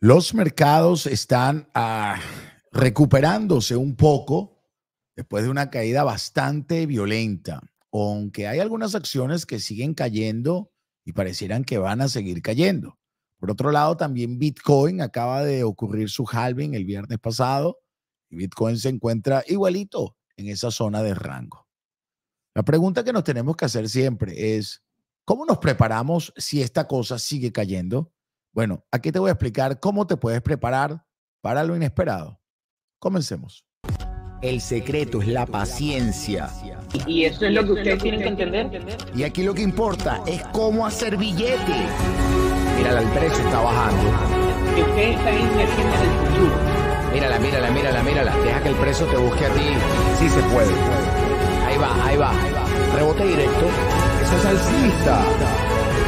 Los mercados están ah, recuperándose un poco después de una caída bastante violenta, aunque hay algunas acciones que siguen cayendo y parecieran que van a seguir cayendo. Por otro lado, también Bitcoin acaba de ocurrir su halving el viernes pasado y Bitcoin se encuentra igualito en esa zona de rango. La pregunta que nos tenemos que hacer siempre es, ¿cómo nos preparamos si esta cosa sigue cayendo? Bueno, aquí te voy a explicar cómo te puedes preparar para lo inesperado. Comencemos. El secreto es la paciencia. Y eso es lo que ustedes tienen que entender. Y aquí lo que importa es cómo hacer billetes. Mírala, el precio está bajando. Que ustedes están invirtiendo en el futuro. Mírala, mírala, mírala, mírala. Deja que el precio te busque a ti. Sí se puede. Ahí va, ahí va, ahí va. Rebote directo. Eso es alcista.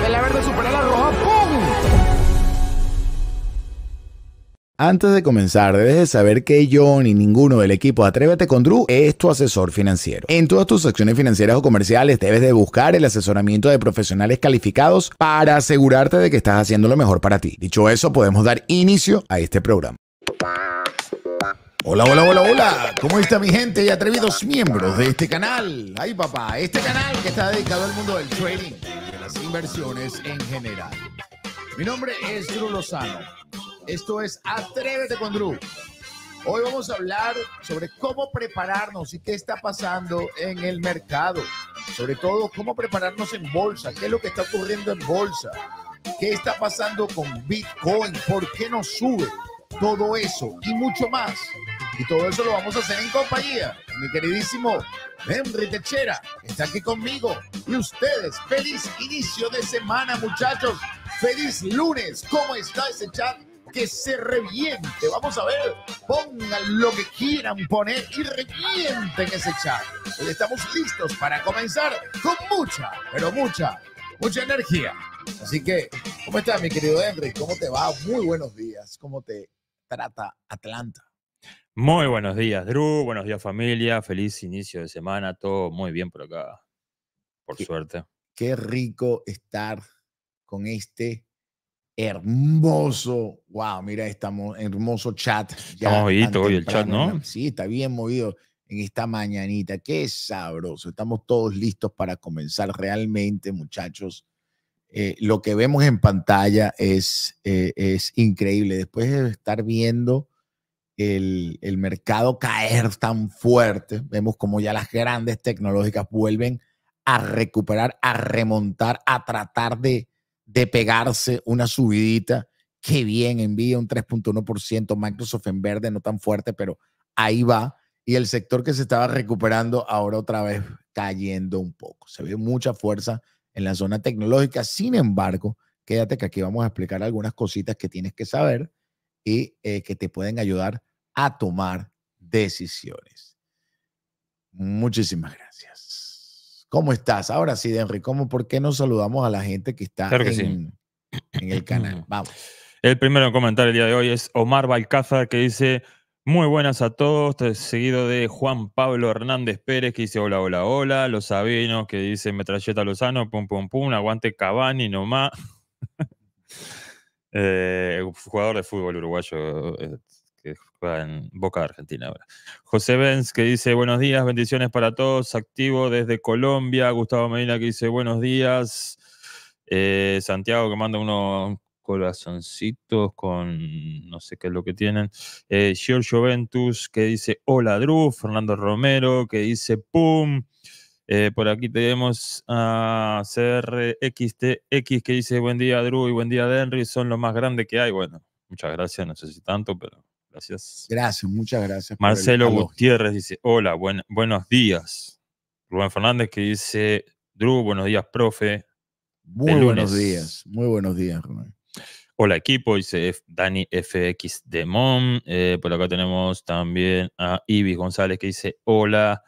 El la de superar la roja, ¡pum! Antes de comenzar, debes de saber que yo ni ninguno del equipo Atrévete con Drew es tu asesor financiero. En todas tus acciones financieras o comerciales debes de buscar el asesoramiento de profesionales calificados para asegurarte de que estás haciendo lo mejor para ti. Dicho eso, podemos dar inicio a este programa. Hola, hola, hola, hola. ¿Cómo está mi gente y atrevidos miembros de este canal? Ay, papá, este canal que está dedicado al mundo del trading y de las inversiones en general. Mi nombre es Drew Lozano esto es Atrévete con Drew. Hoy vamos a hablar sobre cómo prepararnos y qué está pasando en el mercado. Sobre todo, cómo prepararnos en bolsa, qué es lo que está ocurriendo en bolsa, qué está pasando con Bitcoin, por qué no sube, todo eso y mucho más. Y todo eso lo vamos a hacer en compañía. Mi queridísimo Henry Techera está aquí conmigo. Y ustedes, feliz inicio de semana, muchachos. Feliz lunes. ¿Cómo está ese chat? que se reviente. Vamos a ver, pongan lo que quieran poner y revienten ese chat. Estamos listos para comenzar con mucha, pero mucha, mucha energía. Así que, ¿cómo estás, mi querido Henry? ¿Cómo te va? Muy buenos días. ¿Cómo te trata Atlanta? Muy buenos días, Drew. Buenos días, familia. Feliz inicio de semana. Todo muy bien por acá, por suerte. Qué rico estar con este hermoso, wow, mira, estamos hermoso chat. Estamos movido hoy el chat, ¿no? Sí, está bien movido en esta mañanita. Qué sabroso. Estamos todos listos para comenzar realmente, muchachos. Eh, lo que vemos en pantalla es, eh, es increíble. Después de estar viendo el, el mercado caer tan fuerte, vemos como ya las grandes tecnológicas vuelven a recuperar, a remontar, a tratar de, de pegarse una subidita. Qué bien, envía un 3.1%, Microsoft en verde, no tan fuerte, pero ahí va. Y el sector que se estaba recuperando ahora otra vez cayendo un poco. Se ve mucha fuerza en la zona tecnológica. Sin embargo, quédate que aquí vamos a explicar algunas cositas que tienes que saber y eh, que te pueden ayudar a tomar decisiones. Muchísimas gracias. ¿Cómo estás? Ahora sí, Henry, ¿cómo, ¿por qué no saludamos a la gente que está en, el canal? Vamos. El primero en comentar el día de hoy es Omar Balcaza, que dice, muy buenas a todos, seguido de Juan Pablo Hernández Pérez que dice hola, hola, hola, los Sabinos que dice metralleta Lozano, pum, pum, pum, aguante Cabani, nomás. Eh, jugador de fútbol uruguayo, eh, que va en Boca Argentina ahora. José Benz que dice buenos días, bendiciones para todos, activo desde Colombia. Gustavo Medina que dice buenos días. Eh, Santiago que manda unos corazoncitos con no sé qué es lo que tienen. Eh, Giorgio Ventus que dice hola Drew. Fernando Romero que dice pum. Eh, por aquí tenemos a CRXTX que dice buen día Drew y buen día Denry, son los más grandes que hay. Bueno, muchas gracias, no sé si tanto, pero Gracias. Gracias, muchas gracias. Marcelo Gutiérrez dice, hola, buenos días. Rubén Fernández que dice, Drew, buenos días, profe. Muy buenos días, muy buenos días, Rubén. Hola equipo, dice Dani FX de eh, por acá tenemos también a Ibi González que dice hola.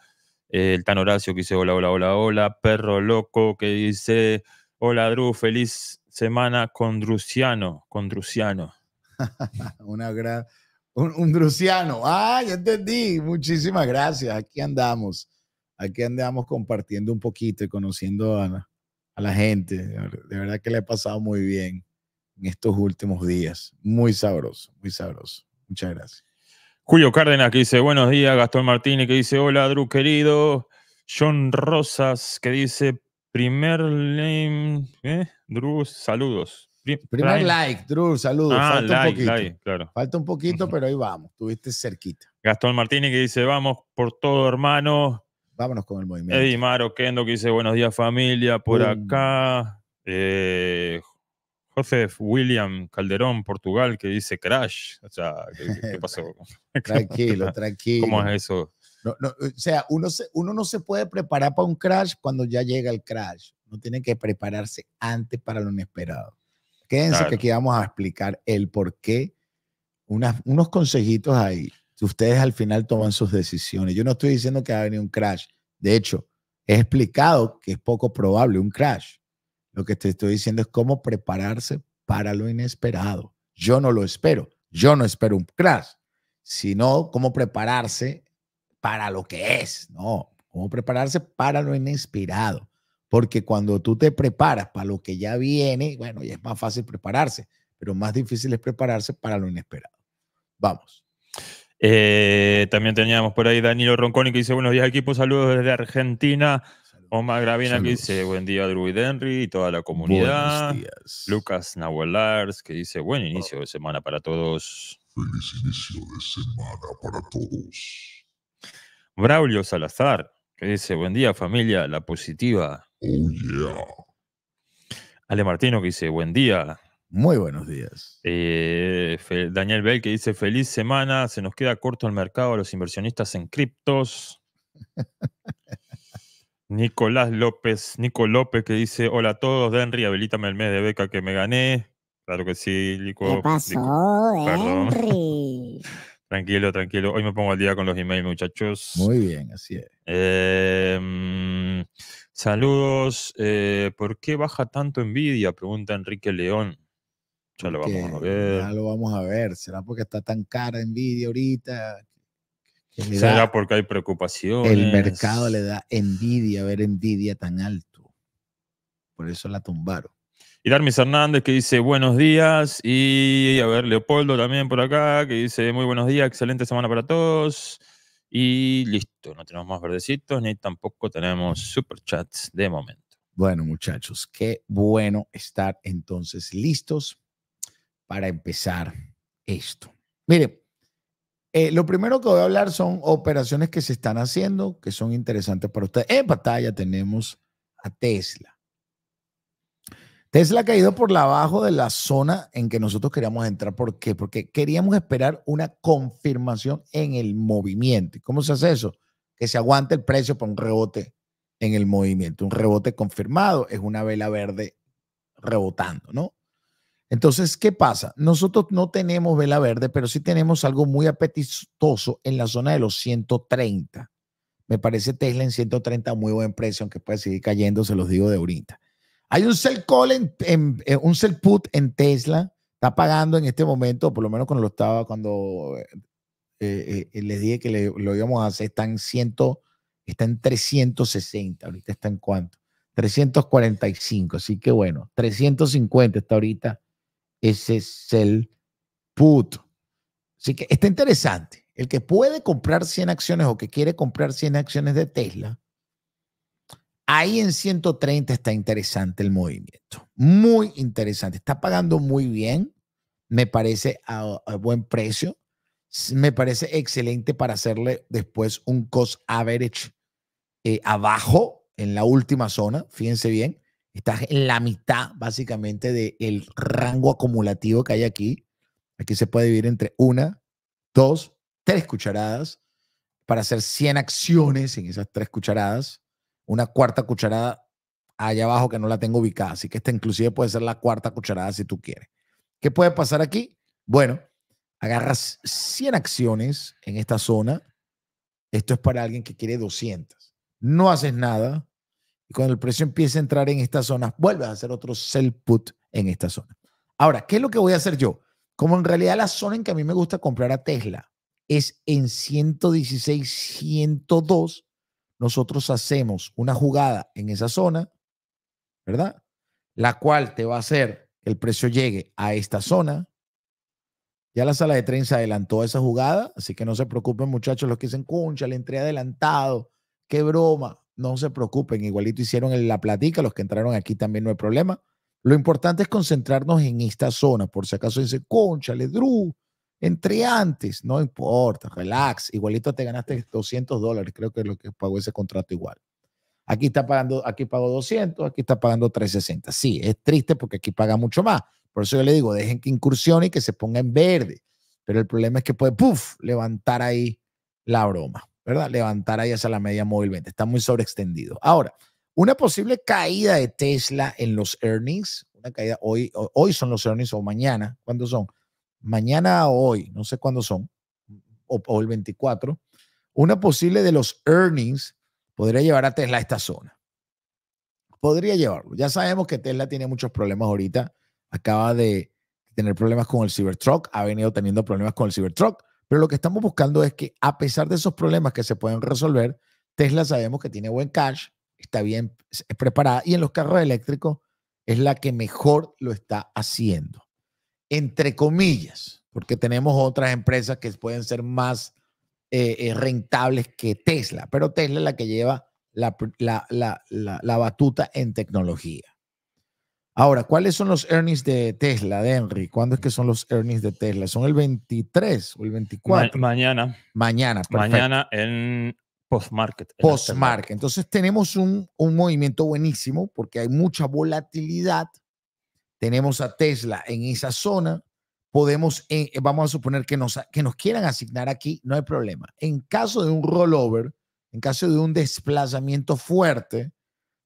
Eh, el Tan Horacio que dice hola, hola, hola, hola. Perro Loco que dice hola Drew, feliz semana con Druciano. Con Druciano. una gran un, drusiano. Ah, ya entendí. Muchísimas gracias. Aquí andamos. Aquí andamos compartiendo un poquito y conociendo a, la gente. De verdad que le he pasado muy bien en estos últimos días. Muy sabroso, muy sabroso. Muchas gracias. Julio Cárdenas que dice buenos días, Gastón Martínez que dice hola, Drew querido, John Rosas que dice primer name, ¿eh? Drew, saludos. Primer like, Drew, saludos. Ah, Falta un poquito. claro. Falta un poquito, pero ahí vamos. tuviste cerquita. Gastón Martínez que dice, vamos por todo, hermano. Vámonos con el movimiento. Eddie Maro Kendo que dice, buenos días, familia, por acá. Eh, William Calderón, Portugal, que dice crash. O sea, ¿qué, pasó? tranquilo, tranquilo. ¿Cómo es eso? o sea, uno, uno no se puede preparar para un crash cuando ya llega el crash. Uno tiene que prepararse antes para lo inesperado. Quédense que aquí vamos a explicar el por qué, unos consejitos ahí. Ustedes al final toman sus decisiones. Yo no estoy diciendo que va a venir un crash. De hecho, he explicado que es poco probable un crash. Lo que te estoy diciendo es cómo prepararse para lo inesperado. Yo no lo espero. Yo no espero un crash, sino cómo prepararse para lo que es. No, cómo prepararse para lo inesperado porque cuando tú te preparas para lo que ya viene, bueno, ya es más fácil prepararse, pero más difícil es prepararse para lo inesperado. Vamos. Eh, también teníamos por ahí Danilo Ronconi que dice buenos días equipo, saludos desde Argentina. Omar Gravina que dice buen día Drew y y toda la comunidad. Días. Lucas Nahuelars que dice buen inicio de semana para todos. Feliz inicio de semana para todos. Braulio Salazar que dice buen día familia, la positiva. Oh, Ale Martino que dice, buen día. Muy buenos días. Eh, Daniel Bell que dice, feliz semana, se nos queda corto el mercado a los inversionistas en criptos. Nicolás López, Nico López que dice, hola a todos, Denry, habilítame el mes de beca que me gané. Claro que sí, Nico. ¿Qué pasó, Henry? Tranquilo, tranquilo. Hoy me pongo al día con los emails, muchachos. Muy bien, así es. Eh, Saludos. Eh, ¿Por qué baja tanto envidia? Pregunta Enrique León. Ya lo vamos a ver. Ya lo vamos a ver. ¿Será porque está tan cara envidia ahorita? ¿Será porque hay preocupación? El mercado le da envidia ver envidia tan alto. Por eso la tumbaron. Y Darmis Hernández que dice buenos días. Y a ver, Leopoldo también por acá que dice muy buenos días, excelente semana para todos. Y listo, no tenemos más verdecitos ni tampoco tenemos superchats de momento. Bueno, muchachos, qué bueno estar entonces listos para empezar esto. Mire, eh, lo primero que voy a hablar son operaciones que se están haciendo, que son interesantes para ustedes. En pantalla tenemos a Tesla. Tesla ha caído por abajo de la zona en que nosotros queríamos entrar. ¿Por qué? Porque queríamos esperar una confirmación en el movimiento. ¿Cómo se hace eso? Que se aguante el precio por un rebote en el movimiento. Un rebote confirmado es una vela verde rebotando, ¿no? Entonces, ¿qué pasa? Nosotros no tenemos vela verde, pero sí tenemos algo muy apetitoso en la zona de los 130. Me parece Tesla en 130 muy buen precio, aunque puede seguir cayendo, se los digo de ahorita. Hay un sell call en, eh, un sell put en Tesla, está pagando en este momento, por lo menos cuando lo estaba, cuando eh, eh, les dije que lo íbamos a hacer, está en, ciento, está en 360, ahorita está en cuánto? 345, así que bueno, 350 está ahorita ese sell put. Así que está interesante. El que puede comprar 100 acciones o que quiere comprar 100 acciones de Tesla, Ahí en 130 está interesante el movimiento. Muy interesante. Está pagando muy bien. Me parece a, buen precio. Me parece excelente para hacerle después un cost average eh, abajo en la última zona. Fíjense bien. Está en la mitad básicamente del el rango acumulativo que hay aquí. Aquí se puede dividir entre una, dos, tres cucharadas para hacer 100 acciones en esas tres cucharadas una cuarta cucharada allá abajo que no la tengo ubicada. Así que esta inclusive puede ser la cuarta cucharada si tú quieres. ¿Qué puede pasar aquí? Bueno, agarras 100 acciones en esta zona. Esto es para alguien que quiere 200. No haces nada. Y cuando el precio empiece a entrar en esta zona, vuelves a hacer otro sell put en esta zona. Ahora, ¿qué es lo que voy a hacer yo? Como en realidad la zona en que a mí me gusta comprar a Tesla es en 116, 102, nosotros hacemos una jugada en esa zona, ¿verdad? La cual te va a hacer que el precio llegue a esta zona. Ya la sala de tren se adelantó a esa jugada, así que no se preocupen muchachos los que dicen, concha, le entré adelantado, qué broma, no se preocupen, igualito hicieron la platica, los que entraron aquí también no hay problema. Lo importante es concentrarnos en esta zona, por si acaso dice concha, le dru, entre antes, no importa, relax. Igualito te ganaste 200 dólares, creo que es lo que pagó ese contrato igual. Aquí está pagando, aquí pagó 200, aquí está pagando 360. Sí, es triste porque aquí paga mucho más. Por eso yo le digo, dejen que incursione y que se ponga en verde. Pero el problema es que puede, puff, levantar ahí la broma, ¿verdad? Levantar ahí hasta la media móvilmente. Está muy sobreextendido. Ahora, una posible caída de Tesla en los earnings, una caída hoy, hoy son los earnings o mañana, ¿cuándo son? mañana o hoy, no sé cuándo son, o, el 24, una posible de los earnings podría llevar a Tesla a esta zona. Podría llevarlo. Ya sabemos que Tesla tiene muchos problemas ahorita. Acaba de tener problemas con el Cybertruck, ha venido teniendo problemas con el Cybertruck, pero lo que estamos buscando es que a pesar de esos problemas que se pueden resolver, Tesla sabemos que tiene buen cash, está bien preparada y en los carros eléctricos es la que mejor lo está haciendo entre comillas, porque tenemos otras empresas que pueden ser más eh, eh, rentables que Tesla, pero Tesla es la que lleva la, batuta en tecnología. Ahora, ¿cuáles son los earnings de Tesla, de Henry? ¿Cuándo es que son los earnings de Tesla? ¿Son el 23 o el 24? mañana. Mañana, perfecto. Mañana en post-market. Post-market. Entonces tenemos un, un movimiento buenísimo porque hay mucha volatilidad tenemos a Tesla en esa zona, podemos, eh, eh, vamos a suponer que nos, que nos quieran asignar aquí, no hay problema. En caso de un rollover, en caso de un desplazamiento fuerte,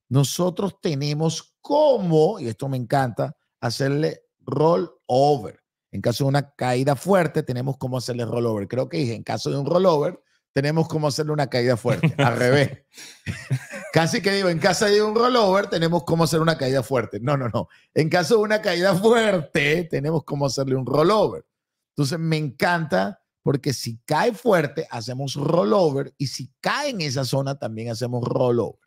nosotros tenemos cómo y esto me encanta, hacerle rollover. En caso de una caída fuerte, tenemos cómo hacerle rollover. Creo que dije, en caso de un rollover, tenemos cómo hacerle una caída fuerte. Al revés. Casi que digo, en caso de un rollover, tenemos cómo hacer una caída fuerte. No, no, no. En caso de una caída fuerte, tenemos cómo hacerle un rollover. Entonces, me encanta porque si cae fuerte, hacemos rollover y si cae en esa zona, también hacemos rollover.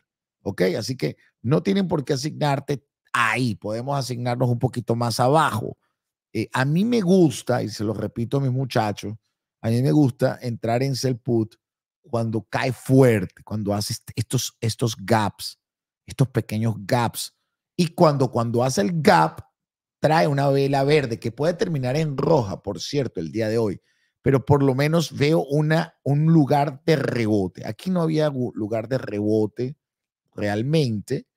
¿Ok? Así que no tienen por qué asignarte ahí. Podemos asignarnos un poquito más abajo. Eh, a mí me gusta, y se lo repito a mis muchachos, a mí me gusta entrar en sell put cuando cae fuerte, cuando hace estos, estos gaps, estos pequeños gaps. Y cuando, cuando hace el gap, trae una vela verde que puede terminar en roja, por cierto, el día de hoy. Pero por lo menos veo una, un lugar de rebote. Aquí no había lugar de rebote realmente,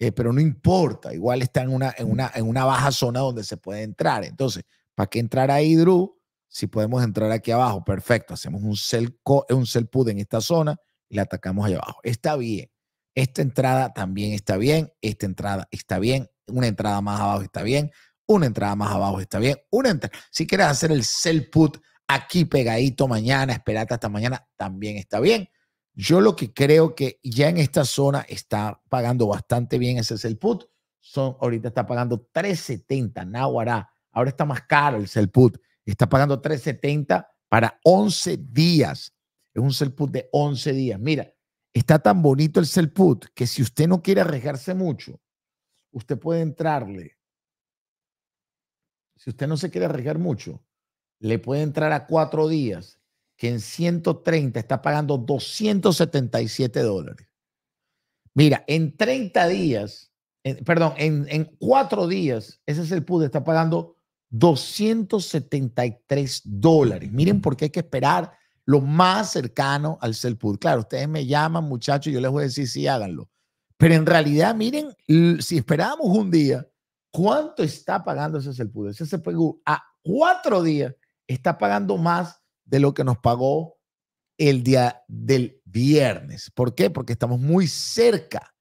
eh, pero no importa. Igual está en una, una, en una baja zona donde se puede entrar. Entonces, ¿para qué entrar ahí, Drew? Si podemos entrar aquí abajo, perfecto. Hacemos un sell, un sell put en esta zona y la atacamos allá abajo. Está bien. Esta entrada también está bien. Esta entrada está bien. Una entrada más abajo está bien. Una entrada más abajo está bien. Una entrada. Si quieres hacer el sell put aquí pegadito mañana, esperate hasta mañana, también está bien. Yo lo que creo que ya en esta zona está pagando bastante bien ese sell put. Son, ahorita está pagando 3.70, Ahora está más caro el sell put. Está pagando 370 para 11 días. Es un sell put de 11 días. Mira, está tan bonito el sell put que si usted no quiere arriesgarse mucho, usted puede entrarle. Si usted no se quiere arriesgar mucho, le puede entrar a cuatro días, que en 130 está pagando 277 dólares. Mira, en 30 días, perdón, en, en cuatro días, ese sell put está pagando 273 dólares. Miren porque hay que esperar lo más cercano al sell Claro, ustedes me llaman, muchachos, yo les voy a decir, sí, háganlo. Pero en realidad, miren, si esperamos un día, ¿cuánto está pagando ese sell put? Ese sell a cuatro días está pagando más de lo que nos pagó el día del viernes. ¿Por qué? Porque estamos muy cerca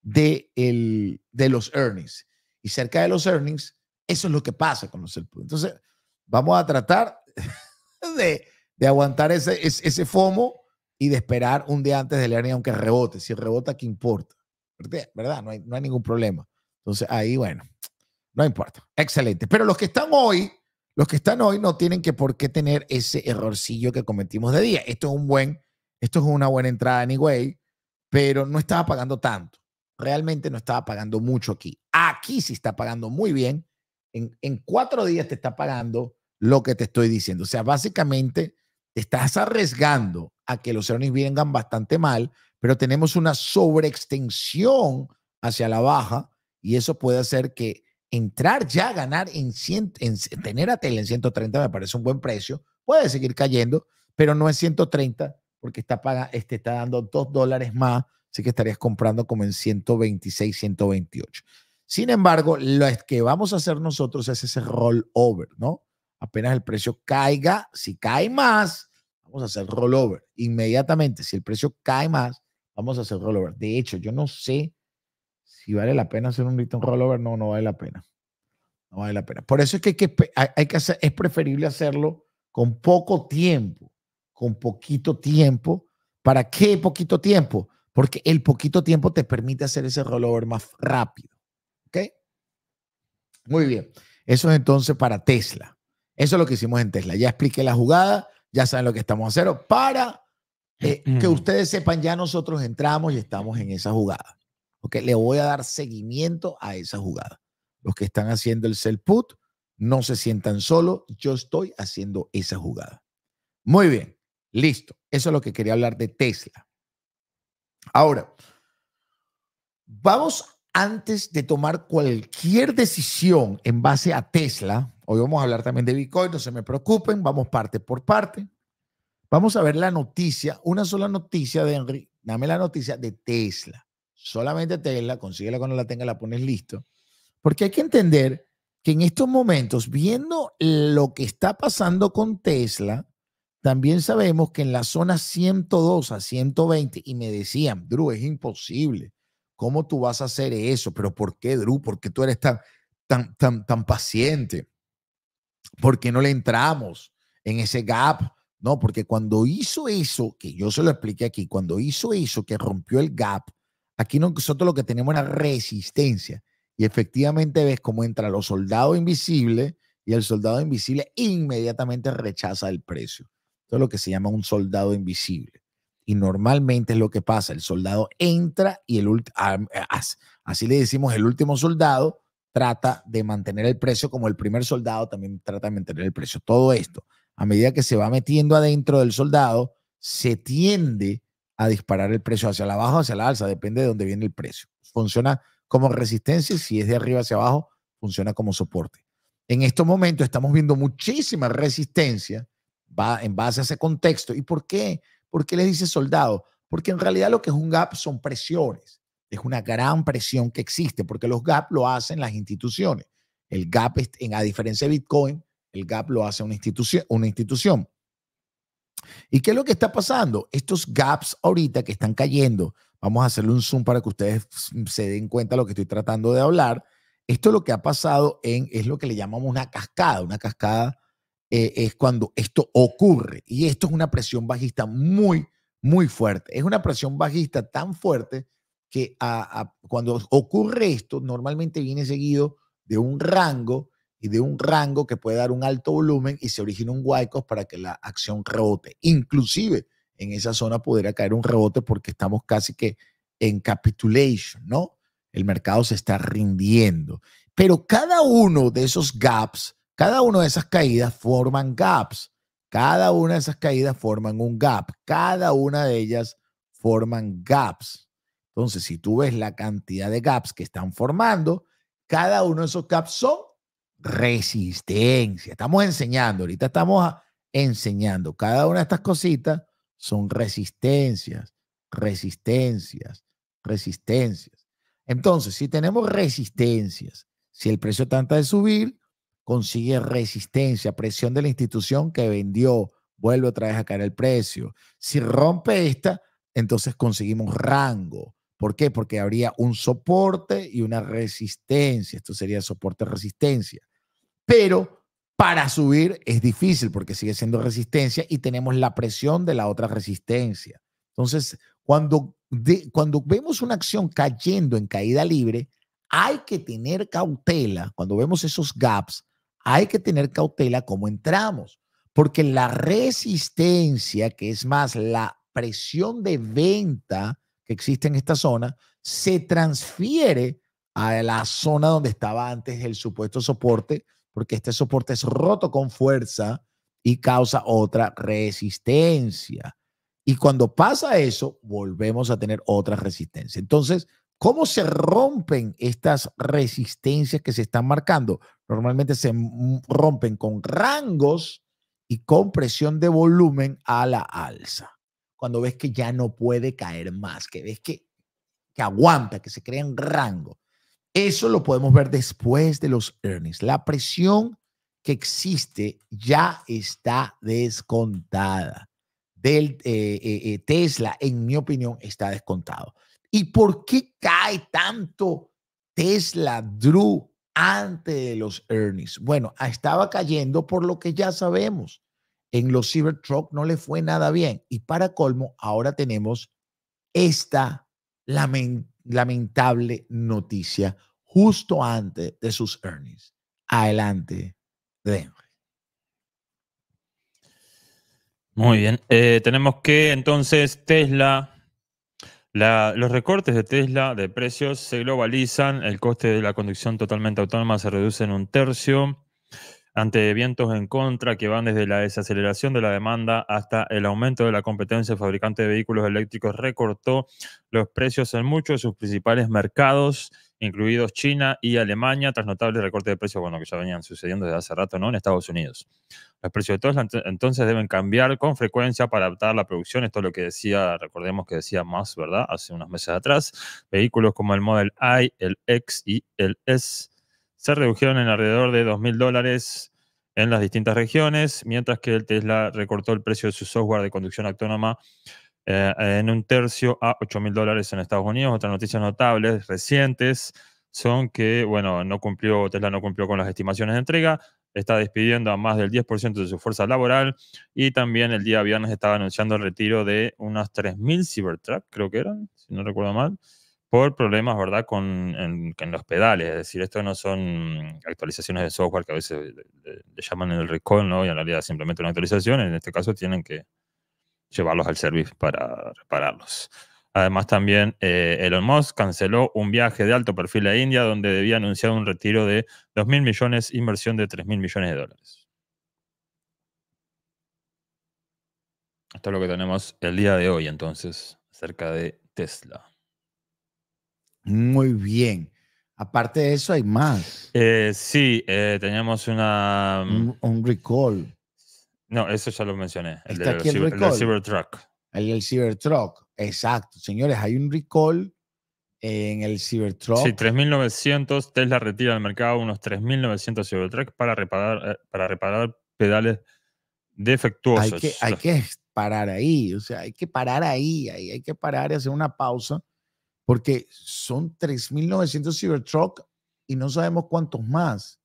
de, el, de los earnings. Y cerca de los earnings, eso es lo que pasa con los self Entonces, vamos a tratar de, aguantar ese, ese, FOMO y de esperar un día antes de leer, aunque rebote. Si rebota, ¿qué importa? ¿Verdad? No hay, no hay ningún problema. Entonces, ahí, bueno, no importa. Excelente. Pero los que están hoy, los que están hoy no tienen que por qué tener ese errorcillo que cometimos de día. Esto es un buen, esto es una buena entrada anyway, pero no estaba pagando tanto. Realmente no estaba pagando mucho aquí. Aquí sí está pagando muy bien en, cuatro días te está pagando lo que te estoy diciendo. O sea, básicamente te estás arriesgando a que los earnings vengan bastante mal, pero tenemos una sobreextensión hacia la baja y eso puede hacer que entrar ya ganar en, 100, en tener a Tele en 130 me parece un buen precio, puede seguir cayendo, pero no es 130 porque está, paga, este, está dando dos dólares más, así que estarías comprando como en 126, 128. Sin embargo, lo que vamos a hacer nosotros es ese rollover, ¿no? Apenas el precio caiga, si cae más, vamos a hacer rollover. Inmediatamente, si el precio cae más, vamos a hacer rollover. De hecho, yo no sé si vale la pena hacer un rollover. No, no vale la pena. No vale la pena. Por eso es que, hay que, hay que hacer, es preferible hacerlo con poco tiempo, con poquito tiempo. ¿Para qué poquito tiempo? Porque el poquito tiempo te permite hacer ese rollover más rápido. Muy bien. Eso es entonces para Tesla. Eso es lo que hicimos en Tesla. Ya expliqué la jugada, ya saben lo que estamos haciendo. Para eh, que mm. ustedes sepan, ya nosotros entramos y estamos en esa jugada. ¿Ok? Le voy a dar seguimiento a esa jugada. Los que están haciendo el sell put, no se sientan solos. Yo estoy haciendo esa jugada. Muy bien. Listo. Eso es lo que quería hablar de Tesla. Ahora, vamos antes de tomar cualquier decisión en base a Tesla, hoy vamos a hablar también de Bitcoin, no se me preocupen, vamos parte por parte. Vamos a ver la noticia, una sola noticia de Henry, dame la noticia de Tesla. Solamente Tesla, consíguela cuando la tenga, la pones listo. Porque hay que entender que en estos momentos, viendo lo que está pasando con Tesla, también sabemos que en la zona 102 a 120, y me decían, Drew, es imposible ¿Cómo tú vas a hacer eso? ¿Pero por qué, Drew? ¿Por qué tú eres tan, tan, tan, paciente? ¿Por qué no le entramos en ese gap? No, porque cuando hizo eso, que yo se lo expliqué aquí, cuando hizo eso, que rompió el gap, aquí nosotros lo que tenemos es resistencia. Y efectivamente ves cómo entra los soldados invisibles y el soldado invisible inmediatamente rechaza el precio. Esto es lo que se llama un soldado invisible. Y normalmente es lo que pasa, el soldado entra y el ah, mm, eh, así le decimos el último soldado trata de mantener el precio como el primer soldado también trata de mantener el precio. Todo esto, a medida que se va metiendo adentro del soldado, se tiende a disparar el precio hacia la baja o hacia la alza, depende de dónde viene el precio. Funciona como resistencia, si es de arriba hacia abajo, funciona como soporte. En estos momentos estamos viendo muchísima resistencia va en base a ese contexto. ¿Y por qué? ¿Por qué les dice soldado? Porque en realidad lo que es un gap son presiones. Es una gran presión que existe, porque los gaps lo hacen las instituciones. El gap, a diferencia de Bitcoin, el gap lo hace una institución. Una institución. ¿Y qué es lo que está pasando? Estos gaps ahorita que están cayendo, vamos a hacerle un zoom para que ustedes se den cuenta de lo que estoy tratando de hablar. Esto es lo que ha pasado en, es lo que le llamamos una cascada, una cascada eh, es cuando esto ocurre. Y esto es una presión bajista muy, muy fuerte. Es una presión bajista tan fuerte que cuando ocurre esto, normalmente viene seguido de un rango y de un rango que puede dar un alto volumen y se origina un huaycos para que la acción rebote. Inclusive en esa zona pudiera caer un rebote porque estamos casi que en capitulation, ¿no? El mercado se está rindiendo. Pero cada uno de esos gaps cada una de esas caídas forman gaps. Cada una de esas caídas forman un gap. Cada una de ellas forman gaps. Entonces, si tú ves la cantidad de gaps que están formando, cada uno de esos gaps son resistencia. Estamos enseñando, ahorita estamos enseñando. Cada una de estas cositas son resistencias, resistencias, resistencias. Entonces, si tenemos resistencias, si el precio trata de subir, consigue resistencia, presión de la institución que vendió, vuelve otra vez a caer el precio. Si rompe esta, entonces conseguimos rango. ¿Por qué? Porque habría un soporte y una resistencia. Esto sería soporte-resistencia. Pero para subir es difícil porque sigue siendo resistencia y tenemos la presión de la otra resistencia. Entonces, cuando, cuando vemos una acción cayendo en caída libre, hay que tener cautela. Cuando vemos esos gaps, hay que tener cautela como entramos, porque la resistencia, que es más la presión de venta que existe en esta zona, se transfiere a la zona donde estaba antes el supuesto soporte, porque este soporte es roto con fuerza y causa otra resistencia. Y cuando pasa eso, volvemos a tener otra resistencia. Entonces, ¿Cómo se rompen estas resistencias que se están marcando? Normalmente se rompen con rangos y con presión de volumen a la alza. Cuando ves que ya no puede caer más, que ves que, que aguanta, que se crea un rango. Eso lo podemos ver después de los earnings. La presión que existe ya está descontada. Del eh, eh, eh, Tesla, en mi opinión, está descontado. ¿Y por qué cae tanto Tesla Drew antes de los earnings? Bueno, ah, estaba cayendo por lo que ya sabemos. En los Cybertruck no le fue nada bien. Y para colmo, ahora tenemos esta lamentable noticia justo antes de sus earnings. Adelante, Denver. Muy bien. Eh, tenemos que entonces Tesla los recortes de Tesla de precios se globalizan, el coste de la conducción totalmente autónoma se reduce en un tercio, ante vientos en contra que van desde la desaceleración de la demanda hasta el aumento de la competencia, el fabricante de vehículos eléctricos recortó los precios en muchos de sus principales mercados incluidos China y Alemania, tras notables recortes de precios, bueno, que ya venían sucediendo desde hace rato, ¿no? En Estados Unidos. Los precios de Tesla entonces deben cambiar con frecuencia para adaptar la producción. Esto es lo que decía, recordemos que decía más, ¿verdad? Hace unos meses atrás. Vehículos como el Model I, el X y el S se redujeron en alrededor de 2.000 dólares en las distintas regiones, mientras que el Tesla recortó el precio de su software de conducción autónoma eh, en un tercio a 8 mil dólares en Estados Unidos. Otras noticias notables recientes son que, bueno, no cumplió, Tesla no cumplió con las estimaciones de entrega, está despidiendo a más del 10% de su fuerza laboral y también el día viernes estaba anunciando el retiro de unas 3.000 Cybertruck, creo que eran, si no recuerdo mal, por problemas, ¿verdad?, con en, los pedales. Es decir, esto no son actualizaciones de software que a veces le, llaman el recall, ¿no? Y en realidad simplemente una actualización, en este caso tienen que, llevarlos al servicio para repararlos. Además, también eh, Elon Musk canceló un viaje de alto perfil a India donde debía anunciar un retiro de 2.000 millones, inversión de 3.000 millones de dólares. Esto es lo que tenemos el día de hoy entonces acerca de Tesla. Muy bien. Aparte de eso, hay más. Eh, sí, eh, teníamos una... un recall. No, eso ya lo mencioné. El, del, el Cybertruck. El Cybertruck, exacto. Señores, hay un recall en el Cybertruck. Sí, 3.900. Tesla retira del mercado unos 3.900 Cybertruck para reparar, eh, para reparar pedales defectuosos. Hay que, hay que parar ahí, o sea, hay que parar ahí, ahí hay que parar y hacer una pausa, porque son 3.900 Cybertruck y no sabemos cuántos más.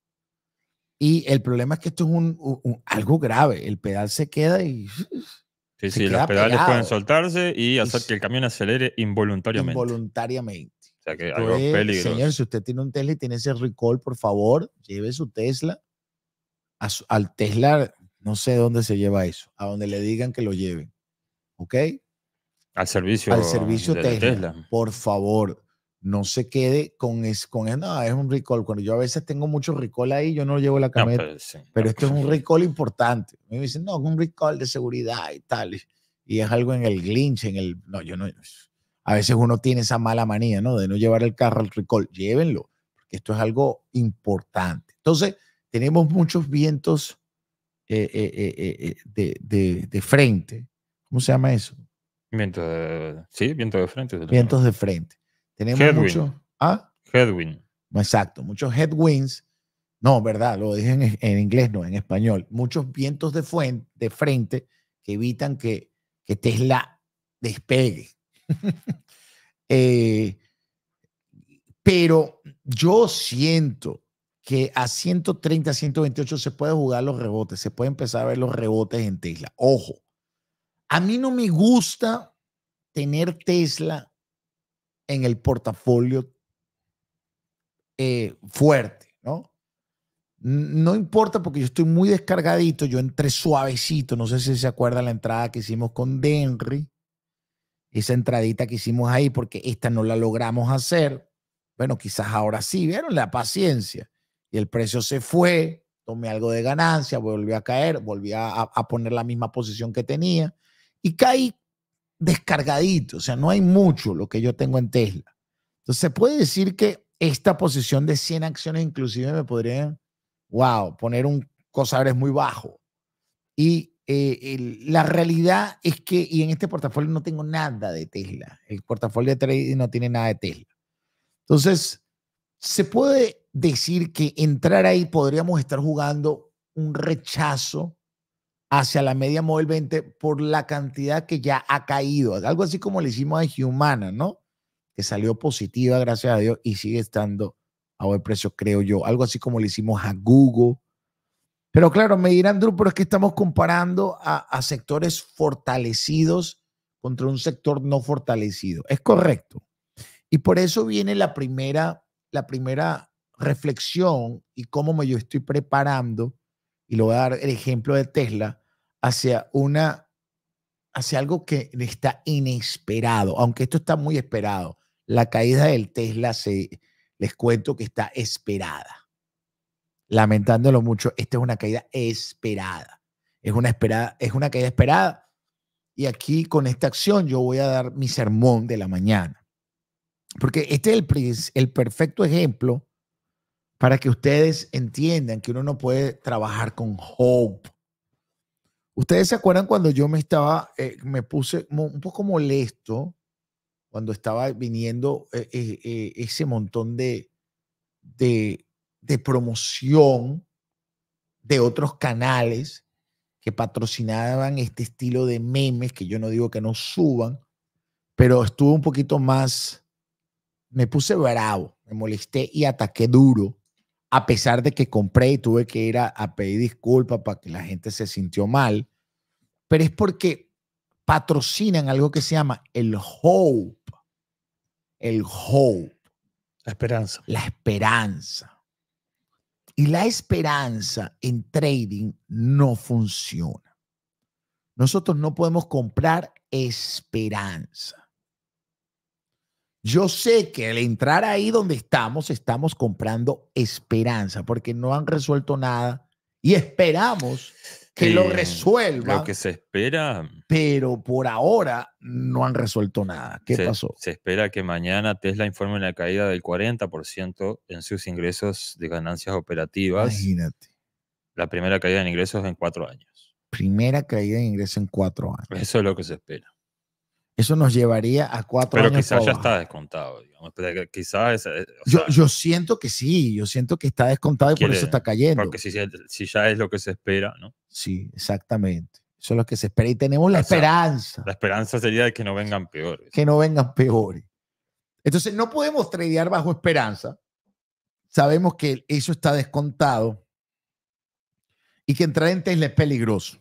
Y el problema es que esto es un, algo grave. El pedal se queda y. Sí, sí, los pedales pueden soltarse y hacer que el camión acelere involuntariamente. Involuntariamente. O sea que algo peligro. Señor, si usted tiene un Tesla y tiene ese recall, por favor, lleve su Tesla al Tesla, no sé dónde se lleva eso, a donde le digan que lo lleven. ¿Ok? Al servicio. Al servicio Tesla, Por favor no se quede con es con es, no, es un recall. Cuando yo a veces tengo mucho recall ahí, yo no llevo la camioneta pues, pero, esto es un pues. recall importante. Me dicen, no, es un recall de seguridad y tal. Y, es algo en el glitch, en el. No, yo no. A veces uno tiene esa mala manía, ¿no? De no llevar el carro al recall. Llévenlo, porque esto es algo importante. Entonces, tenemos muchos vientos eh, eh, eh, de, de, de frente. ¿Cómo se llama eso? Viento de, sí, viento de frente. Vientos de frente. Tenemos Headwind. mucho. ¿ah? Exacto, muchos headwinds. No, verdad, lo dije en, inglés, no, en español. Muchos vientos de, de frente que evitan que, Tesla despegue. Eh, pero yo siento que a 130, 128 se puede jugar los rebotes, se puede empezar a ver los rebotes en Tesla. Ojo, a mí no me gusta tener Tesla en el portafolio eh, fuerte, ¿no? No importa porque yo estoy muy descargadito, yo entré suavecito, no sé si se acuerda la entrada que hicimos con Denry, esa entradita que hicimos ahí porque esta no la logramos hacer. Bueno, quizás ahora sí, vieron la paciencia y el precio se fue, tomé algo de ganancia, volví a caer, volví a, a poner la misma posición que tenía y caí descargadito, o sea, no hay mucho lo que yo tengo en Tesla. Entonces, se puede decir que esta posición de 100 acciones inclusive me podría, wow, poner un cosabres muy bajo. Y eh, la realidad es que, y en este portafolio no tengo nada de Tesla, el portafolio de trading no tiene nada de Tesla. Entonces, se puede decir que entrar ahí podríamos estar jugando un rechazo hacia la media móvil 20 por la cantidad que ya ha caído. Algo así como le hicimos a Humana, ¿no? Que salió positiva, gracias a Dios, y sigue estando a buen precio, creo yo. Algo así como le hicimos a Google. Pero claro, me dirán, Drew, pero es que estamos comparando a, sectores fortalecidos contra un sector no fortalecido. Es correcto. Y por eso viene la primera, la primera reflexión y cómo me yo estoy preparando y lo voy a dar el ejemplo de Tesla, hacia una, hacia algo que está inesperado, aunque esto está muy esperado. La caída del Tesla, se, les cuento que está esperada. Lamentándolo mucho, esta es una caída esperada. Es una, esperada, es una caída esperada. Y aquí con esta acción yo voy a dar mi sermón de la mañana. Porque este es el, el perfecto ejemplo para que ustedes entiendan que uno no puede trabajar con hope. Ustedes se acuerdan cuando yo me estaba, eh, me puse un poco molesto cuando estaba viniendo eh, eh, ese montón de, de, de promoción de otros canales que patrocinaban este estilo de memes, que yo no digo que no suban, pero estuve un poquito más, me puse bravo, me molesté y ataqué duro a pesar de que compré y tuve que ir a, pedir disculpas para que la gente se sintió mal, pero es porque patrocinan algo que se llama el hope. El hope. La esperanza. La esperanza. Y la esperanza en trading no funciona. Nosotros no podemos comprar esperanza. Yo sé que al entrar ahí donde estamos, estamos comprando esperanza, porque no han resuelto nada y esperamos que lo resuelvan. Lo que se espera. Pero por ahora no han resuelto nada. ¿Qué pasó? Se espera que mañana Tesla informe una caída del 40% en sus ingresos de ganancias operativas. Imagínate. La primera caída en ingresos en cuatro años. Primera caída en ingresos en cuatro años. Eso es lo que se espera. Eso nos llevaría a cuatro años. Pero quizás ya está descontado. Digamos. Eh, yo, siento que sí, yo siento que está descontado y por eso está cayendo. Porque si, si, ya es lo que se espera, ¿no? Sí, exactamente. Eso es lo que se espera y tenemos la esperanza. La esperanza sería de que no vengan peores. Que no vengan peores. Entonces no podemos tradear bajo esperanza. Sabemos que eso está descontado y que entrar en Tesla es peligroso.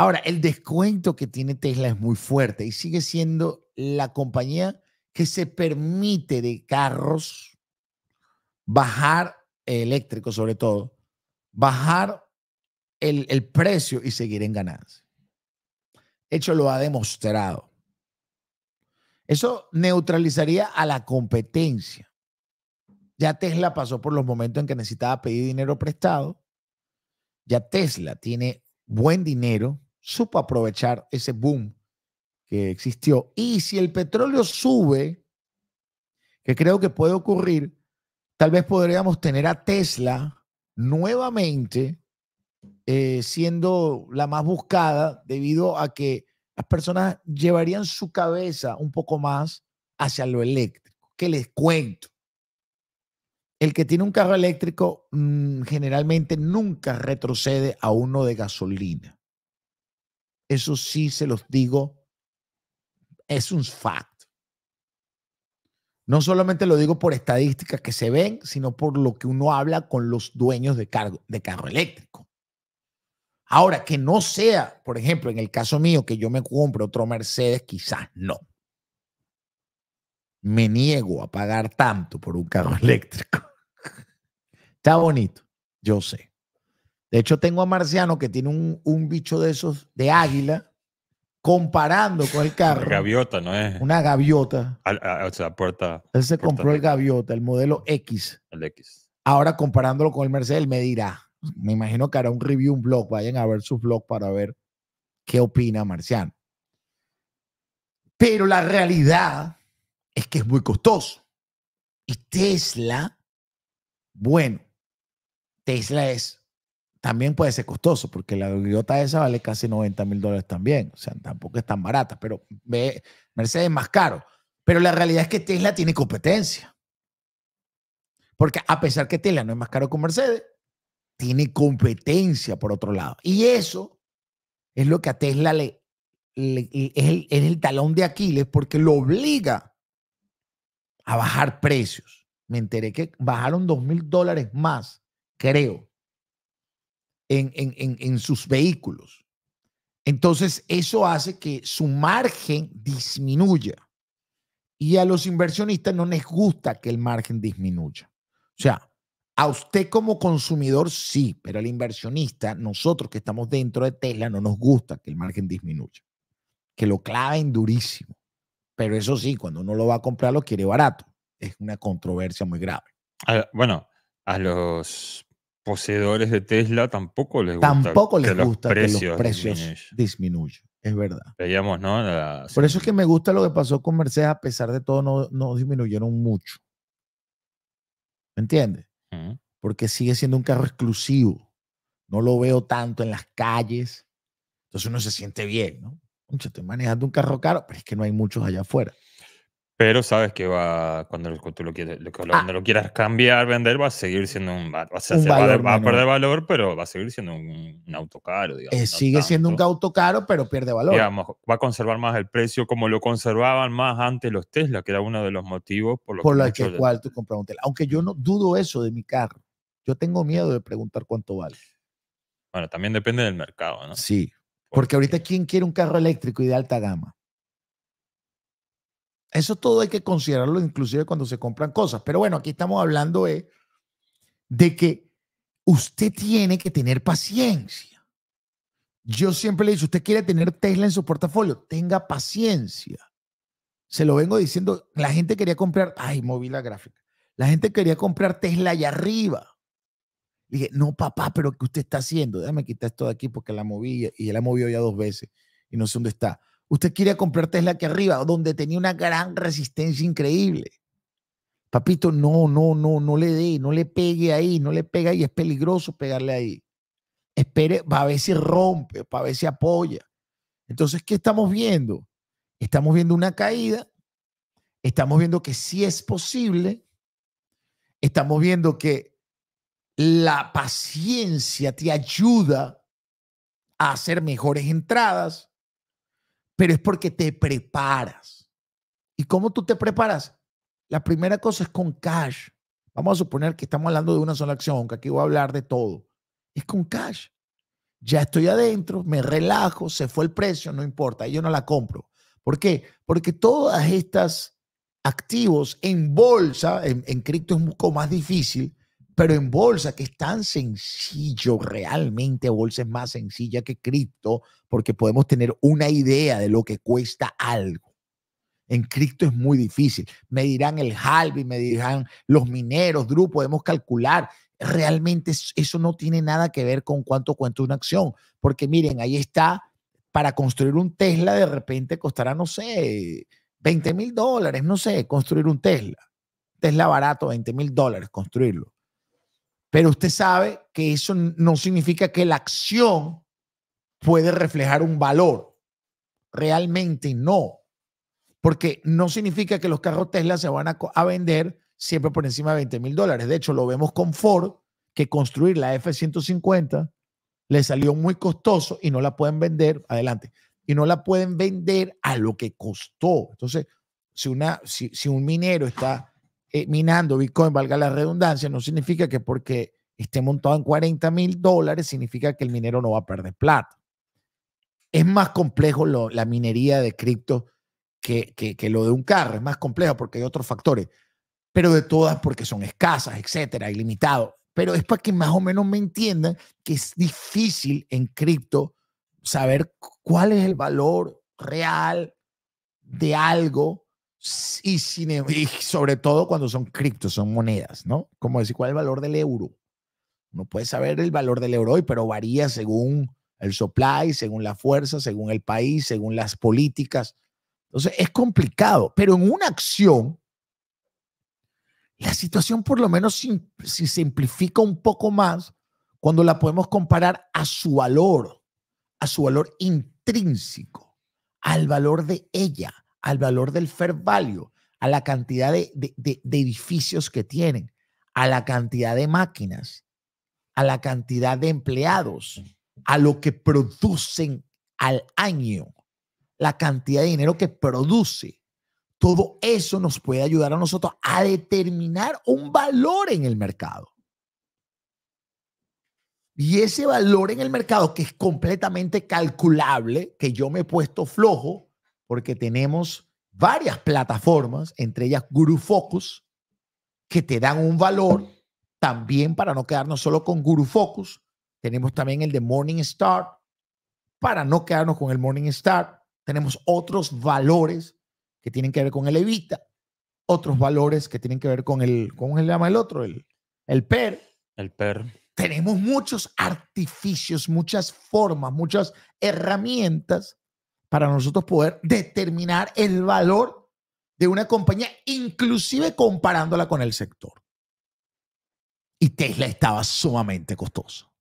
Ahora, el descuento que tiene Tesla es muy fuerte y sigue siendo la compañía que se permite de carros bajar eléctricos sobre todo, bajar el, precio y seguir en ganancia. Hecho lo ha demostrado. Eso neutralizaría a la competencia. Ya Tesla pasó por los momentos en que necesitaba pedir dinero prestado. Ya Tesla tiene buen dinero supo aprovechar ese boom que existió. Y si el petróleo sube, que creo que puede ocurrir, tal vez podríamos tener a Tesla nuevamente eh, siendo la más buscada debido a que las personas llevarían su cabeza un poco más hacia lo eléctrico. ¿Qué les cuento? El que tiene un carro eléctrico mm, generalmente nunca retrocede a uno de gasolina. Eso sí se los digo, es un fact. No solamente lo digo por estadísticas que se ven, sino por lo que uno habla con los dueños de, de carro eléctrico. Ahora, que no sea, por ejemplo, en el caso mío, que yo me compre otro Mercedes, quizás no. Me niego a pagar tanto por un carro eléctrico. Está bonito, yo sé. De hecho, tengo a Marciano que tiene un, bicho de esos de águila comparando con el carro. Eh. Una gaviota, ¿no es? Una gaviota. o sea, puerta. Él se compró el gaviota, el modelo X. El X. Ahora comparándolo con el Mercedes, me dirá. Me imagino que hará un review, un blog. Vayan a ver su blog para ver qué opina Marciano. Pero la realidad es que es muy costoso. Y Tesla, bueno, Tesla es también puede ser costoso, porque la griota esa vale casi 90 mil dólares también. O sea, tampoco es tan barata, pero Mercedes es más caro. Pero la realidad es que Tesla tiene competencia. Porque a pesar que Tesla no es más caro que Mercedes, tiene competencia por otro lado. Y eso es lo que a Tesla le, es, el, es el talón de Aquiles porque lo obliga a bajar precios. Me enteré que bajaron 2 mil dólares más, creo en, sus vehículos. Entonces, eso hace que su margen disminuya. Y a los inversionistas no les gusta que el margen disminuya. O sea, a usted como consumidor sí, pero al inversionista, nosotros que estamos dentro de Tesla, no nos gusta que el margen disminuya. Que lo claven durísimo. Pero eso sí, cuando uno lo va a comprar, lo quiere barato. Es una controversia muy grave. bueno, a los poseedores de Tesla tampoco les gusta. Tampoco les que gusta los precios que disminuyan. Es verdad. Veíamos, ¿no? Por eso es que me gusta lo que pasó con Mercedes, a pesar de todo, no, disminuyeron mucho. ¿Me entiendes? Porque sigue siendo un carro exclusivo. No lo veo tanto en las calles. Entonces uno se siente bien, ¿no? estoy manejando un carro caro, pero es que no hay muchos allá afuera. Pero sabes que va, ah. cuando, lo, quieras cambiar, vender, va a seguir siendo un. Va, a, perder valor, pero va a seguir siendo un, auto caro, eh, sigue siendo un auto caro, pero pierde valor. va a conservar más el precio como lo conservaban más antes los Tesla, que era uno de los motivos por los que, cual tú un Aunque yo no dudo eso de mi carro. Yo tengo miedo de preguntar cuánto vale. Bueno, también depende del mercado, ¿no? Sí. Porque, porque ahorita, ¿quién quiere un carro eléctrico y de alta gama? Eso todo hay que considerarlo inclusive cuando se compran cosas. Pero bueno, aquí estamos hablando de, que usted tiene que tener paciencia. Yo siempre le digo usted quiere tener Tesla en su portafolio, tenga paciencia. Se lo vengo diciendo, la gente quería comprar, ay, moví la gráfica, la gente quería comprar Tesla allá arriba. dije, no, papá, pero ¿qué usted está haciendo? Déjame quitar esto de aquí porque la moví y la movió ya dos veces y no sé dónde está. Usted quiere comprar Tesla aquí arriba, donde tenía una gran resistencia increíble. Papito, no, no, no, no le dé, no le pegue ahí, no le pega ahí, es peligroso pegarle ahí. Espere, va a ver si rompe, a ver si apoya. Entonces, ¿qué estamos viendo? Estamos viendo una caída, estamos viendo que sí es posible, estamos viendo que la paciencia te ayuda a hacer mejores entradas, pero es porque te preparas. ¿Y cómo tú te preparas? La primera cosa es con cash. Vamos a suponer que estamos hablando de una sola acción, que aquí voy a hablar de todo. Es con cash. Ya estoy adentro, me relajo, se fue el precio, no importa, yo no la compro. ¿Por qué? Porque todas estas activos en bolsa, en, cripto es un poco más difícil, pero en bolsa, que es tan sencillo, realmente bolsa es más sencilla que cripto, porque podemos tener una idea de lo que cuesta algo. En cripto es muy difícil. Me dirán el halving, me dirán los mineros, Drew, podemos calcular. Realmente eso no tiene nada que ver con cuánto cuesta una acción, porque miren, ahí está, para construir un Tesla de repente costará, no sé, 20 mil dólares, no sé, construir un Tesla. Tesla barato, 20 mil dólares construirlo. Pero usted sabe que eso no significa que la acción puede reflejar un valor. Realmente no. Porque no significa que los carros Tesla se van a, vender siempre por encima de 20 mil dólares. De hecho, lo vemos con Ford, que construir la F-150 le salió muy costoso y no la pueden vender, adelante, y no la pueden vender a lo que costó. Entonces, si, una, si un minero está eh, minando Bitcoin, valga la redundancia, no significa que porque esté montado en 40 mil dólares, significa que el minero no va a perder plata. Es más complejo la minería de cripto que, que, lo de un carro, es más complejo porque hay otros factores, pero de todas porque son escasas, etcétera, ilimitado. Pero es para que más o menos me entiendan que es difícil en cripto saber cuál es el valor real de algo Em, y, sobre todo cuando son criptos, son monedas, ¿no? Como decir, ¿cuál es el valor del euro? Uno puede saber el valor del euro hoy, pero varía según el supply, según la fuerza, según el país, según las políticas. Entonces es complicado, pero en una acción, la situación por lo menos se simplifica un poco más cuando la podemos comparar a su valor, a su valor intrínseco, al valor de ella, al valor del fair value, a la cantidad de, edificios que tienen, a la cantidad de máquinas, a la cantidad de empleados, a lo que producen al año, la cantidad de dinero que produce. Todo eso nos puede ayudar a nosotros a determinar un valor en el mercado. Y ese valor en el mercado que es completamente calculable, que yo me he puesto flojo, porque tenemos varias plataformas, entre ellas Guru Focus, que te dan un valor también para no quedarnos solo con Guru Focus. Tenemos también el de Morning Start, para no quedarnos con el Morning Start. Tenemos otros valores que tienen que ver con el Evita, otros valores que tienen que ver con el, ¿cómo se llama el otro? El, el PER. El PER. Tenemos muchos artificios, muchas formas, muchas herramientas para nosotros poder determinar el valor de una compañía, inclusive comparándola con el sector. Y Tesla estaba sumamente costoso.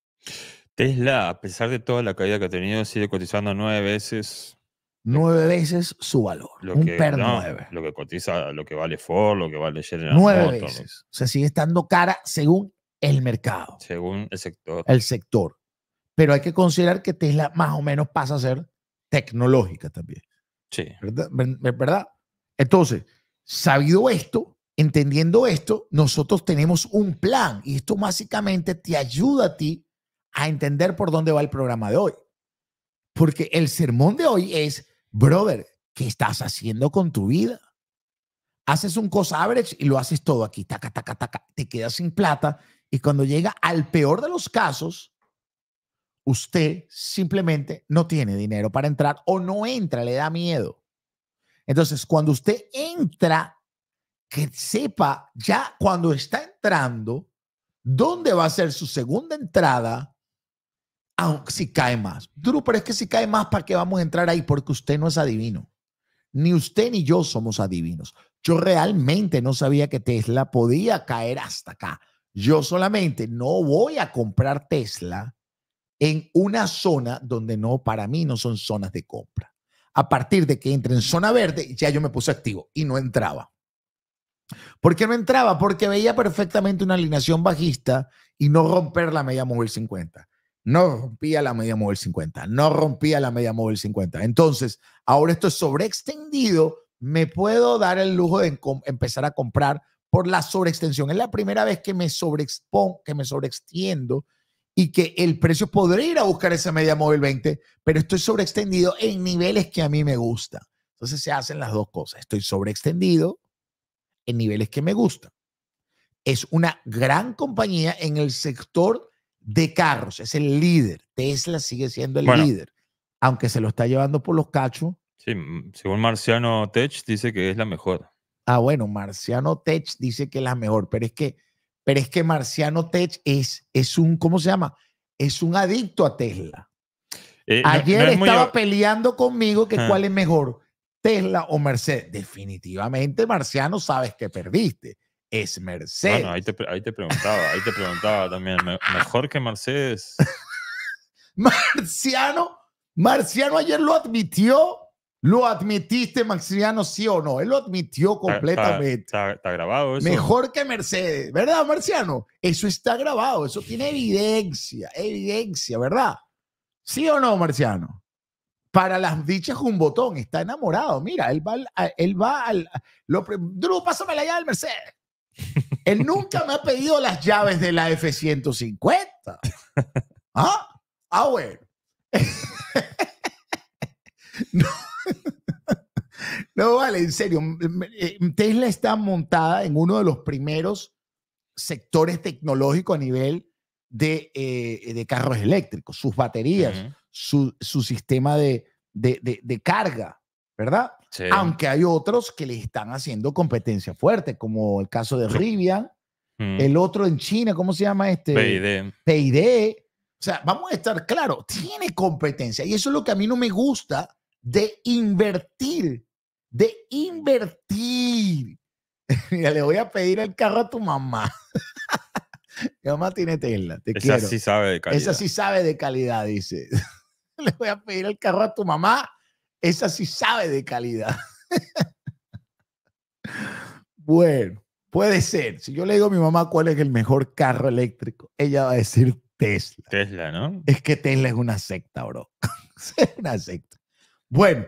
Tesla, a pesar de toda la caída que ha tenido, sigue cotizando nueve veces. Nueve veces su valor. Lo que, Lo que cotiza, lo que vale Ford, lo que vale General Nueve veces. O sea, sigue estando cara según el mercado. Según el sector. El sector. Pero hay que considerar que Tesla más o menos pasa a ser tecnológica también. Sí. ¿Verdad? Entonces, sabido esto, entendiendo esto, nosotros tenemos un plan y esto básicamente te ayuda a ti a entender por dónde va el programa de hoy. Porque el sermón de hoy es, brother, ¿qué estás haciendo con tu vida? Haces un cosa average y lo haces todo aquí, taca, taca, taca, te quedas sin plata y cuando llega al peor de los casos, usted simplemente no tiene dinero para entrar o no entra, le da miedo. Entonces, cuando usted entra, que sepa ya cuando está entrando, dónde va a ser su segunda entrada, aunque si cae más. Duro, pero es que si cae más, ¿para qué vamos a entrar ahí? Porque usted no es adivino. Ni usted ni yo somos adivinos. Yo realmente no sabía que Tesla podía caer hasta acá. Yo solamente no voy a comprar Tesla en una zona donde no, para mí no son zonas de compra. A partir de que entre en zona verde, ya yo me puse activo y no entraba. ¿Por qué no entraba? Porque veía perfectamente una alineación bajista y no romper la media móvil 50. No rompía la media móvil 50. No rompía la media móvil 50. Entonces, ahora esto es sobreextendido. Me puedo dar el lujo de empezar a comprar por la sobreextensión. Es la primera vez que me, sobreexpongo, que me sobreextiendo y que el precio podría ir a buscar esa media móvil 20, pero estoy sobreextendido en niveles que a mí me gustan. Entonces se hacen las dos cosas. Estoy sobreextendido en niveles que me gustan. Es una gran compañía en el sector de carros, es el líder. Tesla sigue siendo el líder, aunque se lo está llevando por los cachos. Sí, según Marciano Tech dice que es la mejor. Ah, bueno, Marciano Tech dice que es la mejor, pero es que pero es que Marciano Tech es, es un, ¿cómo se llama? Es un adicto a Tesla. Eh, ayer estaba peleando conmigo que cuál es mejor, Tesla o Mercedes. Definitivamente, Marciano, sabes que perdiste. Es Mercedes. Bueno, ahí te, preguntaba, ahí te preguntaba también. mejor que Mercedes. Marciano, Marciano ayer lo admitió ¿Lo admitiste, Marciano, sí o no? Él lo admitió completamente. Está, grabado eso. Mejor que Mercedes, ¿verdad, Marciano? Eso está grabado, eso tiene evidencia, evidencia, ¿verdad? ¿Sí o no, Marciano? Para las dichas un botón, está enamorado. Mira, él va al... Él va al lo, Drew, pásame la llave del Mercedes. Él nunca me ha pedido las llaves de la F-150. ¿Ah? Ah, bueno. No. no, vale, en serio. Eh, Tesla está montada en uno de los primeros sectores tecnológicos a nivel de, eh, carros eléctricos, sus baterías, su, sistema de, carga, ¿verdad? Aunque hay otros que le están haciendo competencia fuerte, como el caso de Rivian, el otro en China, ¿cómo se llama este? PID. O sea, vamos a estar claro, tiene competencia. Y eso es lo que a mí no me gusta de invertir, de invertir. Mira, le voy a pedir el carro a tu mamá. Mi mamá tiene Tesla. Esa sí sabe de calidad. Esa sí sabe de calidad, dice. le voy a pedir el carro a tu mamá. Esa sí sabe de calidad. bueno, puede ser. Si yo le digo a mi mamá cuál es el mejor carro eléctrico, ella va a decir Tesla. Tesla, ¿no? Es que Tesla es una secta, bro. es una secta. Bueno,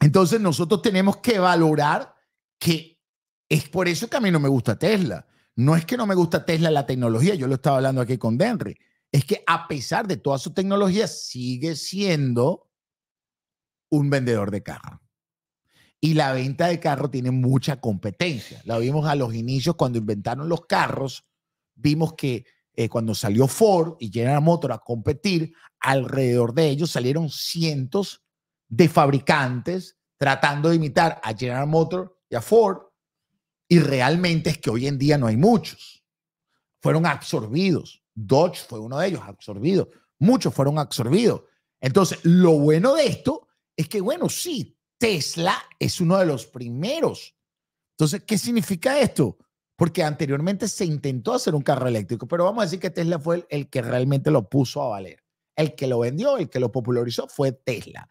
entonces nosotros tenemos que valorar que es por eso que a mí no me gusta Tesla. No es que no me gusta Tesla la tecnología, yo lo estaba hablando aquí con Denry. Es que a pesar de toda su tecnología, sigue siendo un vendedor de carro. Y la venta de carro tiene mucha competencia. La vimos a los inicios cuando inventaron los carros. Vimos que eh, cuando salió Ford y General Motors a competir, alrededor de ellos salieron cientos de fabricantes tratando de imitar a General Motors y a Ford, y realmente es que hoy en día no hay muchos. Fueron absorbidos. Dodge fue uno de ellos, absorbido. Muchos fueron absorbidos. Entonces, lo bueno de esto es que, bueno, sí, Tesla es uno de los primeros. Entonces, ¿qué significa esto? Porque anteriormente se intentó hacer un carro eléctrico, pero vamos a decir que Tesla fue el, el que realmente lo puso a valer. El que lo vendió, el que lo popularizó fue Tesla.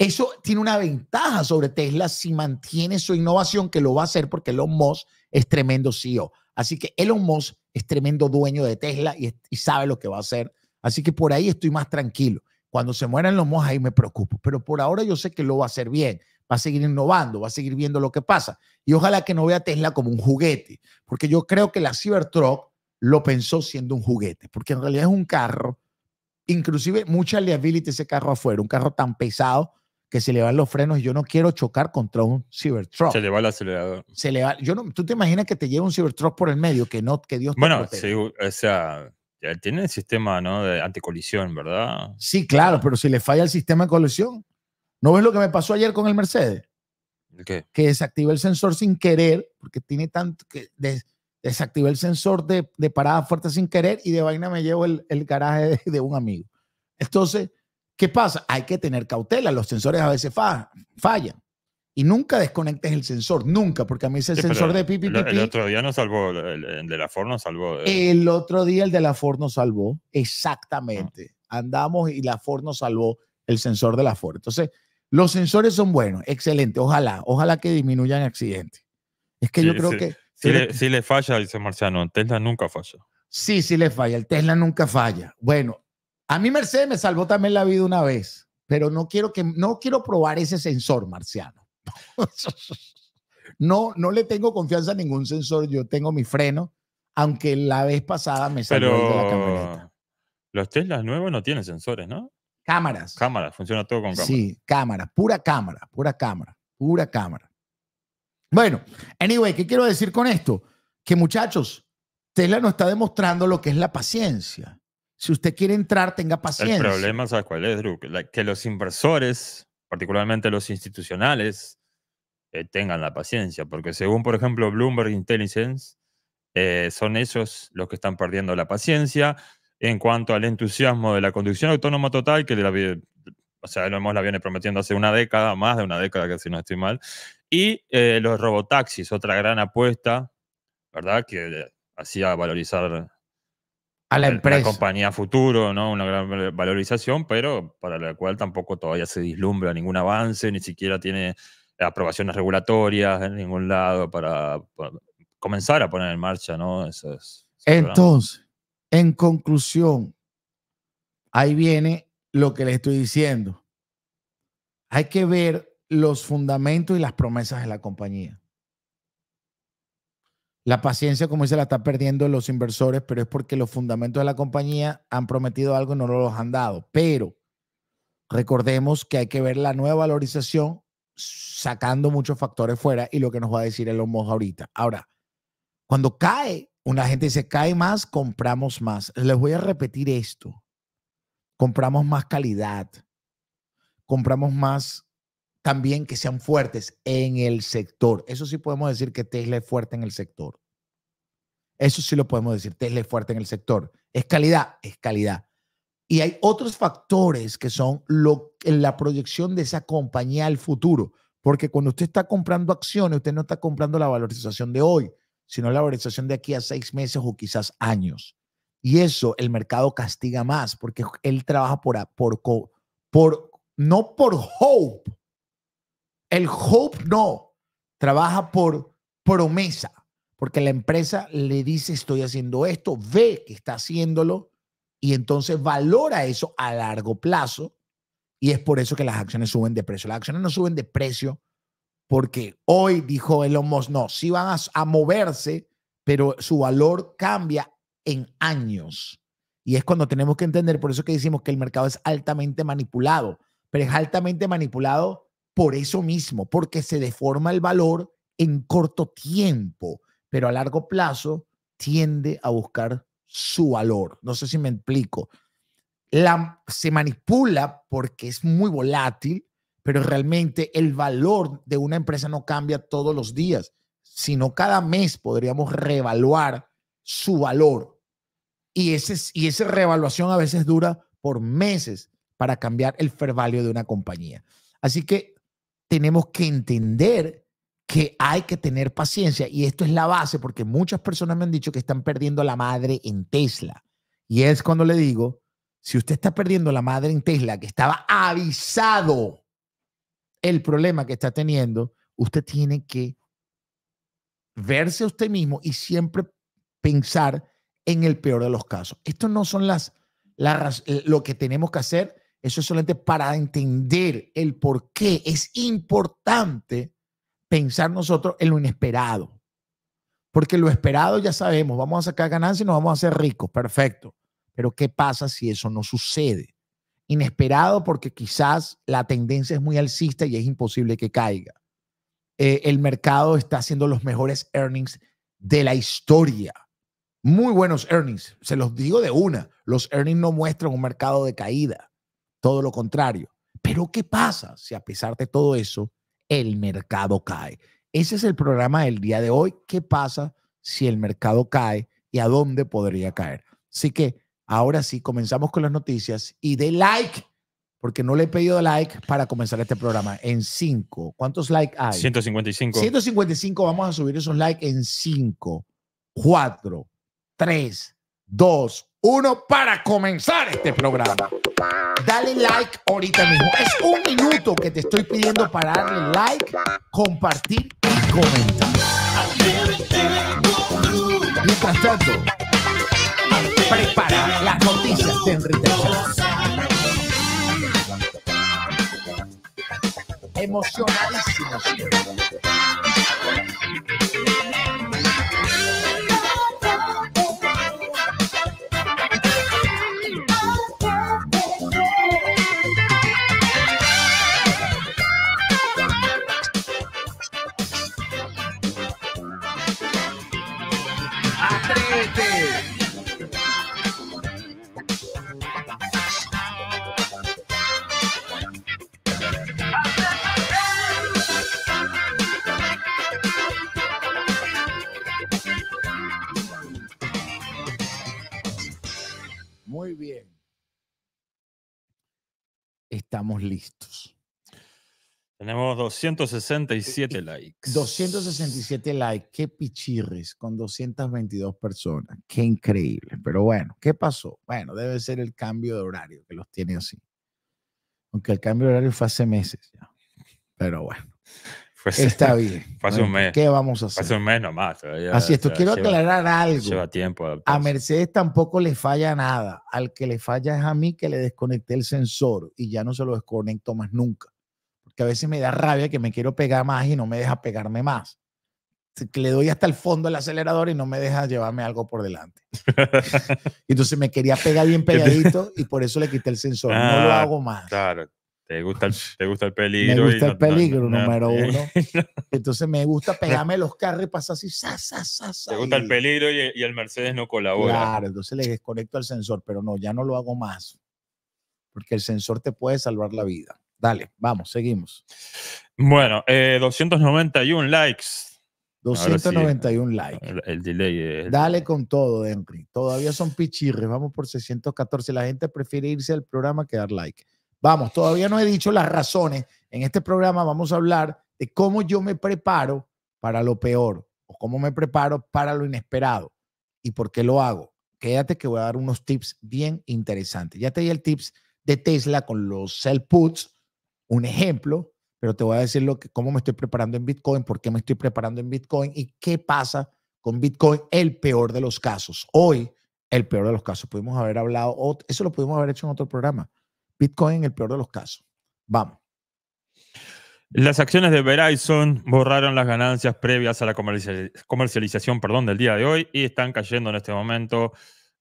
Eso tiene una ventaja sobre Tesla si mantiene su innovación, que lo va a hacer porque Elon Musk es tremendo CEO. Así que Elon Musk es tremendo dueño de Tesla y, sabe lo que va a hacer. Así que por ahí estoy más tranquilo. Cuando se mueran los Musk, ahí me preocupo. Pero por ahora yo sé que lo va a hacer bien. Va a seguir innovando, va a seguir viendo lo que pasa. Y ojalá que no vea Tesla como un juguete, porque yo creo que la Cybertruck lo pensó siendo un juguete, porque en realidad es un carro. Inclusive mucha liability ese carro afuera, un carro tan pesado que se le van los frenos y yo no quiero chocar contra un Cybertruck. Se le va el acelerador. Se le va, yo no, tú te imaginas que te lleva un Cybertruck por el medio, que no, que Dios te Bueno, sí, o sea, tiene el sistema, ¿no? De anticolisión, ¿verdad? Sí, claro, pero si le falla el sistema de colisión. ¿No ves lo que me pasó ayer con el Mercedes? ¿Qué? Que desactivé el sensor sin querer, porque tiene tanto que desactivé el sensor de, parada fuerte sin querer y de vaina me llevo el, garaje de, de un amigo. Entonces, ¿Qué pasa? Hay que tener cautela, los sensores a veces fallan. Y nunca desconectes el sensor, nunca, porque a mí es el sensor de pipi, El, otro día nos salvó, el, de la Ford nos salvó. Eh. El otro día el de la Ford no salvó, exactamente. Ah. Andamos y la Ford nos salvó el sensor de la Ford. Entonces, los sensores son buenos, excelente. Ojalá, ojalá que disminuyan accidentes. Es que yo creo que. Si le, falla, dice Marciano, el Tesla nunca falla. Sí, sí le falla, el Tesla nunca falla. Bueno, a mí Mercedes me salvó también la vida una vez, pero no quiero que no quiero probar ese sensor marciano. no, no le tengo confianza a ningún sensor. Yo tengo mi freno, aunque la vez pasada me salió la camioneta. Los Teslas nuevos no tienen sensores, ¿no? Cámaras. Cámaras, funciona todo con cámaras. Sí, cámaras, pura cámara, pura cámara, pura cámara. Bueno, anyway, ¿qué quiero decir con esto? Que muchachos, Tesla no está demostrando lo que es la paciencia si usted quiere entrar, tenga paciencia. El problema, ¿sabes cuál es, Drew? Que los inversores, particularmente los institucionales, eh, tengan la paciencia, porque según, por ejemplo, Bloomberg Intelligence, eh, son ellos los que están perdiendo la paciencia en cuanto al entusiasmo de la conducción autónoma total, que la, o sea, hemos la viene prometiendo hace una década, más de una década, que si no estoy mal, y eh, los robotaxis, otra gran apuesta, ¿verdad? Que hacía valorizar a la empresa. Una compañía futuro, ¿no? Una gran valorización, pero para la cual tampoco todavía se vislumbra ningún avance, ni siquiera tiene aprobaciones regulatorias en ningún lado para, comenzar a poner en marcha, ¿no? Entonces, en conclusión, ahí viene lo que le estoy diciendo. Hay que ver los fundamentos y las promesas de la compañía. La paciencia, como dice, la está perdiendo los inversores, pero es porque los fundamentos de la compañía han prometido algo y no los han dado. Pero recordemos que hay que ver la nueva valorización sacando muchos factores fuera y lo que nos va a decir el homo ahorita. Ahora, cuando cae, una gente dice, cae más, compramos más. Les voy a repetir esto. Compramos más calidad, compramos más también que sean fuertes en el sector. Eso sí podemos decir que Tesla es fuerte en el sector. Eso sí lo podemos decir, Tesla es fuerte en el sector. Es calidad, es calidad. Y hay otros factores que son lo, la proyección de esa compañía al futuro, porque cuando usted está comprando acciones, usted no está comprando la valorización de hoy, sino la valorización de aquí a seis meses o quizás años. Y eso el mercado castiga más, porque él trabaja por, por no por hope, el hope no, trabaja por promesa, porque la empresa le dice estoy haciendo esto, ve que está haciéndolo y entonces valora eso a largo plazo y es por eso que las acciones suben de precio. Las acciones no suben de precio porque hoy dijo el Musk, no, si van a moverse, pero su valor cambia en años. Y es cuando tenemos que entender, por eso que decimos que el mercado es altamente manipulado, pero es altamente manipulado por eso mismo, porque se deforma el valor en corto tiempo, pero a largo plazo tiende a buscar su valor. No sé si me explico. La, se manipula porque es muy volátil, pero realmente el valor de una empresa no cambia todos los días, sino cada mes podríamos reevaluar su valor. Y, ese, y esa reevaluación a veces dura por meses para cambiar el fair value de una compañía. Así que tenemos que entender que hay que tener paciencia y esto es la base porque muchas personas me han dicho que están perdiendo la madre en Tesla. Y es cuando le digo, si usted está perdiendo la madre en Tesla, que estaba avisado el problema que está teniendo, usted tiene que verse a usted mismo y siempre pensar en el peor de los casos. Esto no son las, eh, lo que tenemos que hacer eso es solamente para entender el por qué es importante pensar nosotros en lo inesperado. Porque lo esperado ya sabemos, vamos a sacar ganancias y nos vamos a hacer ricos, perfecto. Pero ¿qué pasa si eso no sucede? Inesperado porque quizás la tendencia es muy alcista y es imposible que caiga. Eh, el mercado está haciendo los mejores earnings de la historia. Muy buenos earnings, se los digo de una, los earnings no muestran un mercado de caída todo lo contrario. Pero ¿qué pasa si a pesar de todo eso, el mercado cae? Ese es el programa del día de hoy. ¿Qué pasa si el mercado cae y a dónde podría caer? Así que ahora sí, comenzamos con las noticias y de like, porque no le he pedido like para comenzar este programa. En cinco, ¿Cuántos likes hay? 155. 155. Vamos a subir esos likes en cinco, cuatro, 3, 2, 1 para comenzar este programa. Dale like ahorita mismo. Es un minuto que te estoy pidiendo para darle like, compartir y comentar. Mientras tanto, prepara las noticias de Enrique Emocionadísimo. bien. Estamos listos. Tenemos 267 eh, eh, likes. 267 likes. Qué pichirres con 222 personas. Qué increíble. Pero bueno, ¿qué pasó? Bueno, debe ser el cambio de horario que los tiene así. Aunque el cambio de horario fue hace meses ya. Pero bueno. Pues, Está bien. ¿Qué vamos a hacer? Hace un mes nomás. Así es, quiero aclarar algo. Lleva tiempo. A, pues. Mercedes tampoco le falla nada. Al que le falla es a mí que le desconecté el sensor y ya no se lo desconecto más nunca. Porque a veces me da rabia que me quiero pegar más y no me deja pegarme más. Le doy hasta el fondo del acelerador y no me deja llevarme algo por delante. Entonces me quería pegar bien pegadito y por eso le quité el sensor. no lo ah, hago más. Claro te gusta el, te gusta el peligro. Me gusta el peligro, número uno. Entonces me gusta pegarme los carros y pasar así, Te gusta el peligro y, el Mercedes no colabora. Claro, entonces le desconecto al sensor, pero no, ya no lo hago más. Porque el sensor te puede salvar la vida. Dale, vamos, seguimos. Bueno, 291 eh, likes. 291 likes. El, delay. Dale con todo, Henry. Todavía son pichirres. Vamos por 614. La gente prefiere irse al programa que dar like. Vamos, todavía no he dicho las razones. En este programa vamos a hablar de cómo yo me preparo para lo peor o cómo me preparo para lo inesperado y por qué lo hago. Quédate que voy a dar unos tips bien interesantes. Ya te di el tips de Tesla con los sell puts, un ejemplo, pero te voy a decir lo que, cómo me estoy preparando en Bitcoin, por qué me estoy preparando en Bitcoin y qué pasa con Bitcoin, el peor de los casos. Hoy, el peor de los casos. Pudimos haber hablado, eso lo pudimos haber hecho en otro programa. Bitcoin en el peor de los casos. Vamos. Las acciones de Verizon borraron las ganancias previas a la comercialización perdón, del día de hoy y están cayendo en este momento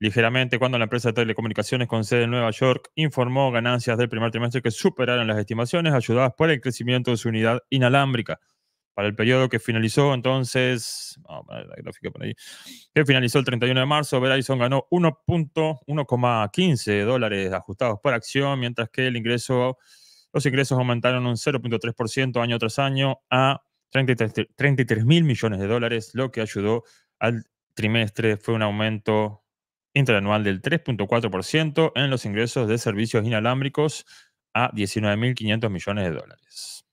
ligeramente cuando la empresa de telecomunicaciones con sede en Nueva York informó ganancias del primer trimestre que superaron las estimaciones ayudadas por el crecimiento de su unidad inalámbrica para el periodo que finalizó entonces, la gráfica por ahí, que finalizó el 31 de marzo, Verizon ganó 1.15 dólares ajustados por acción, mientras que el ingreso, los ingresos aumentaron un 0.3% año tras año a 33, mil millones de dólares, lo que ayudó al trimestre, fue un aumento interanual del 3.4% en los ingresos de servicios inalámbricos a 19.500 millones de dólares.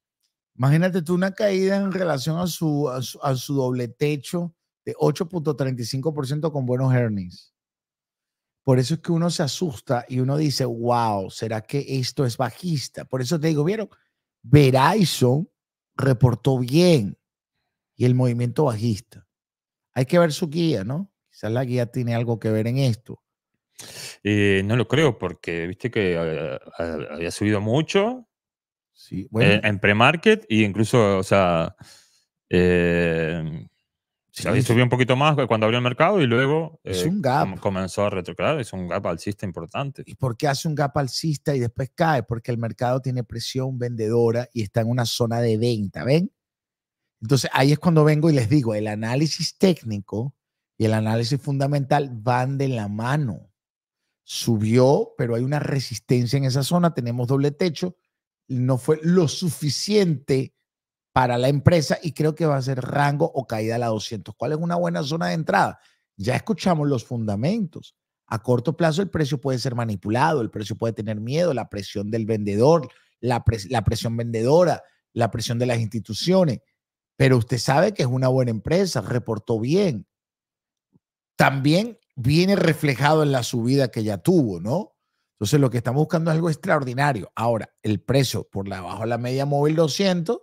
Imagínate tú una caída en relación a su, a su, doble techo de 8.35% con buenos earnings. Por eso es que uno se asusta y uno dice, wow, ¿será que esto es bajista? Por eso te digo, ¿vieron? Verizon reportó bien y el movimiento bajista. Hay que ver su guía, ¿no? Quizás la guía tiene algo que ver en esto. Eh, no lo creo porque viste que eh, había subido mucho eh, en pre-market e incluso, o sea, eh, subió un poquito más cuando abrió el mercado y luego eh, un comenzó a retroceder. Es un gap alcista importante. ¿Y por qué hace un gap alcista y después cae? Porque el mercado tiene presión vendedora y está en una zona de venta, ¿ven? Entonces ahí es cuando vengo y les digo, el análisis técnico y el análisis fundamental van de la mano. Subió, pero hay una resistencia en esa zona, tenemos doble techo, no fue lo suficiente para la empresa y creo que va a ser rango o caída a la 200. ¿Cuál es una buena zona de entrada? Ya escuchamos los fundamentos. A corto plazo el precio puede ser manipulado, el precio puede tener miedo, la presión del vendedor, la, la presión vendedora, la presión de las instituciones, pero usted sabe que es una buena empresa, reportó bien. También viene reflejado en la subida que ya tuvo, ¿no? Entonces, lo que estamos buscando es algo extraordinario. Ahora, el precio por debajo de la media móvil 200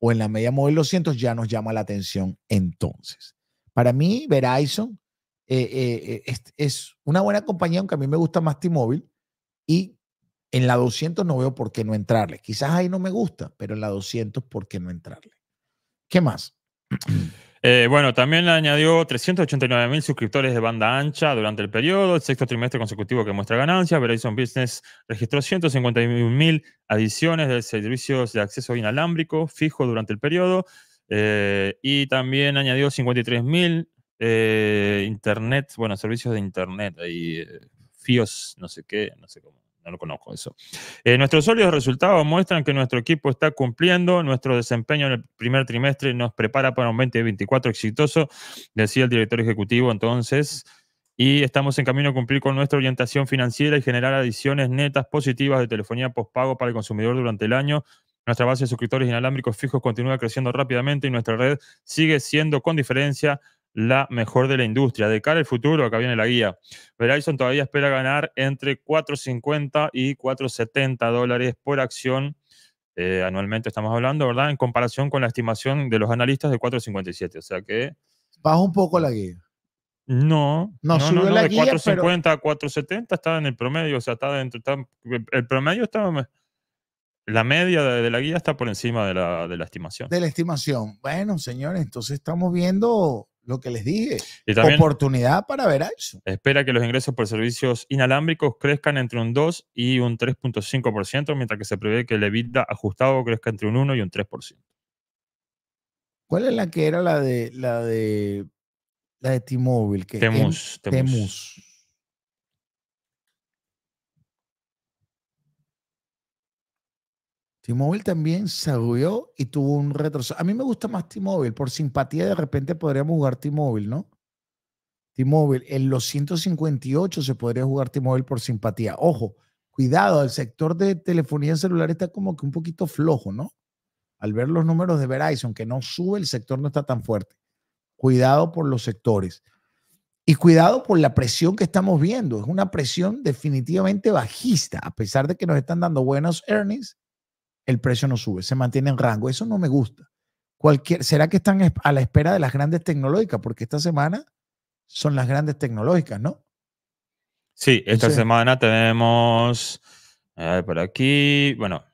o en la media móvil 200 ya nos llama la atención entonces. Para mí, Verizon eh, eh, eh, es, una buena compañía, aunque a mí me gusta más T-Mobile, y en la 200 no veo por qué no entrarle. Quizás ahí no me gusta, pero en la 200 por qué no entrarle. ¿Qué más? Eh, bueno, también le añadió 389.000 suscriptores de banda ancha durante el periodo, el sexto trimestre consecutivo que muestra ganancias. Verizon Business registró 151.000 adiciones de servicios de acceso inalámbrico fijo durante el periodo eh, y también añadió 53.000 eh, internet, bueno, servicios de internet y eh, FIOS, no sé qué, no sé cómo no lo conozco eso. Eh, nuestros sólidos resultados muestran que nuestro equipo está cumpliendo, nuestro desempeño en el primer trimestre nos prepara para un 2024 exitoso, decía el director ejecutivo entonces, y estamos en camino a cumplir con nuestra orientación financiera y generar adiciones netas positivas de telefonía postpago para el consumidor durante el año. Nuestra base de suscriptores inalámbricos fijos continúa creciendo rápidamente y nuestra red sigue siendo con diferencia la mejor de la industria. De cara al futuro, acá viene la guía. Verizon todavía espera ganar entre 4.50 y 4.70 dólares por acción eh, anualmente, estamos hablando, ¿verdad? En comparación con la estimación de los analistas de 4.57. O sea que... Baja un poco la guía. No, no, no, la de 4.50 a 4.70 está en el promedio, o sea, está dentro, el promedio está la media de, la guía está por encima de la, de la, estimación. De la estimación. Bueno, señores, entonces estamos viendo lo que les dije. Oportunidad para ver eso. Espera que los ingresos por servicios inalámbricos crezcan entre un 2 y un 3.5%, mientras que se prevé que el EBITDA ajustado crezca entre un 1 y un 3%. ¿Cuál es la que era la de la de la de T-Mobile? Temus, Temus. Temus. T-Mobile también salió y tuvo un retroceso. A mí me gusta más T-Mobile. Por simpatía, de repente podríamos jugar T-Mobile, ¿no? T-Mobile. En los 158 se podría jugar T-Mobile por simpatía. Ojo, cuidado, el sector de telefonía celular está como que un poquito flojo, ¿no? Al ver los números de Verizon, que no sube, el sector no está tan fuerte. Cuidado por los sectores. Y cuidado por la presión que estamos viendo. Es una presión definitivamente bajista, a pesar de que nos están dando buenos earnings el precio no sube, se mantiene en rango. Eso no me gusta. Cualquier, ¿Será que están a la espera de las grandes tecnológicas? Porque esta semana son las grandes tecnológicas, ¿no? Sí, esta semana tenemos, a por aquí, bueno,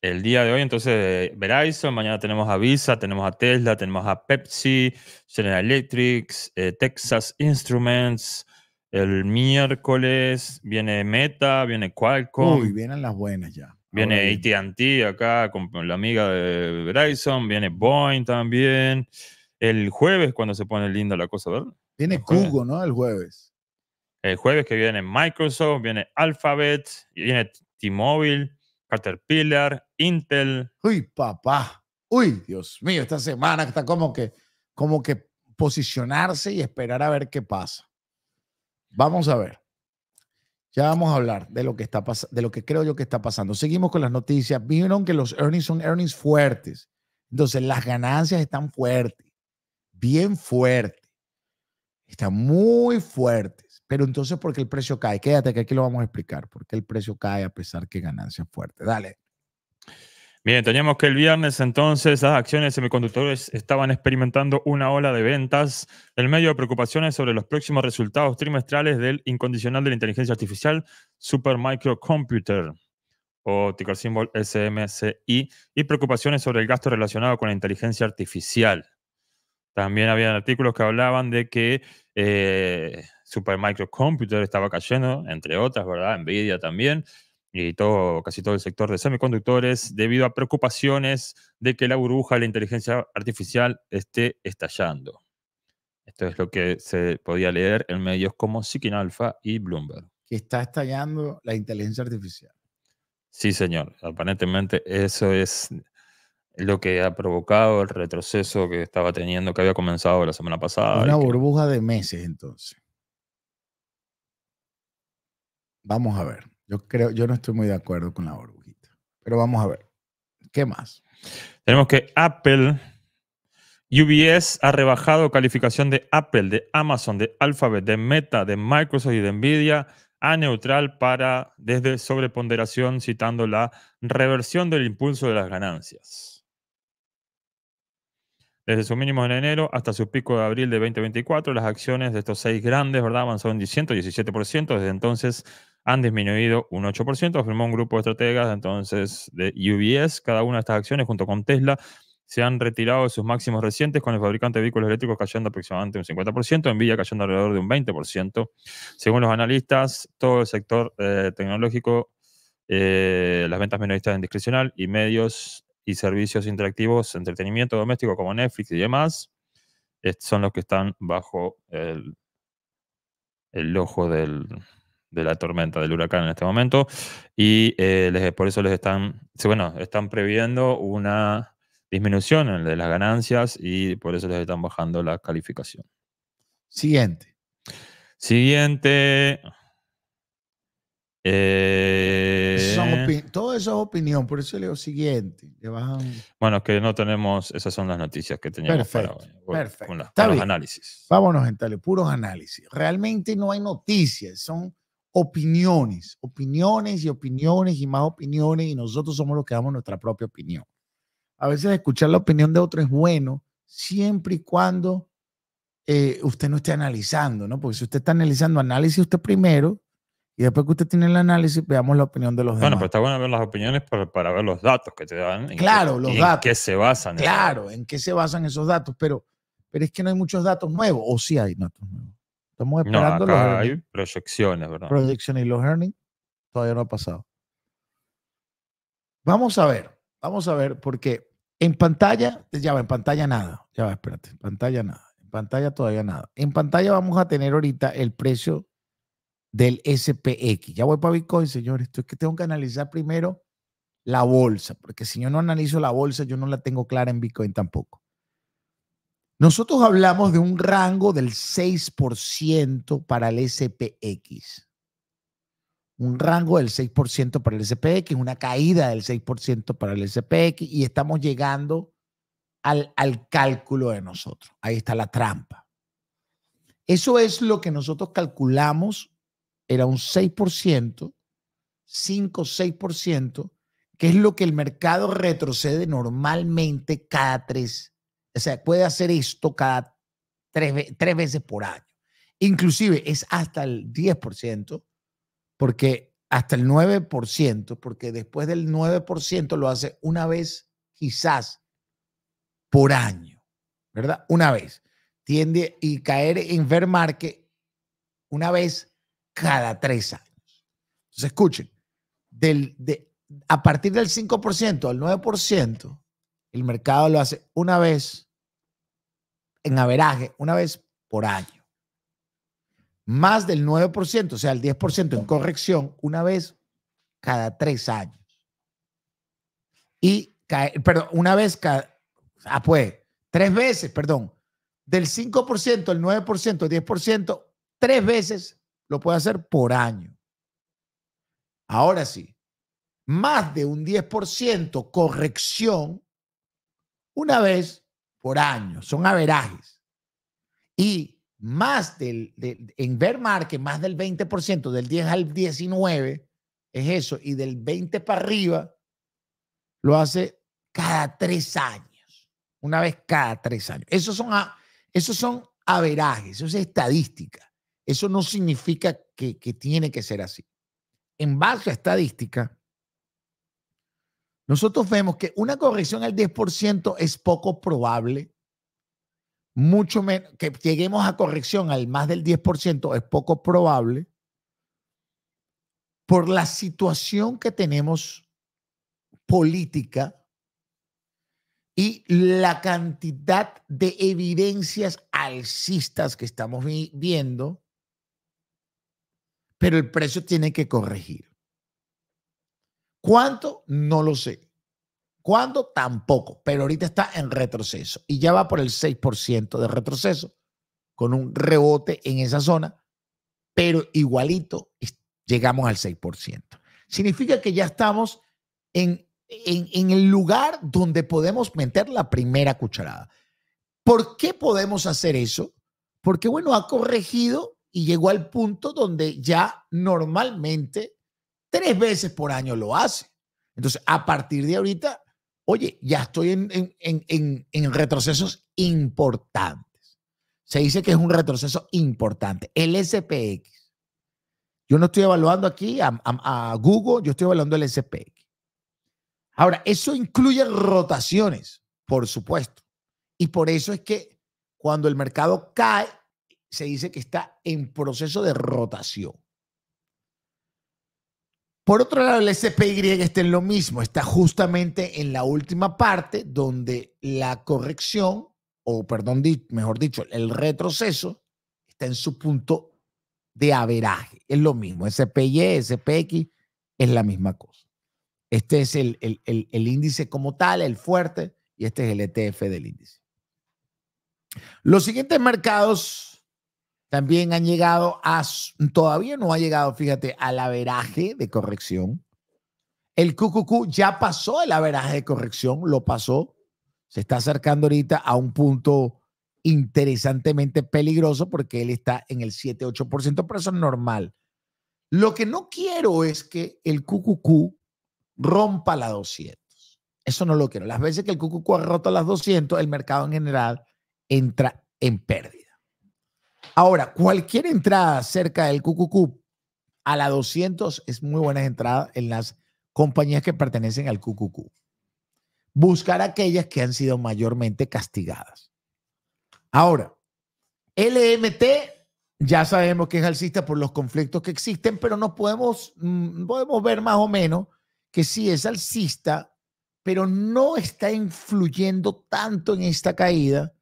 el día de hoy, entonces, Verizon, mañana tenemos a Visa, tenemos a Tesla, tenemos a Pepsi, General Electric, eh, Texas Instruments. El miércoles viene Meta, viene Qualcomm. Uy, vienen las buenas ya. Viene ATT acá con la amiga de Bryson, viene Boeing también. El jueves, cuando se pone linda la cosa, ¿verdad? Viene Google, ¿no? El jueves. El jueves que viene Microsoft, viene Alphabet, viene T-Mobile, Caterpillar, Intel. Uy, papá. Uy, Dios mío, esta semana está como que, como que posicionarse y esperar a ver qué pasa. Vamos a ver. Ya vamos a hablar de lo que está de lo que creo yo que está pasando. Seguimos con las noticias. Vieron que los earnings son earnings fuertes. Entonces, las ganancias están fuertes. Bien fuertes. Están muy fuertes. Pero entonces, ¿por qué el precio cae? Quédate que aquí lo vamos a explicar. ¿Por qué el precio cae a pesar que ganancias fuertes? Dale. Bien, teníamos que el viernes entonces las acciones de semiconductores estaban experimentando una ola de ventas. El medio de preocupaciones sobre los próximos resultados trimestrales del incondicional de la inteligencia artificial Supermicrocomputer o ticker símbolo SMCI y preocupaciones sobre el gasto relacionado con la inteligencia artificial. También había artículos que hablaban de que eh, Supermicrocomputer estaba cayendo, entre otras, ¿verdad? Nvidia también y todo, casi todo el sector de semiconductores debido a preocupaciones de que la burbuja de la inteligencia artificial esté estallando. Esto es lo que se podía leer en medios como Sikinalfa Alpha y Bloomberg. Que está estallando la inteligencia artificial. Sí, señor. Aparentemente eso es lo que ha provocado el retroceso que estaba teniendo, que había comenzado la semana pasada. Una burbuja de meses entonces. Vamos a ver. Yo creo, yo no estoy muy de acuerdo con la burbujita. Pero vamos a ver. ¿Qué más? Tenemos que Apple, UBS ha rebajado calificación de Apple, de Amazon, de Alphabet, de Meta, de Microsoft y de Nvidia a neutral para desde sobreponderación, citando la reversión del impulso de las ganancias. Desde su mínimo en enero hasta su pico de abril de 2024, las acciones de estos seis grandes, ¿verdad?, avanzaron un 117%. Desde entonces han disminuido un 8%, afirmó un grupo de estrategas entonces de UBS. Cada una de estas acciones, junto con Tesla, se han retirado de sus máximos recientes, con el fabricante de vehículos eléctricos cayendo aproximadamente un 50%, Nvidia cayendo alrededor de un 20%. Según los analistas, todo el sector eh, tecnológico, eh, las ventas minoristas en discrecional y medios y servicios interactivos, entretenimiento doméstico como Netflix y demás, eh, son los que están bajo el, el ojo del, de la tormenta, del huracán en este momento, y eh, les, por eso les están, bueno, están previendo una disminución en las ganancias y por eso les están bajando la calificación. Siguiente. Siguiente. Eh, todo eso es opinión, por eso leo siguiente. Le bajan... Bueno, es que no tenemos, esas son las noticias que teníamos para, hoy, perfecto. Con los análisis. Vámonos, gente, puros análisis. Realmente no hay noticias, son opiniones, opiniones y opiniones y más opiniones y nosotros somos los que damos nuestra propia opinión. A veces escuchar la opinión de otro es bueno siempre y cuando eh, usted no esté analizando, ¿no? Porque si usted está analizando, análisis usted primero y después que usted tiene el análisis, veamos la opinión de los demás. Bueno, pero está bueno ver las opiniones para, ver los datos que te dan. Claro, los datos. En qué se basan. Claro, en qué se basan esos datos, pero, pero es que no hay muchos datos nuevos, o sí hay datos nuevos. Estamos esperando no, Hay proyecciones, ¿verdad? Proyecciones y los earnings todavía no ha pasado. Vamos a ver, vamos a ver, porque en pantalla, ya va, en pantalla nada. Ya va, espérate, en pantalla nada. En pantalla todavía nada. En pantalla vamos a tener ahorita el precio del SPX. Ya voy para Bitcoin, señores. Esto es que tengo que analizar primero la bolsa, porque si yo no analizo la bolsa, yo no la tengo clara en Bitcoin tampoco. Nosotros hablamos de un rango del 6% para el SPX. Un rango del 6% para el SPX, una caída del 6% para el SPX y estamos llegando al, cálculo de nosotros. Ahí está la trampa. Eso es lo que nosotros calculamos, era un 6%, 5, 6%, que es lo que el mercado retrocede normalmente cada tres o sea, puede hacer esto cada tres, tres veces por año. Inclusive es hasta el 10%, porque hasta el 9%, porque después del 9% lo hace una vez quizás por año, ¿verdad? Una vez. Tiende y caer en ver una vez cada tres años. Entonces, escuchen, del, de, a partir del 5% al 9%, el mercado lo hace una vez en averaje, una vez por año. Más del 9%, o sea, el 10% en corrección, una vez cada tres años. Y, perdón, una vez cada, ah, pues, tres veces, perdón, del 5%, el 9%, el 10%, tres veces lo puede hacer por año. Ahora sí, más de un 10% corrección una vez por año, son averajes. Y más del, en Vermar, que más del 20%, del 10 al 19, es eso, y del 20 para arriba, lo hace cada tres años, una vez cada tres años. Esos son, esos son averajes, eso es estadística. Eso no significa que, que tiene que ser así. En base a estadística, nosotros vemos que una corrección al 10% es poco probable, mucho menos que lleguemos a corrección al más del 10% es poco probable por la situación que tenemos política y la cantidad de evidencias alcistas que estamos viendo, pero el precio tiene que corregir. ¿Cuánto? No lo sé. ¿Cuándo? Tampoco. Pero ahorita está en retroceso y ya va por el 6% de retroceso con un rebote en esa zona, pero igualito llegamos al 6%. Significa que ya estamos en, en el lugar donde podemos meter la primera cucharada. ¿Por qué podemos hacer eso? Porque, bueno, ha corregido y llegó al punto donde ya normalmente Tres veces por año lo hace. Entonces, a partir de ahorita, oye, ya estoy en, retrocesos importantes. Se dice que es un retroceso importante. El SPX. Yo no estoy evaluando aquí a, a Google, yo estoy evaluando el SPX. Ahora, eso incluye rotaciones, por supuesto. Y por eso es que cuando el mercado cae, se dice que está en proceso de rotación. Por otro lado, el SPY está en lo mismo, está justamente en la última parte donde la corrección, o perdón, mejor dicho, el retroceso está en su punto de averaje. Es lo mismo, SPY, SPX, es la misma cosa. Este es el, el índice como tal, el fuerte, y este es el ETF del índice. Los siguientes mercados también han llegado a, todavía no ha llegado, fíjate, al averaje de corrección. El QQQ ya pasó el averaje de corrección, lo pasó. Se está acercando ahorita a un punto interesantemente peligroso porque él está en el 7-8%, pero eso es normal. Lo que no quiero es que el QQQ rompa la 200. Eso no lo quiero. Las veces que el QQQ ha roto las 200, el mercado en general entra en pérdida. Ahora, cualquier entrada cerca del QQQ a la 200 es muy buena entrada en las compañías que pertenecen al QQQ. Buscar aquellas que han sido mayormente castigadas. Ahora, LMT ya sabemos que es alcista por los conflictos que existen, pero no podemos, mm, podemos ver más o menos que sí es alcista, pero no está influyendo tanto en esta caída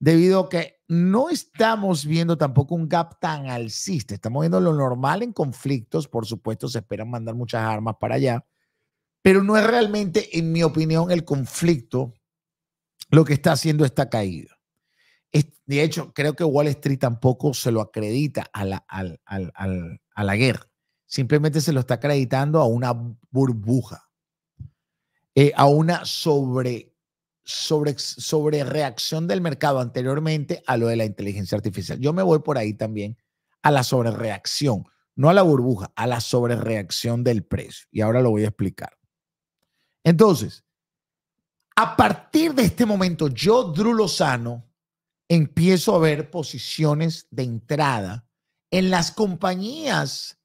debido a que no estamos viendo tampoco un gap tan alcista. Estamos viendo lo normal en conflictos. Por supuesto, se esperan mandar muchas armas para allá. Pero no es realmente, en mi opinión, el conflicto lo que está haciendo esta caída. De hecho, creo que Wall Street tampoco se lo acredita a la, guerra. Simplemente se lo está acreditando a una burbuja, eh, a una sobre sobre, reacción del mercado anteriormente a lo de la inteligencia artificial. Yo me voy por ahí también a la sobrereacción, no a la burbuja, a la sobrereacción del precio. Y ahora lo voy a explicar. Entonces, a partir de este momento, yo, Drew Lozano, empiezo a ver posiciones de entrada en las compañías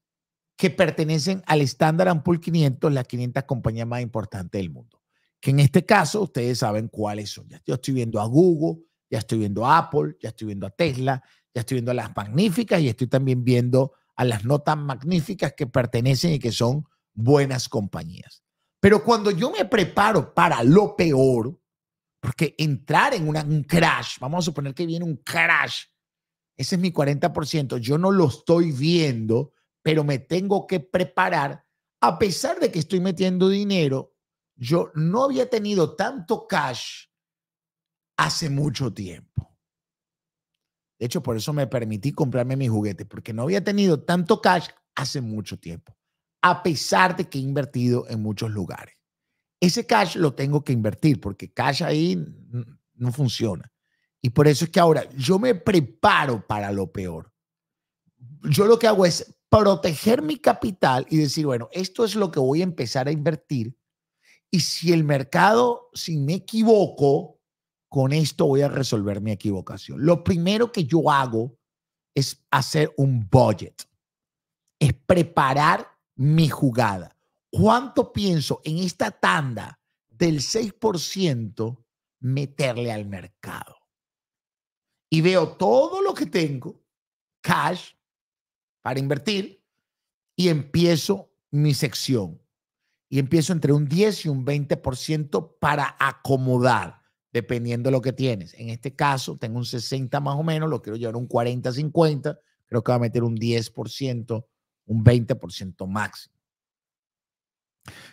que pertenecen al Standard Poor's 500, la 500 compañía más importante del mundo que en este caso ustedes saben cuáles son. Yo estoy viendo a Google, ya estoy viendo a Apple, ya estoy viendo a Tesla, ya estoy viendo a las magníficas y estoy también viendo a las no tan magníficas que pertenecen y que son buenas compañías. Pero cuando yo me preparo para lo peor, porque entrar en un crash, vamos a suponer que viene un crash, ese es mi 40%, yo no lo estoy viendo, pero me tengo que preparar, a pesar de que estoy metiendo dinero, yo no había tenido tanto cash hace mucho tiempo. De hecho, por eso me permití comprarme mis juguetes, porque no había tenido tanto cash hace mucho tiempo, a pesar de que he invertido en muchos lugares. Ese cash lo tengo que invertir, porque cash ahí no funciona. Y por eso es que ahora yo me preparo para lo peor. Yo lo que hago es proteger mi capital y decir, bueno, esto es lo que voy a empezar a invertir y si el mercado, si me equivoco, con esto voy a resolver mi equivocación. Lo primero que yo hago es hacer un budget, es preparar mi jugada. ¿Cuánto pienso en esta tanda del 6% meterle al mercado? Y veo todo lo que tengo, cash, para invertir, y empiezo mi sección y empiezo entre un 10 y un 20% para acomodar, dependiendo de lo que tienes. En este caso, tengo un 60 más o menos, lo quiero llevar un 40, 50, creo que va a meter un 10%, un 20% máximo.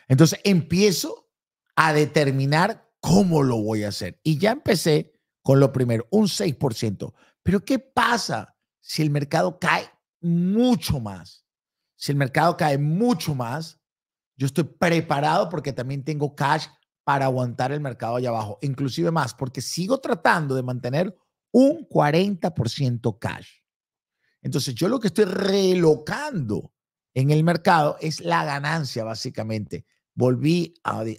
Entonces empiezo a determinar cómo lo voy a hacer. Y ya empecé con lo primero, un 6%. Pero ¿qué pasa si el mercado cae mucho más? Si el mercado cae mucho más, yo estoy preparado porque también tengo cash para aguantar el mercado allá abajo, inclusive más, porque sigo tratando de mantener un 40% cash. Entonces, yo lo que estoy relocando en el mercado es la ganancia, básicamente. Volví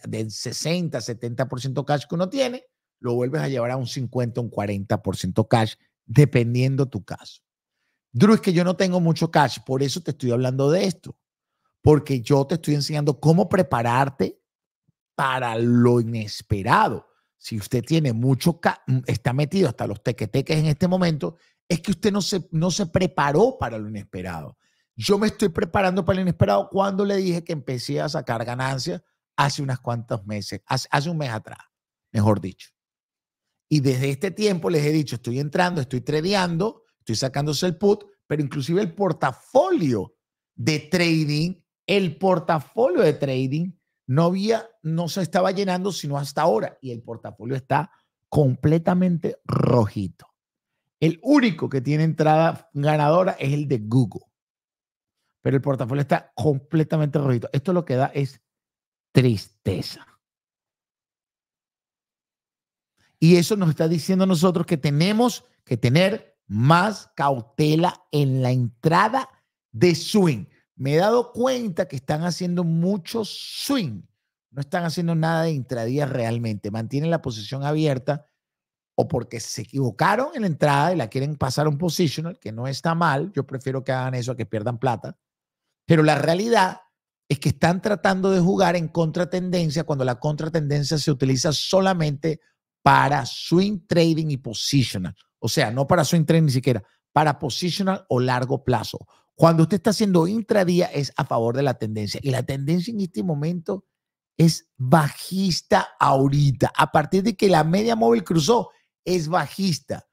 del 60, 70% cash que uno tiene, lo vuelves a llevar a un 50, un 40% cash, dependiendo tu caso. Drew, es que yo no tengo mucho cash, por eso te estoy hablando de esto porque yo te estoy enseñando cómo prepararte para lo inesperado. Si usted tiene mucho, mm, está metido hasta los tequeteques en este momento, es que usted no se, no se preparó para lo inesperado. Yo me estoy preparando para lo inesperado cuando le dije que empecé a sacar ganancias hace unas cuantas meses, hace, un mes atrás, mejor dicho. Y desde este tiempo les he dicho, estoy entrando, estoy tradeando, estoy sacándose el put, pero inclusive el portafolio de trading el portafolio de trading no había, no se estaba llenando sino hasta ahora y el portafolio está completamente rojito. El único que tiene entrada ganadora es el de Google. Pero el portafolio está completamente rojito. Esto lo que da es tristeza. Y eso nos está diciendo a nosotros que tenemos que tener más cautela en la entrada de swing me he dado cuenta que están haciendo mucho swing. No están haciendo nada de intradía realmente. Mantienen la posición abierta o porque se equivocaron en la entrada y la quieren pasar a un positional, que no está mal. Yo prefiero que hagan eso a que pierdan plata. Pero la realidad es que están tratando de jugar en contratendencia cuando la contratendencia se utiliza solamente para swing trading y positional. O sea, no para swing trading ni siquiera, para positional o largo plazo. Cuando usted está haciendo intradía es a favor de la tendencia y la tendencia en este momento es bajista ahorita. A partir de que la media móvil cruzó, es bajista.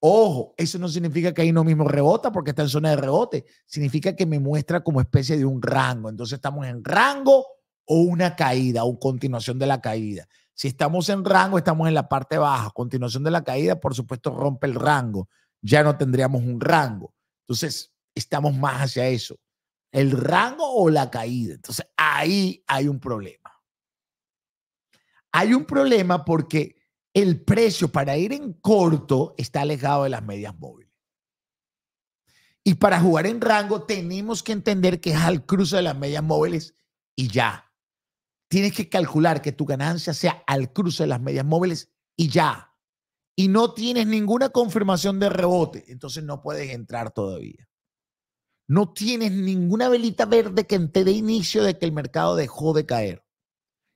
Ojo, eso no significa que ahí no mismo rebota porque está en zona de rebote. Significa que me muestra como especie de un rango. Entonces estamos en rango o una caída o continuación de la caída. Si estamos en rango, estamos en la parte baja. Continuación de la caída, por supuesto, rompe el rango. Ya no tendríamos un rango. Entonces, estamos más hacia eso, el rango o la caída. Entonces ahí hay un problema. Hay un problema porque el precio para ir en corto está alejado de las medias móviles. Y para jugar en rango tenemos que entender que es al cruce de las medias móviles y ya. Tienes que calcular que tu ganancia sea al cruce de las medias móviles y ya. Y no tienes ninguna confirmación de rebote, entonces no puedes entrar todavía no tienes ninguna velita verde que te dé inicio de que el mercado dejó de caer.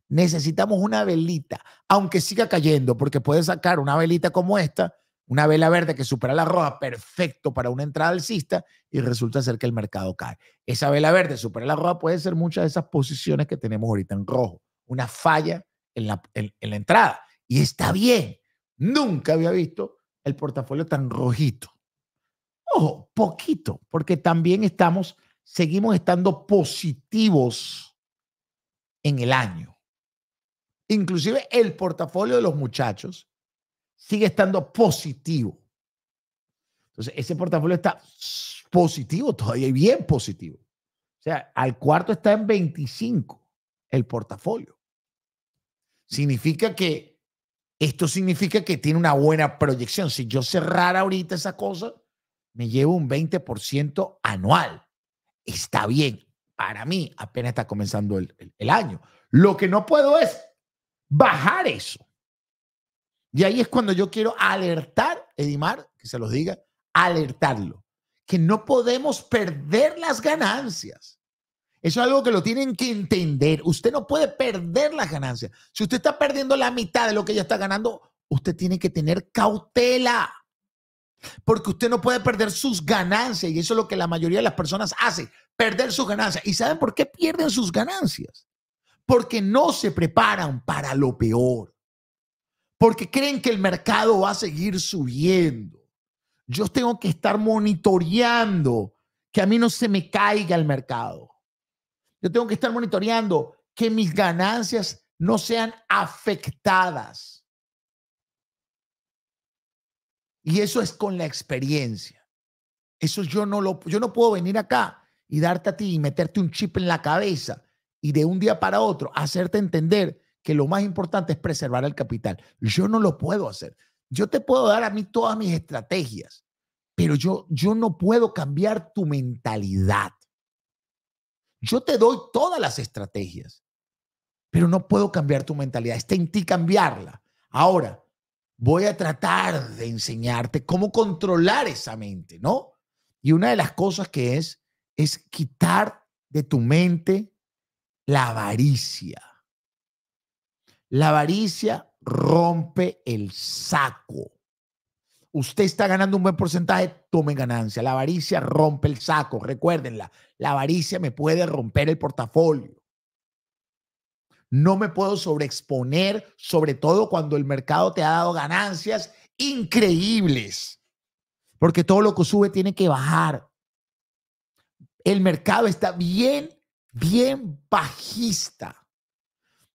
Necesitamos una velita, aunque siga cayendo, porque puedes sacar una velita como esta, una vela verde que supera la roja, perfecto para una entrada alcista y resulta ser que el mercado cae. Esa vela verde supera la roja puede ser muchas de esas posiciones que tenemos ahorita en rojo, una falla en la, en la entrada. Y está bien, nunca había visto el portafolio tan rojito. Ojo, poquito, porque también estamos, seguimos estando positivos en el año. Inclusive el portafolio de los muchachos sigue estando positivo. Entonces, ese portafolio está positivo todavía, bien positivo. O sea, al cuarto está en 25 el portafolio. Significa que esto significa que tiene una buena proyección. Si yo cerrara ahorita esa cosa, me llevo un 20% anual. Está bien. Para mí, apenas está comenzando el, año. Lo que no puedo es bajar eso. Y ahí es cuando yo quiero alertar, Edimar, que se los diga, alertarlo, que no podemos perder las ganancias. Eso es algo que lo tienen que entender. Usted no puede perder las ganancias. Si usted está perdiendo la mitad de lo que ya está ganando, usted tiene que tener cautela porque usted no puede perder sus ganancias y eso es lo que la mayoría de las personas hace, perder sus ganancias. ¿Y saben por qué pierden sus ganancias? Porque no se preparan para lo peor, porque creen que el mercado va a seguir subiendo. Yo tengo que estar monitoreando que a mí no se me caiga el mercado. Yo tengo que estar monitoreando que mis ganancias no sean afectadas Y eso es con la experiencia. Eso yo no lo, yo no puedo venir acá y darte a ti y meterte un chip en la cabeza y de un día para otro hacerte entender que lo más importante es preservar el capital. Yo no lo puedo hacer. Yo te puedo dar a mí todas mis estrategias, pero yo, yo no puedo cambiar tu mentalidad. Yo te doy todas las estrategias, pero no puedo cambiar tu mentalidad. Está en ti cambiarla. Ahora, voy a tratar de enseñarte cómo controlar esa mente, ¿no? Y una de las cosas que es, es quitar de tu mente la avaricia. La avaricia rompe el saco. Usted está ganando un buen porcentaje, tome ganancia. La avaricia rompe el saco, recuérdenla. La avaricia me puede romper el portafolio. No me puedo sobreexponer, sobre todo cuando el mercado te ha dado ganancias increíbles, porque todo lo que sube tiene que bajar. El mercado está bien, bien bajista.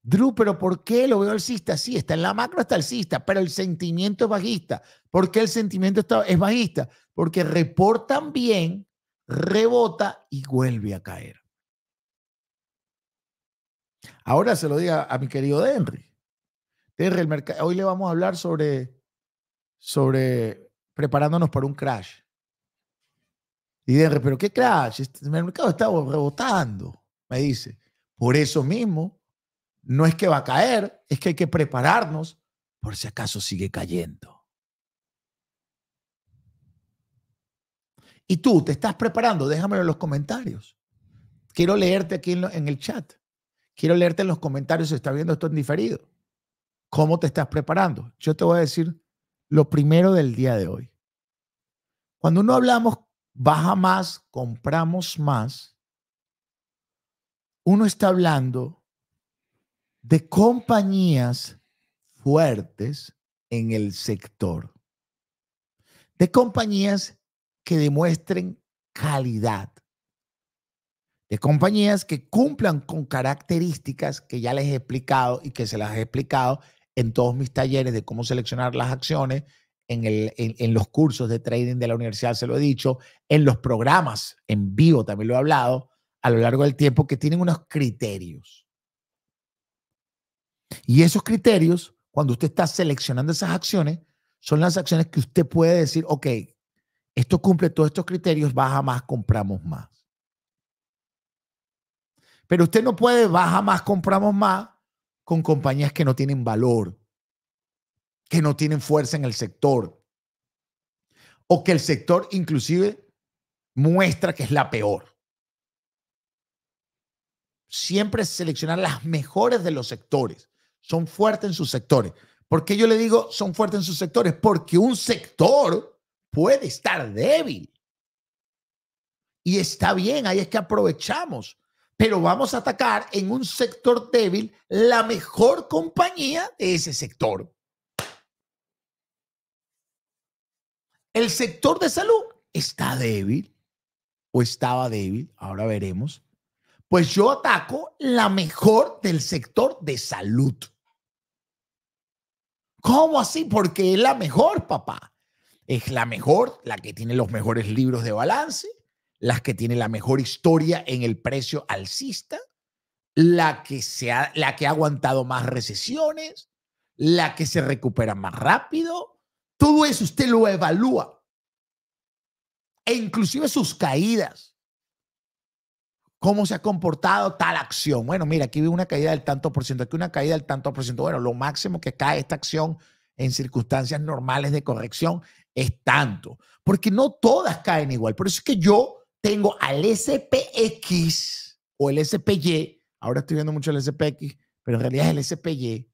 Drew, pero ¿por qué lo veo alcista? Sí, está en la macro, está alcista, pero el sentimiento es bajista. ¿Por qué el sentimiento está, es bajista? Porque reportan bien, rebota y vuelve a caer. Ahora se lo diga a mi querido Henry. Denry, el hoy le vamos a hablar sobre, sobre preparándonos para un crash. Y Henry, pero ¿qué crash? Este, el mercado está rebotando, me dice. Por eso mismo, no es que va a caer, es que hay que prepararnos por si acaso sigue cayendo. Y tú te estás preparando, déjamelo en los comentarios. Quiero leerte aquí en el chat. Quiero leerte en los comentarios si estás viendo esto en diferido. ¿Cómo te estás preparando? Yo te voy a decir lo primero del día de hoy. Cuando uno hablamos baja más, compramos más, uno está hablando de compañías fuertes en el sector, de compañías que demuestren calidad, de compañías que cumplan con características que ya les he explicado y que se las he explicado en todos mis talleres de cómo seleccionar las acciones, en, los cursos de trading de la universidad se lo he dicho, en los programas en vivo también lo he hablado a lo largo del tiempo, que tienen unos criterios. Y esos criterios, cuando usted está seleccionando esas acciones, son las acciones que usted puede decir, ok, esto cumple todos estos criterios, baja más, compramos más. Pero usted no puede, baja más, compramos más con compañías que no tienen valor, que no tienen fuerza en el sector, o que el sector inclusive muestra que es la peor. Siempre seleccionar las mejores de los sectores. Son fuertes en sus sectores. ¿Por qué yo le digo son fuertes en sus sectores? Porque un sector puede estar débil. Y está bien, ahí es que aprovechamos pero vamos a atacar en un sector débil la mejor compañía de ese sector. El sector de salud está débil o estaba débil, ahora veremos. Pues yo ataco la mejor del sector de salud. ¿Cómo así? Porque es la mejor, papá. Es la mejor, la que tiene los mejores libros de balance, las que tienen la mejor historia en el precio alcista, la que, ha, la que ha aguantado más recesiones, la que se recupera más rápido. Todo eso usted lo evalúa. E inclusive sus caídas. ¿Cómo se ha comportado tal acción? Bueno, mira, aquí vi una caída del tanto por ciento, aquí una caída del tanto por ciento. Bueno, lo máximo que cae esta acción en circunstancias normales de corrección es tanto, porque no todas caen igual. Por eso es que yo tengo al SPX o el SPY, ahora estoy viendo mucho el SPX, pero en realidad es el SPY,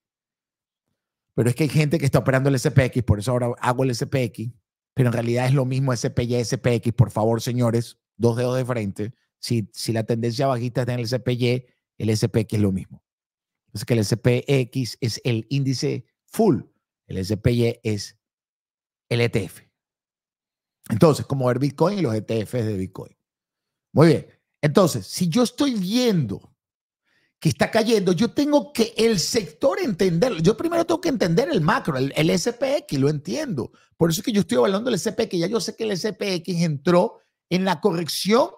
pero es que hay gente que está operando el SPX, por eso ahora hago el SPX, pero en realidad es lo mismo SPY, SPX, por favor, señores, dos dedos de frente, si, la tendencia bajista está en el SPY, el SPX es lo mismo. Es que el SPX es el índice full, el SPY es el ETF. Entonces, como ver Bitcoin y los ETFs de Bitcoin. Muy bien. Entonces, si yo estoy viendo que está cayendo, yo tengo que el sector entenderlo. Yo primero tengo que entender el macro, el, SPX, lo entiendo. Por eso es que yo estoy hablando del SPX. Ya yo sé que el SPX entró en la corrección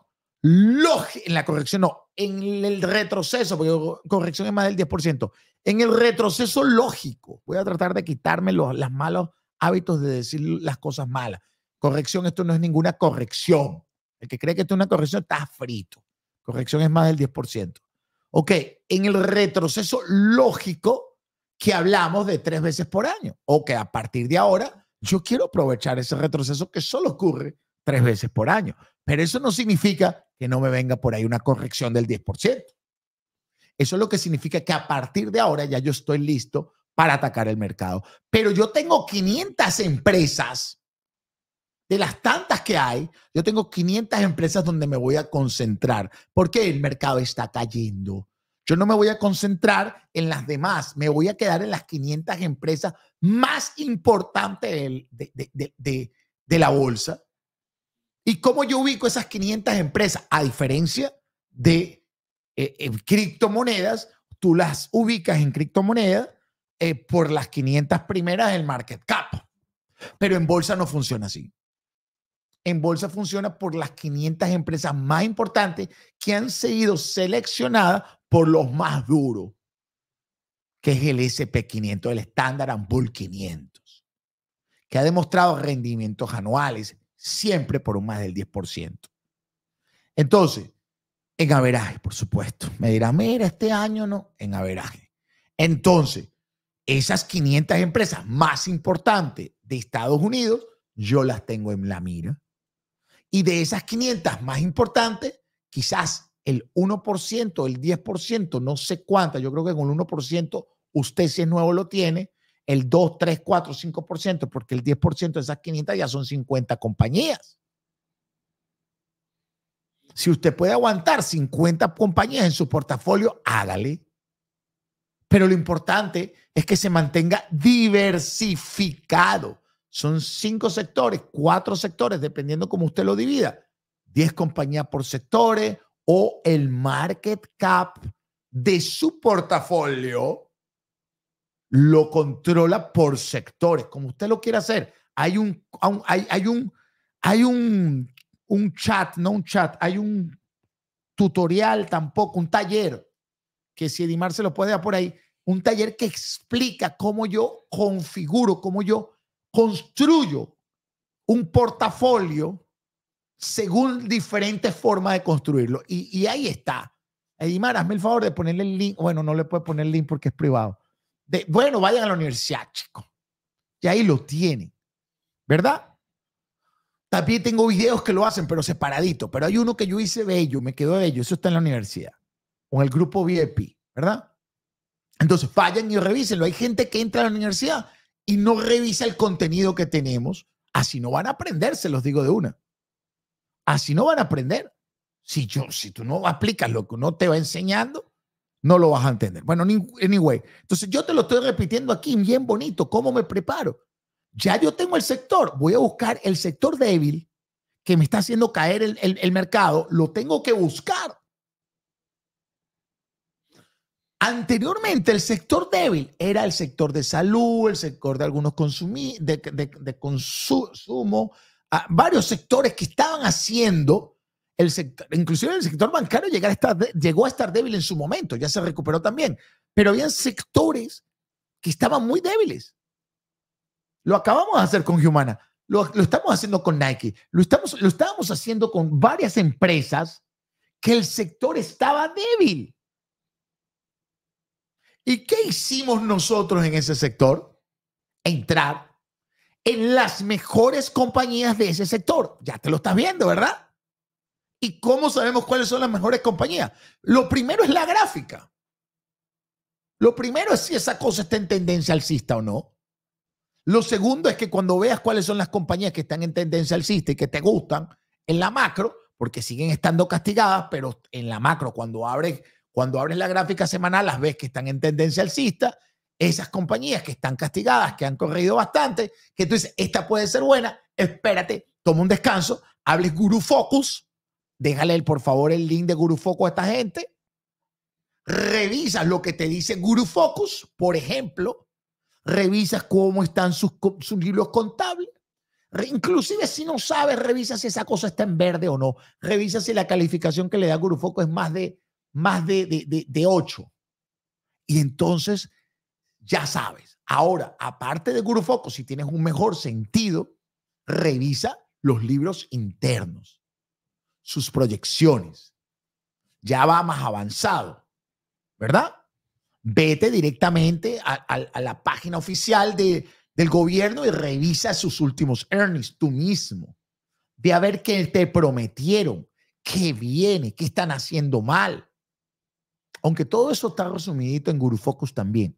lógica, en la corrección no, en el retroceso, porque corrección es más del 10%, en el retroceso lógico. Voy a tratar de quitarme los malos hábitos de decir las cosas malas. Corrección, esto no es ninguna corrección. El que cree que esto es una corrección está frito. Corrección es más del 10%. Ok, en el retroceso lógico que hablamos de tres veces por año, o que a partir de ahora yo quiero aprovechar ese retroceso que solo ocurre tres veces por año. Pero eso no significa que no me venga por ahí una corrección del 10%. Eso es lo que significa que a partir de ahora ya yo estoy listo para atacar el mercado. Pero yo tengo 500 empresas de las tantas que hay, yo tengo 500 empresas donde me voy a concentrar, porque el mercado está cayendo. Yo no me voy a concentrar en las demás, me voy a quedar en las 500 empresas más importantes de, la bolsa. ¿Y cómo yo ubico esas 500 empresas? A diferencia de eh, criptomonedas, tú las ubicas en criptomonedas eh, por las 500 primeras del market cap. Pero en bolsa no funciona así en bolsa funciona por las 500 empresas más importantes que han sido seleccionadas por los más duros, que es el SP500, el Standard Bull 500, que ha demostrado rendimientos anuales siempre por un más del 10%. Entonces, en averaje, por supuesto. Me dirá, mira, este año no, en averaje. Entonces, esas 500 empresas más importantes de Estados Unidos, yo las tengo en la mira. Y de esas 500 más importantes, quizás el 1%, el 10%, no sé cuántas, yo creo que con el 1% usted si es nuevo lo tiene, el 2, 3, 4, 5%, porque el 10% de esas 500 ya son 50 compañías. Si usted puede aguantar 50 compañías en su portafolio, hágale. Pero lo importante es que se mantenga diversificado. Son cinco sectores, cuatro sectores, dependiendo como usted lo divida. Diez compañías por sectores o el market cap de su portafolio lo controla por sectores, como usted lo quiera hacer. Hay un, hay, un, hay un, un chat, no un chat, hay un tutorial tampoco, un taller, que si Edimar se lo puede dar por ahí, un taller que explica cómo yo configuro, cómo yo construyo un portafolio según diferentes formas de construirlo. Y, ahí está. Edimar, hazme el favor de ponerle el link. Bueno, no le puedo poner el link porque es privado. bueno, vayan a la universidad, chicos. Y ahí lo tienen. ¿Verdad? También tengo videos que lo hacen, pero separadito. Pero hay uno que yo hice bello, me quedó bello. Eso está en la universidad. Con el grupo VIP, ¿verdad? Entonces, vayan y revísenlo. Hay gente que entra a la universidad y no revisa el contenido que tenemos, así no van a aprender, se los digo de una. Así no van a aprender. Si, yo, si tú no aplicas lo que uno te va enseñando, no lo vas a entender. Bueno, anyway, entonces yo te lo estoy repitiendo aquí bien bonito, cómo me preparo. Ya yo tengo el sector, voy a buscar el sector débil que me está haciendo caer el mercado, lo tengo que buscar. Anteriormente el sector débil era el sector de salud, el sector de algunos consumi de, consumo, ah, varios sectores que estaban haciendo el sector, inclusive el sector bancario llegar llegó a estar débil en su momento, ya se recuperó también, pero habían sectores que estaban muy débiles. Lo acabamos de hacer con Humana, lo, lo estamos haciendo con Nike, lo, estamos, lo estábamos haciendo con varias empresas que el sector estaba débil. ¿Y qué hicimos nosotros en ese sector? Entrar en las mejores compañías de ese sector. Ya te lo estás viendo, ¿verdad? ¿Y cómo sabemos cuáles son las mejores compañías? Lo primero es la gráfica. Lo primero es si esa cosa está en tendencia alcista o no. Lo segundo es que cuando veas cuáles son las compañías que están en tendencia alcista y que te gustan en la macro, porque siguen estando castigadas, pero en la macro, cuando abres cuando abres la gráfica semanal, las ves que están en tendencia alcista, esas compañías que están castigadas, que han corrido bastante, que tú dices, esta puede ser buena, espérate, toma un descanso, hables Guru Focus, déjale el, por favor el link de Guru Focus a esta gente, revisas lo que te dice Guru Focus, por ejemplo, revisas cómo están sus, sus libros contables, inclusive si no sabes, revisa si esa cosa está en verde o no, revisa si la calificación que le da Guru Focus es más de más de, de, 8. Y entonces ya sabes. Ahora, aparte de Guru Focus, si tienes un mejor sentido, revisa los libros internos, sus proyecciones. Ya va más avanzado, ¿verdad? Vete directamente a, la página oficial de, del gobierno y revisa sus últimos earnings tú mismo. Ve a ver qué te prometieron, qué viene, qué están haciendo mal. Aunque todo eso está resumidito en Guru Focus también.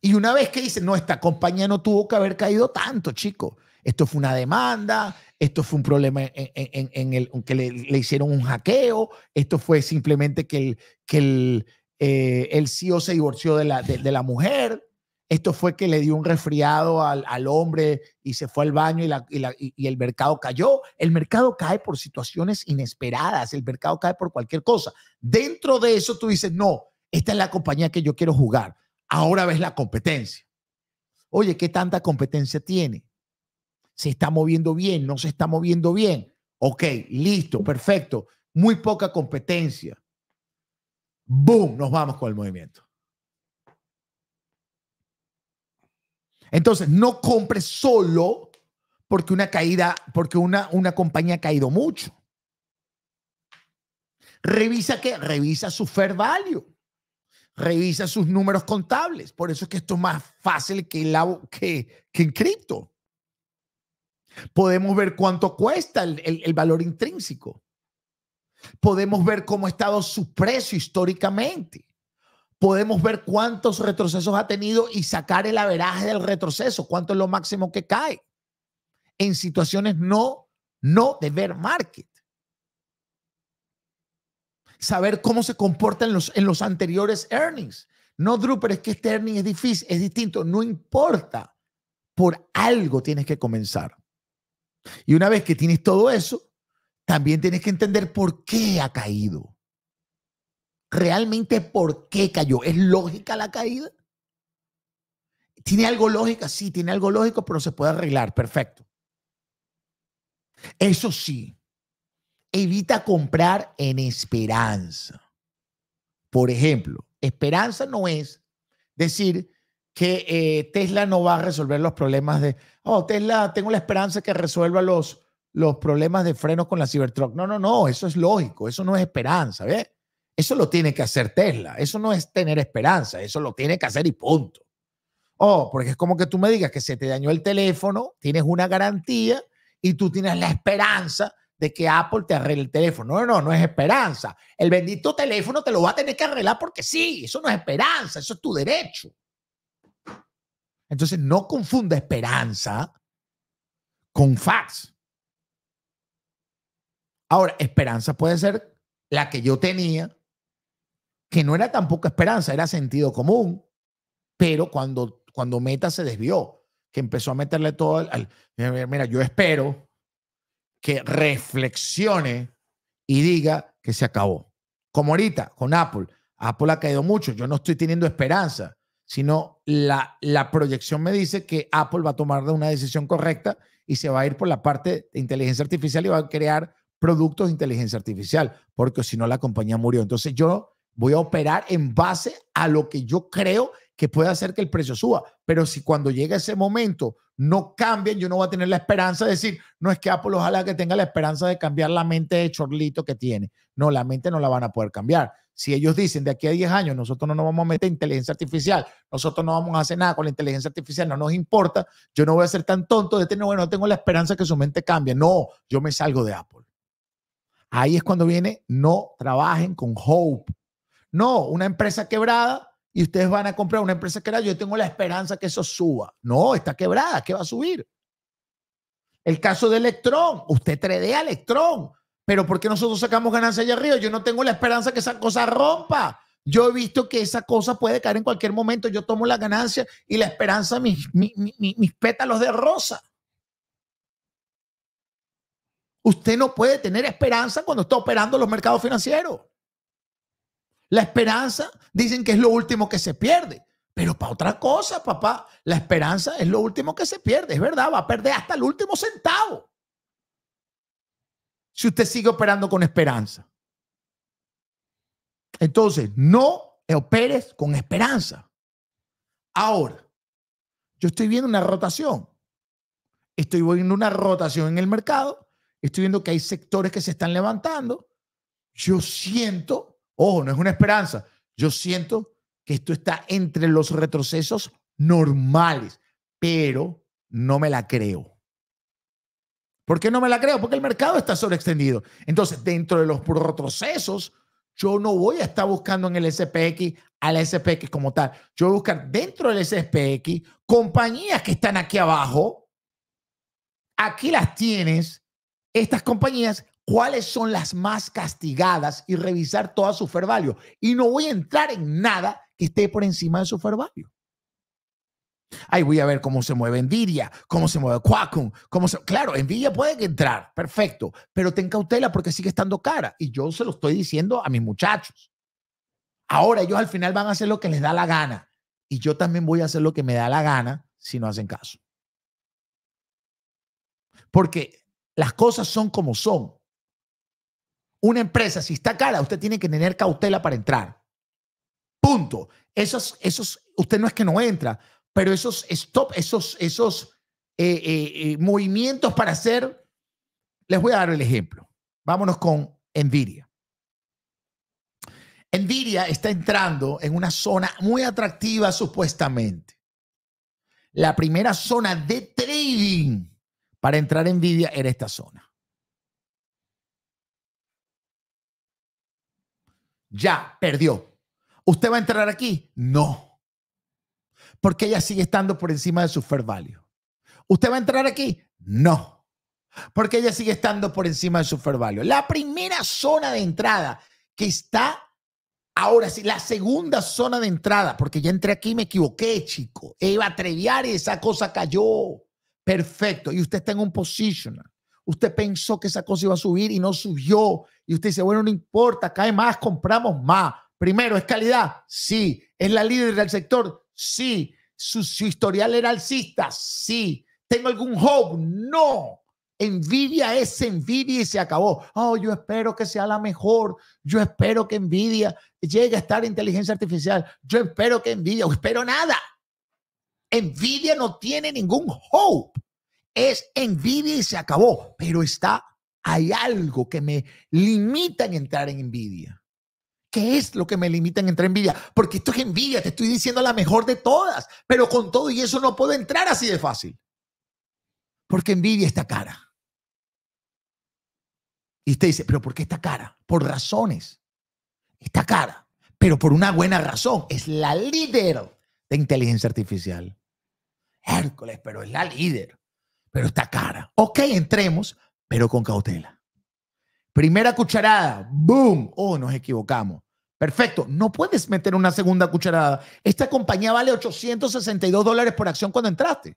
Y una vez que dice, no, compañía no tuvo que haber caído tanto, chico. Esto fue una demanda, esto fue un problema en, el que le, hicieron un hackeo, esto fue simplemente que el, que el, eh, CEO se divorció de la, de la mujer esto fue que le dio un resfriado al, hombre y se fue al baño y, y, el mercado cayó. El mercado cae por situaciones inesperadas, el mercado cae por cualquier cosa. Dentro de eso tú dices, no, esta es la compañía que yo quiero jugar. Ahora ves la competencia. Oye, ¿qué tanta competencia tiene? ¿Se está moviendo bien? ¿No se está moviendo bien? Ok, listo, perfecto. Muy poca competencia. Boom, nos vamos con el movimiento. Entonces, no compres solo porque una caída, porque una, una compañía ha caído mucho. Revisa qué? Revisa su fair value. Revisa sus números contables. Por eso es que esto es más fácil que, la, que, que en cripto. Podemos ver cuánto cuesta el, el valor intrínseco. Podemos ver cómo ha estado su precio históricamente podemos ver cuántos retrocesos ha tenido y sacar el averaje del retroceso, cuánto es lo máximo que cae en situaciones no, no de bear market. Saber cómo se comportan los, en los anteriores earnings. No, Drew, pero es que este earning es difícil, es distinto. No importa. Por algo tienes que comenzar. Y una vez que tienes todo eso, también tienes que entender por qué ha caído realmente por qué cayó. ¿Es lógica la caída? ¿Tiene algo lógica? Sí, tiene algo lógico, pero se puede arreglar. Perfecto. Eso sí, evita comprar en esperanza. Por ejemplo, esperanza no es decir que eh, Tesla no va a resolver los problemas de, oh, Tesla, tengo la esperanza que resuelva los, los problemas de frenos con la Cybertruck. No, no, no, eso es lógico, eso no es esperanza, ¿ves? Eso lo tiene que hacer Tesla. Eso no es tener esperanza. Eso lo tiene que hacer y punto. Oh, porque es como que tú me digas que se te dañó el teléfono, tienes una garantía y tú tienes la esperanza de que Apple te arregle el teléfono. No, no, no es esperanza. El bendito teléfono te lo va a tener que arreglar porque sí, eso no es esperanza, eso es tu derecho. Entonces, no confunda esperanza con fax. Ahora, esperanza puede ser la que yo tenía que no era tampoco esperanza, era sentido común, pero cuando, cuando Meta se desvió, que empezó a meterle todo al, mira, yo espero que reflexione y diga que se acabó. Como ahorita con Apple, Apple ha caído mucho, yo no estoy teniendo esperanza, sino la, la proyección me dice que Apple va a tomar una decisión correcta y se va a ir por la parte de inteligencia artificial y va a crear productos de inteligencia artificial, porque si no la compañía murió. Entonces yo voy a operar en base a lo que yo creo que puede hacer que el precio suba. Pero si cuando llega ese momento no cambian, yo no voy a tener la esperanza de decir, no es que Apple ojalá que tenga la esperanza de cambiar la mente de chorlito que tiene. No, la mente no la van a poder cambiar. Si ellos dicen de aquí a 10 años, nosotros no nos vamos a meter inteligencia artificial, nosotros no vamos a hacer nada con la inteligencia artificial, no nos importa, yo no voy a ser tan tonto de tener, bueno, no tengo la esperanza que su mente cambie. No, yo me salgo de Apple. Ahí es cuando viene, no trabajen con hope, no, una empresa quebrada y ustedes van a comprar una empresa quebrada. Yo tengo la esperanza que eso suba. No, está quebrada. ¿Qué va a subir? El caso de Electrón. Usted tradea Electrón. Pero ¿por qué nosotros sacamos ganancia allá arriba? Yo no tengo la esperanza que esa cosa rompa. Yo he visto que esa cosa puede caer en cualquier momento. Yo tomo la ganancia y la esperanza, mis, mis pétalos de rosa. Usted no puede tener esperanza cuando está operando los mercados financieros. La esperanza dicen que es lo último que se pierde, pero para otra cosa, papá, la esperanza es lo último que se pierde, es verdad, va a perder hasta el último centavo. Si usted sigue operando con esperanza. Entonces, no operes con esperanza. Ahora, yo estoy viendo una rotación. Estoy viendo una rotación en el mercado. Estoy viendo que hay sectores que se están levantando. Yo siento Ojo, no es una esperanza. Yo siento que esto está entre los retrocesos normales, pero no me la creo. ¿Por qué no me la creo? Porque el mercado está sobreextendido. Entonces, dentro de los retrocesos, yo no voy a estar buscando en el SPX a la SPX como tal. Yo voy a buscar dentro del SPX compañías que están aquí abajo. Aquí las tienes. Estas compañías cuáles son las más castigadas y revisar toda su fair Y no voy a entrar en nada que esté por encima de su fair value. Ahí voy a ver cómo se mueve Nvidia, cómo se mueve Qualcomm, cómo se... Claro, Nvidia puede entrar, perfecto, pero ten cautela porque sigue estando cara. Y yo se lo estoy diciendo a mis muchachos. Ahora ellos al final van a hacer lo que les da la gana. Y yo también voy a hacer lo que me da la gana si no hacen caso. Porque las cosas son como son una empresa, si está cara, usted tiene que tener cautela para entrar. Punto. Esos, esos, usted no es que no entra, pero esos stop, esos, esos eh, eh, eh, movimientos para hacer, les voy a dar el ejemplo. Vámonos con Nvidia. Nvidia está entrando en una zona muy atractiva supuestamente. La primera zona de trading para entrar en Nvidia era esta zona. Ya, perdió. ¿Usted va a entrar aquí? No. Porque ella sigue estando por encima de su fair value. ¿Usted va a entrar aquí? No. Porque ella sigue estando por encima de su fair value. La primera zona de entrada que está Ahora sí, la segunda zona de entrada, porque ya entré aquí y me equivoqué, chico. iba a treviar y esa cosa cayó. Perfecto. Y usted está en un positional usted pensó que esa cosa iba a subir y no subió. Y usted dice, bueno, no importa, cae más, compramos más. Primero, ¿es calidad? Sí. ¿Es la líder del sector? Sí. ¿Su, historial era alcista? Sí. ¿Tengo algún hope? No. Envidia es envidia y se acabó. Oh, yo espero que sea la mejor. Yo espero que envidia llegue a estar inteligencia artificial. Yo espero que envidia, espero nada. Envidia no tiene ningún hope es envidia y se acabó, pero está, hay algo que me limita en entrar en envidia. ¿Qué es lo que me limita en entrar en envidia? Porque esto es envidia, te estoy diciendo la mejor de todas, pero con todo y eso no puedo entrar así de fácil. Porque envidia está cara. Y usted dice, pero ¿por qué está cara? Por razones. Está cara, pero por una buena razón. Es la líder de inteligencia artificial. Hércules, pero es la líder pero está cara. Ok, entremos, pero con cautela. Primera cucharada, boom, oh, nos equivocamos. Perfecto, no puedes meter una segunda cucharada. Esta compañía vale 862 dólares por acción cuando entraste.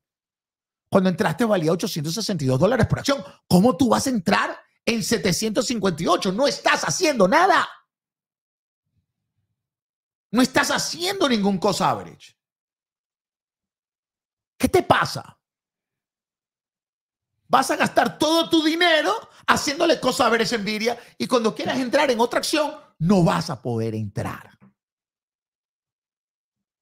Cuando entraste valía 862 dólares por acción. ¿Cómo tú vas a entrar en 758? No estás haciendo nada. No estás haciendo ningún cosa, average. ¿Qué te pasa? vas a gastar todo tu dinero haciéndole cosas a ver esa envidia y cuando quieras entrar en otra acción, no vas a poder entrar.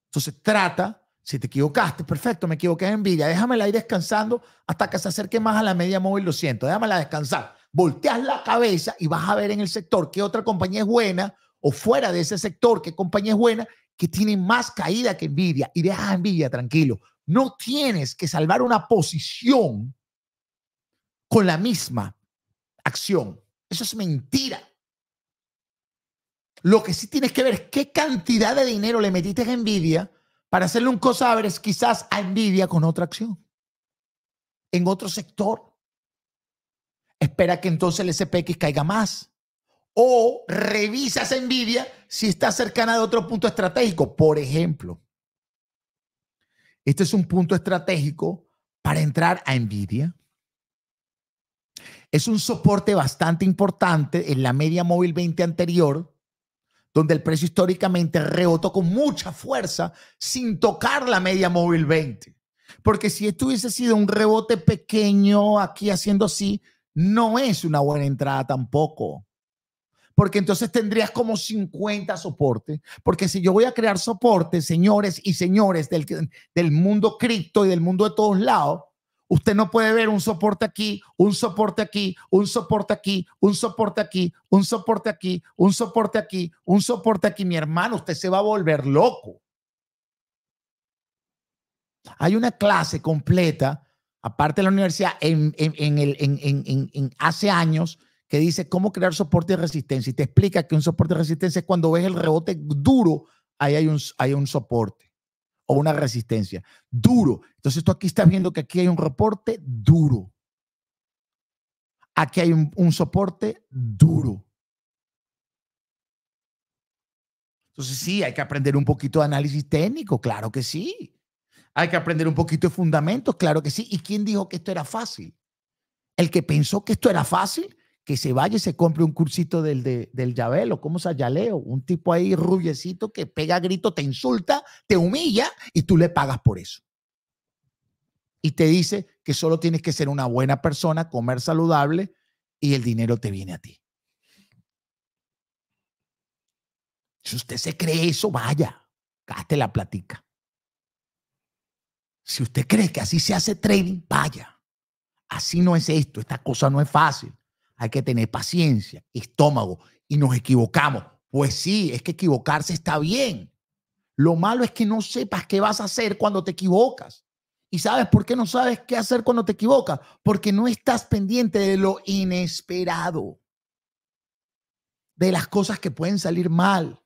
Entonces trata, si te equivocaste, perfecto, me equivoqué en envidia, déjamela ir descansando hasta que se acerque más a la media móvil lo 200, déjamela descansar. Volteas la cabeza y vas a ver en el sector qué otra compañía es buena o fuera de ese sector qué compañía es buena que tiene más caída que envidia y dejas envidia tranquilo. No tienes que salvar una posición con la misma acción. Eso es mentira. Lo que sí tienes que ver es qué cantidad de dinero le metiste a envidia para hacerle un cosabres quizás a envidia con otra acción, en otro sector. Espera que entonces el SPX caiga más. O revisas envidia si está cercana de otro punto estratégico. Por ejemplo, este es un punto estratégico para entrar a envidia es un soporte bastante importante en la media móvil 20 anterior, donde el precio históricamente rebotó con mucha fuerza sin tocar la media móvil 20. Porque si esto hubiese sido un rebote pequeño aquí haciendo así, no es una buena entrada tampoco. Porque entonces tendrías como 50 soportes. Porque si yo voy a crear soportes, señores y señores del, del mundo cripto y del mundo de todos lados, Usted no puede ver un soporte aquí, un soporte aquí, un soporte aquí, un soporte aquí, un soporte aquí, un soporte aquí, un soporte aquí. Mi hermano, usted se va a volver loco. Hay una clase completa, aparte de la universidad, en, el, en hace años, que dice cómo crear soporte de resistencia. Y te explica que un soporte de resistencia es cuando ves el rebote duro, ahí hay un, hay un soporte o una resistencia. Duro. Entonces tú aquí estás viendo que aquí hay un reporte duro. Aquí hay un, un soporte duro. Entonces sí, hay que aprender un poquito de análisis técnico, claro que sí. Hay que aprender un poquito de fundamentos, claro que sí. ¿Y quién dijo que esto era fácil? El que pensó que esto era fácil que se vaya y se compre un cursito del, de, del Yabelo, como Sayaleo, un tipo ahí rubiecito que pega grito, te insulta, te humilla y tú le pagas por eso. Y te dice que solo tienes que ser una buena persona, comer saludable y el dinero te viene a ti. Si usted se cree eso, vaya, gaste la platica. Si usted cree que así se hace trading, vaya. Así no es esto, esta cosa no es fácil hay que tener paciencia, estómago, y nos equivocamos. Pues sí, es que equivocarse está bien. Lo malo es que no sepas qué vas a hacer cuando te equivocas. ¿Y sabes por qué no sabes qué hacer cuando te equivocas? Porque no estás pendiente de lo inesperado, de las cosas que pueden salir mal.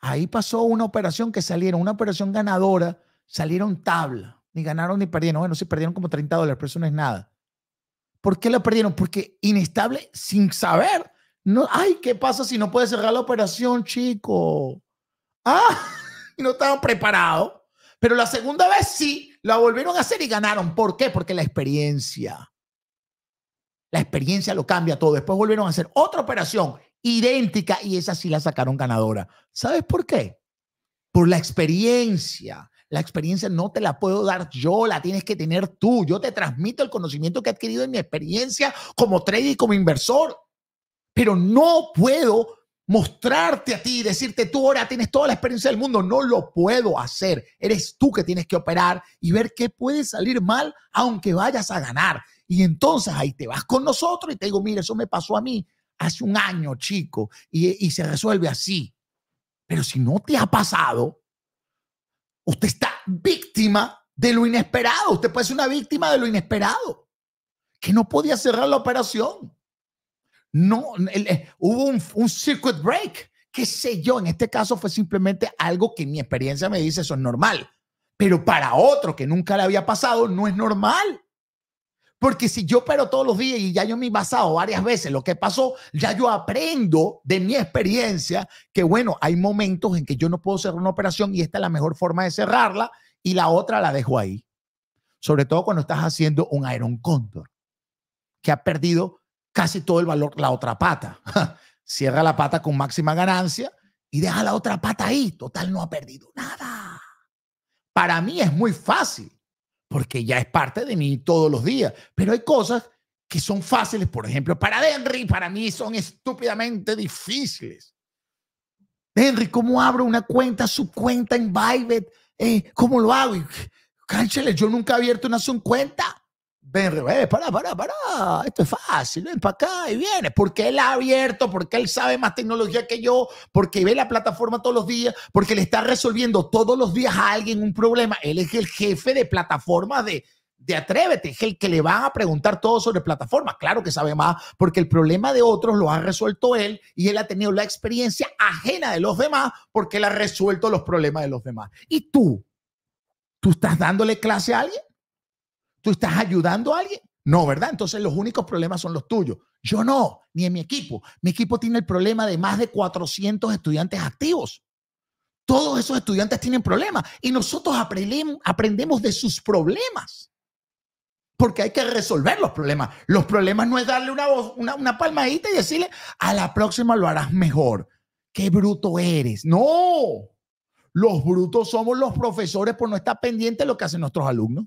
Ahí pasó una operación que salieron, una operación ganadora, salieron tabla, ni ganaron ni perdieron. Bueno, sí perdieron como 30 dólares, pero eso no es nada. ¿Por qué la perdieron? Porque inestable sin saber. No, ay, ¿qué pasa si no puede cerrar la operación, chico? Ah, no estaban preparados. Pero la segunda vez sí, la volvieron a hacer y ganaron. ¿Por qué? Porque la experiencia. La experiencia lo cambia todo. Después volvieron a hacer otra operación idéntica y esa sí la sacaron ganadora. ¿Sabes por qué? Por la experiencia la experiencia no te la puedo dar yo, la tienes que tener tú. Yo te transmito el conocimiento que he adquirido en mi experiencia como trader y como inversor, pero no puedo mostrarte a ti y decirte tú ahora tienes toda la experiencia del mundo. No lo puedo hacer. Eres tú que tienes que operar y ver qué puede salir mal aunque vayas a ganar. Y entonces ahí te vas con nosotros y te digo, mira, eso me pasó a mí hace un año, chico, y, y se resuelve así. Pero si no te ha pasado, Usted está víctima de lo inesperado. Usted puede ser una víctima de lo inesperado. Que no podía cerrar la operación. No, eh, hubo un, un circuit break. Qué sé yo, en este caso fue simplemente algo que mi experiencia me dice eso es normal. Pero para otro que nunca le había pasado, no es normal. Porque si yo pero todos los días y ya yo me he basado varias veces lo que pasó, ya yo aprendo de mi experiencia que bueno, hay momentos en que yo no puedo cerrar una operación y esta es la mejor forma de cerrarla y la otra la dejo ahí. Sobre todo cuando estás haciendo un Iron Condor, que ha perdido casi todo el valor la otra pata. Cierra la pata con máxima ganancia y deja la otra pata ahí. Total, no ha perdido nada. Para mí es muy fácil porque ya es parte de mí todos los días. Pero hay cosas que son fáciles, por ejemplo, para Denry, para mí son estúpidamente difíciles. Denry, ¿cómo abro una cuenta, su cuenta en Bybit? Eh, ¿Cómo lo hago? Cánchale, yo nunca he abierto una cuenta ven, para, eh, para, para, pará, esto es fácil, ven para acá y viene, porque él ha abierto, porque él sabe más tecnología que yo, porque ve la plataforma todos los días, porque le está resolviendo todos los días a alguien un problema. Él es el jefe de plataforma de, de Atrévete, es el que le van a preguntar todo sobre plataforma Claro que sabe más, porque el problema de otros lo ha resuelto él y él ha tenido la experiencia ajena de los demás porque él ha resuelto los problemas de los demás. ¿Y tú? ¿Tú estás dándole clase a alguien? ¿Tú estás ayudando a alguien? No, ¿verdad? Entonces los únicos problemas son los tuyos. Yo no, ni en mi equipo. Mi equipo tiene el problema de más de 400 estudiantes activos. Todos esos estudiantes tienen problemas y nosotros aprendemos de sus problemas. Porque hay que resolver los problemas. Los problemas no es darle una, una, palmadita y decirle, a la próxima lo harás mejor. ¡Qué bruto eres! No, los brutos somos los profesores por no estar pendientes de lo que hacen nuestros alumnos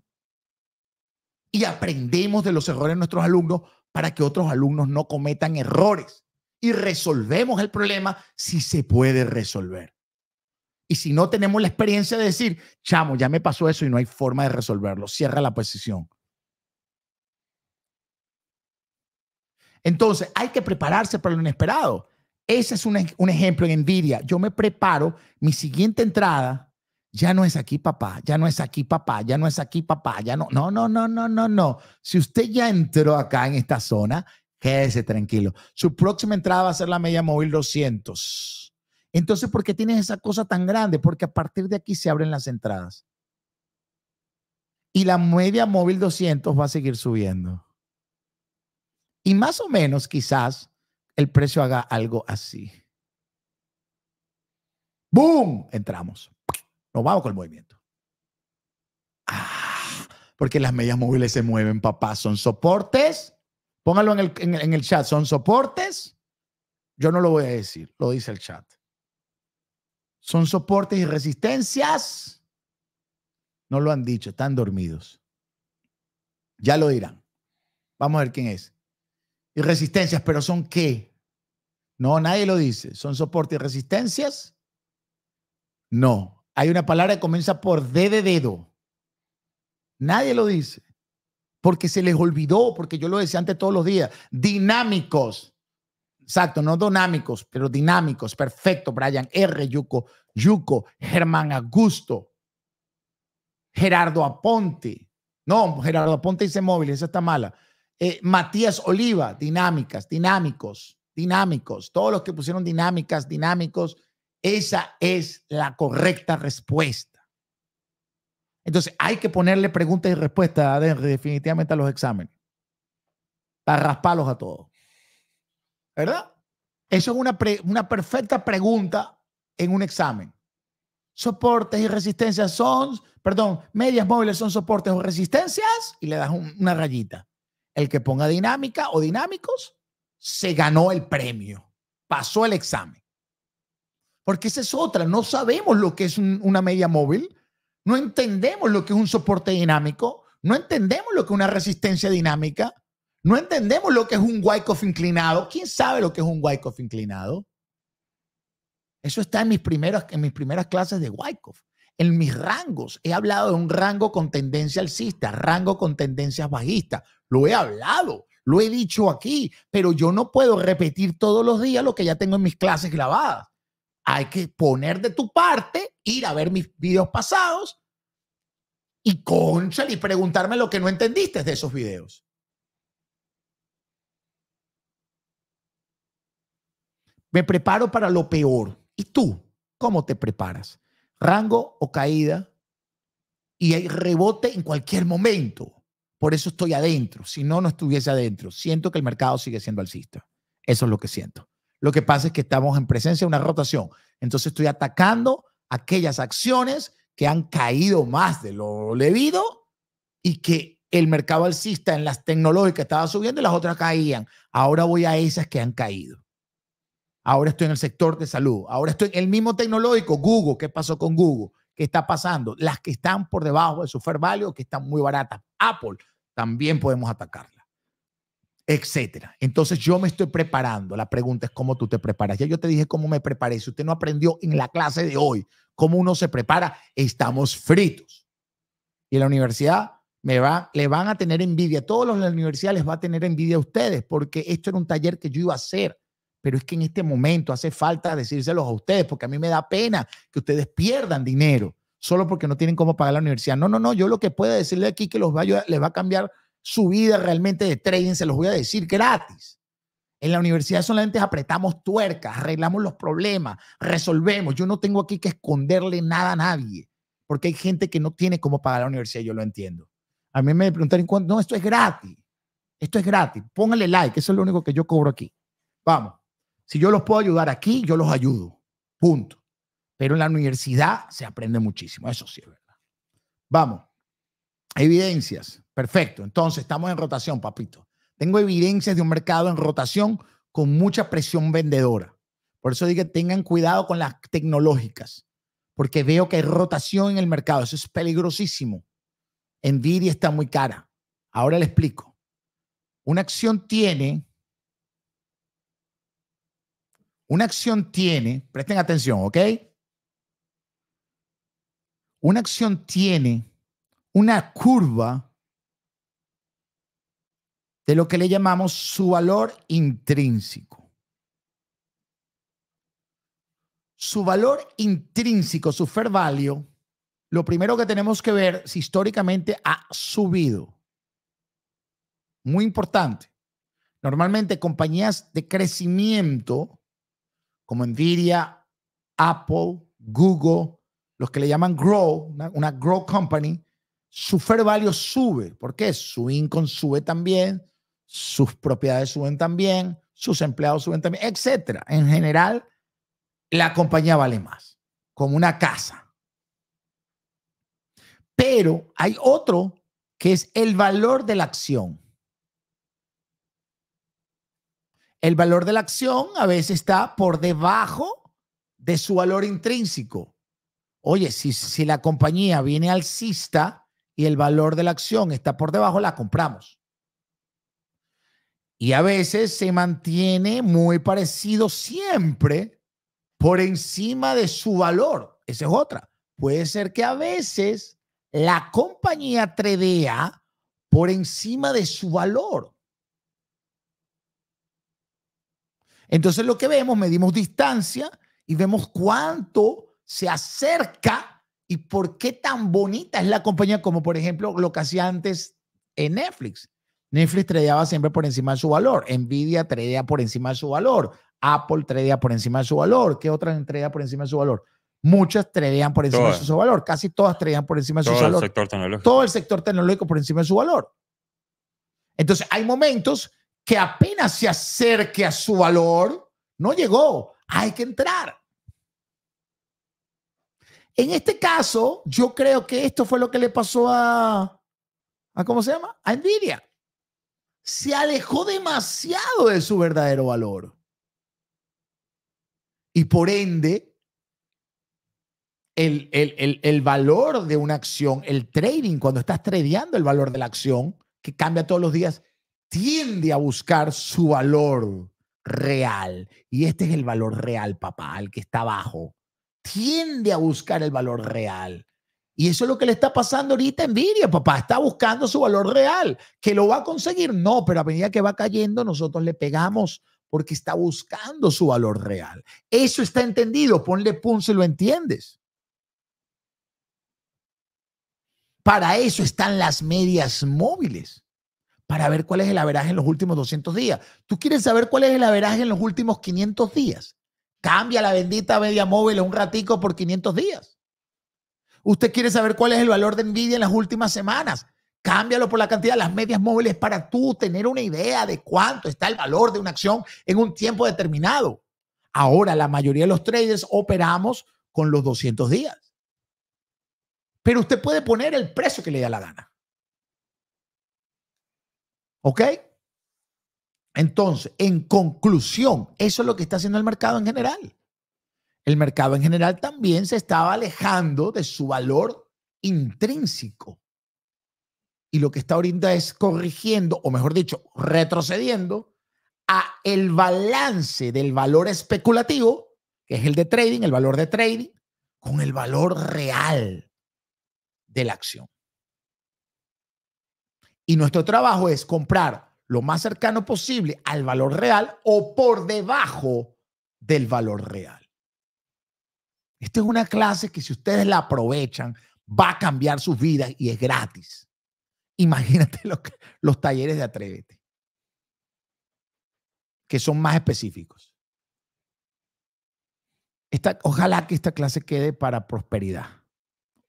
y aprendemos de los errores de nuestros alumnos para que otros alumnos no cometan errores y resolvemos el problema si se puede resolver. Y si no tenemos la experiencia de decir, chamo, ya me pasó eso y no hay forma de resolverlo, cierra la posición. Entonces, hay que prepararse para lo inesperado. Ese es un, ejemplo en Nvidia. Yo me preparo mi siguiente entrada ya no es aquí papá, ya no es aquí papá, ya no es aquí papá, ya no, no, no, no, no, no, no. Si usted ya entró acá en esta zona, quédese tranquilo. Su próxima entrada va a ser la media móvil 200. Entonces, ¿por qué tienes esa cosa tan grande? Porque a partir de aquí se abren las entradas. Y la media móvil 200 va a seguir subiendo. Y más o menos, quizás, el precio haga algo así. ¡Boom! Entramos. No vamos con el movimiento. Ah, porque las medias móviles se mueven, papá. Son soportes. Póngalo en el, en, en el chat. Son soportes. Yo no lo voy a decir, lo dice el chat. Son soportes y resistencias. No lo han dicho, están dormidos. Ya lo dirán. Vamos a ver quién es. Y resistencias, pero son qué? No, nadie lo dice. ¿Son soportes y resistencias? No hay una palabra que comienza por D de dedo. Nadie lo dice. Porque se les olvidó, porque yo lo decía antes todos los días. Dinámicos. Exacto, no dinámicos, pero dinámicos. Perfecto, Brian R. Yuco, Yuco, Germán Augusto, Gerardo Aponte. No, Gerardo Aponte dice móvil, esa está mala. Eh, Matías Oliva, dinámicas, dinámicos, dinámicos. Todos los que pusieron dinámicas, dinámicos, esa es la correcta respuesta. Entonces, hay que ponerle preguntas y respuestas definitivamente a los exámenes. Para rasparlos a todos. ¿Verdad? Eso es una, perfecta pregunta en un examen. Soportes y resistencias son, perdón, medias móviles son soportes o resistencias y le das una rayita. El que ponga dinámica o dinámicos se ganó el premio, pasó el examen. Porque esa es otra, no sabemos lo que es una media móvil, no entendemos lo que es un soporte dinámico, no entendemos lo que es una resistencia dinámica, no entendemos lo que es un Wyckoff inclinado. ¿Quién sabe lo que es un Wyckoff inclinado? Eso está en mis, primeras, en mis primeras clases de Wyckoff. En mis rangos, he hablado de un rango con tendencia alcista, rango con tendencias bajistas. Lo he hablado, lo he dicho aquí, pero yo no puedo repetir todos los días lo que ya tengo en mis clases grabadas hay que poner de tu parte, ir a ver mis videos pasados y conchar y preguntarme lo que no entendiste de esos videos. Me preparo para lo peor. ¿Y tú? ¿Cómo te preparas? ¿Rango o caída? Y hay rebote en cualquier momento. Por eso estoy adentro. Si no, no estuviese adentro. Siento que el mercado sigue siendo alcista. Eso es lo que siento. Lo que pasa es que estamos en presencia de una rotación. Entonces estoy atacando aquellas acciones que han caído más de lo debido y que el mercado alcista en las tecnológicas estaba subiendo y las otras caían. Ahora voy a esas que han caído. Ahora estoy en el sector de salud. Ahora estoy en el mismo tecnológico, Google. ¿Qué pasó con Google? ¿Qué está pasando? Las que están por debajo de su fair value, que están muy baratas. Apple, también podemos atacar etcétera. Entonces yo me estoy preparando. La pregunta es cómo tú te preparas. Ya yo te dije cómo me preparé. Si usted no aprendió en la clase de hoy cómo uno se prepara, estamos fritos. Y la universidad me va, le van a tener envidia. Todos los de la les va a tener envidia a ustedes porque esto era un taller que yo iba a hacer. Pero es que en este momento hace falta decírselos a ustedes porque a mí me da pena que ustedes pierdan dinero solo porque no tienen cómo pagar la universidad. No, no, no. Yo lo que puedo decirle aquí que los va les va a cambiar su vida realmente de trading, se los voy a decir gratis. En la universidad solamente apretamos tuercas, arreglamos los problemas, resolvemos. Yo no tengo aquí que esconderle nada a nadie, porque hay gente que no tiene cómo pagar la universidad, yo lo entiendo. A mí me preguntaron, no, esto es gratis, esto es gratis, póngale like, eso es lo único que yo cobro aquí. Vamos, si yo los puedo ayudar aquí, yo los ayudo, punto. Pero en la universidad se aprende muchísimo, eso sí es verdad. Vamos. Evidencias. Perfecto. Entonces, estamos en rotación, papito. Tengo evidencias de un mercado en rotación con mucha presión vendedora. Por eso digo que tengan cuidado con las tecnológicas, porque veo que hay rotación en el mercado. Eso es peligrosísimo. Nvidia está muy cara. Ahora le explico. Una acción tiene, una acción tiene, presten atención, ¿ok? Una acción tiene una curva de lo que le llamamos su valor intrínseco. Su valor intrínseco, su fair value, lo primero que tenemos que ver si históricamente ha subido. Muy importante. Normalmente compañías de crecimiento como Nvidia, Apple, Google, los que le llaman Grow, una, una Grow Company, su fair value sube. ¿Por qué? Su income sube también, sus propiedades suben también, sus empleados suben también, etc. En general, la compañía vale más, como una casa. Pero hay otro que es el valor de la acción. El valor de la acción a veces está por debajo de su valor intrínseco. Oye, si, si la compañía viene alcista, y el valor de la acción está por debajo, la compramos. Y a veces se mantiene muy parecido siempre por encima de su valor. Esa es otra. Puede ser que a veces la compañía tredea por encima de su valor. Entonces lo que vemos, medimos distancia y vemos cuánto se acerca ¿Y por qué tan bonita es la compañía como, por ejemplo, lo que hacía antes en Netflix? Netflix tradeaba siempre por encima de su valor, Nvidia tradeaba por encima de su valor, Apple tradeaba por encima de su valor, ¿qué otra tradea por encima de su valor? Muchas tradeaban por encima de su valor, casi todas tradeaban por encima de su valor. Todo el sector tecnológico por encima de su valor. Entonces, hay momentos que apenas se acerque a su valor, no llegó, hay que entrar. En este caso, yo creo que esto fue lo que le pasó a, ¿cómo se llama? A Nvidia. Se alejó demasiado de su verdadero valor. Y por ende, el, el, valor de una acción, el trading, cuando estás tradeando el valor de la acción, que cambia todos los días, tiende a buscar su valor real. Y este es el valor real, papá, el que está abajo tiende a buscar el valor real. Y eso es lo que le está pasando ahorita a papá. Está buscando su valor real. ¿Que lo va a conseguir? No, pero a medida que va cayendo, nosotros le pegamos porque está buscando su valor real. Eso está entendido. Ponle pun si lo entiendes. Para eso están las medias móviles, para ver cuál es el averaje en los últimos 200 días. ¿Tú quieres saber cuál es el averaje en los últimos 500 días? Cambia la bendita media móvil un ratico por 500 días. Usted quiere saber cuál es el valor de Nvidia en las últimas semanas. Cámbialo por la cantidad de las medias móviles para tú tener una idea de cuánto está el valor de una acción en un tiempo determinado. Ahora la mayoría de los traders operamos con los 200 días. Pero usted puede poner el precio que le da la gana. ¿Ok? Entonces, en conclusión, eso es lo que está haciendo el mercado en general. El mercado en general también se estaba alejando de su valor intrínseco. Y lo que está ahorita es corrigiendo, o mejor dicho, retrocediendo a el balance del valor especulativo, que es el de trading, el valor de trading, con el valor real de la acción. Y nuestro trabajo es comprar lo más cercano posible al valor real o por debajo del valor real. Esta es una clase que si ustedes la aprovechan, va a cambiar sus vidas y es gratis. Imagínate los talleres de Atrévete, que son más específicos. ojalá que esta clase quede para prosperidad.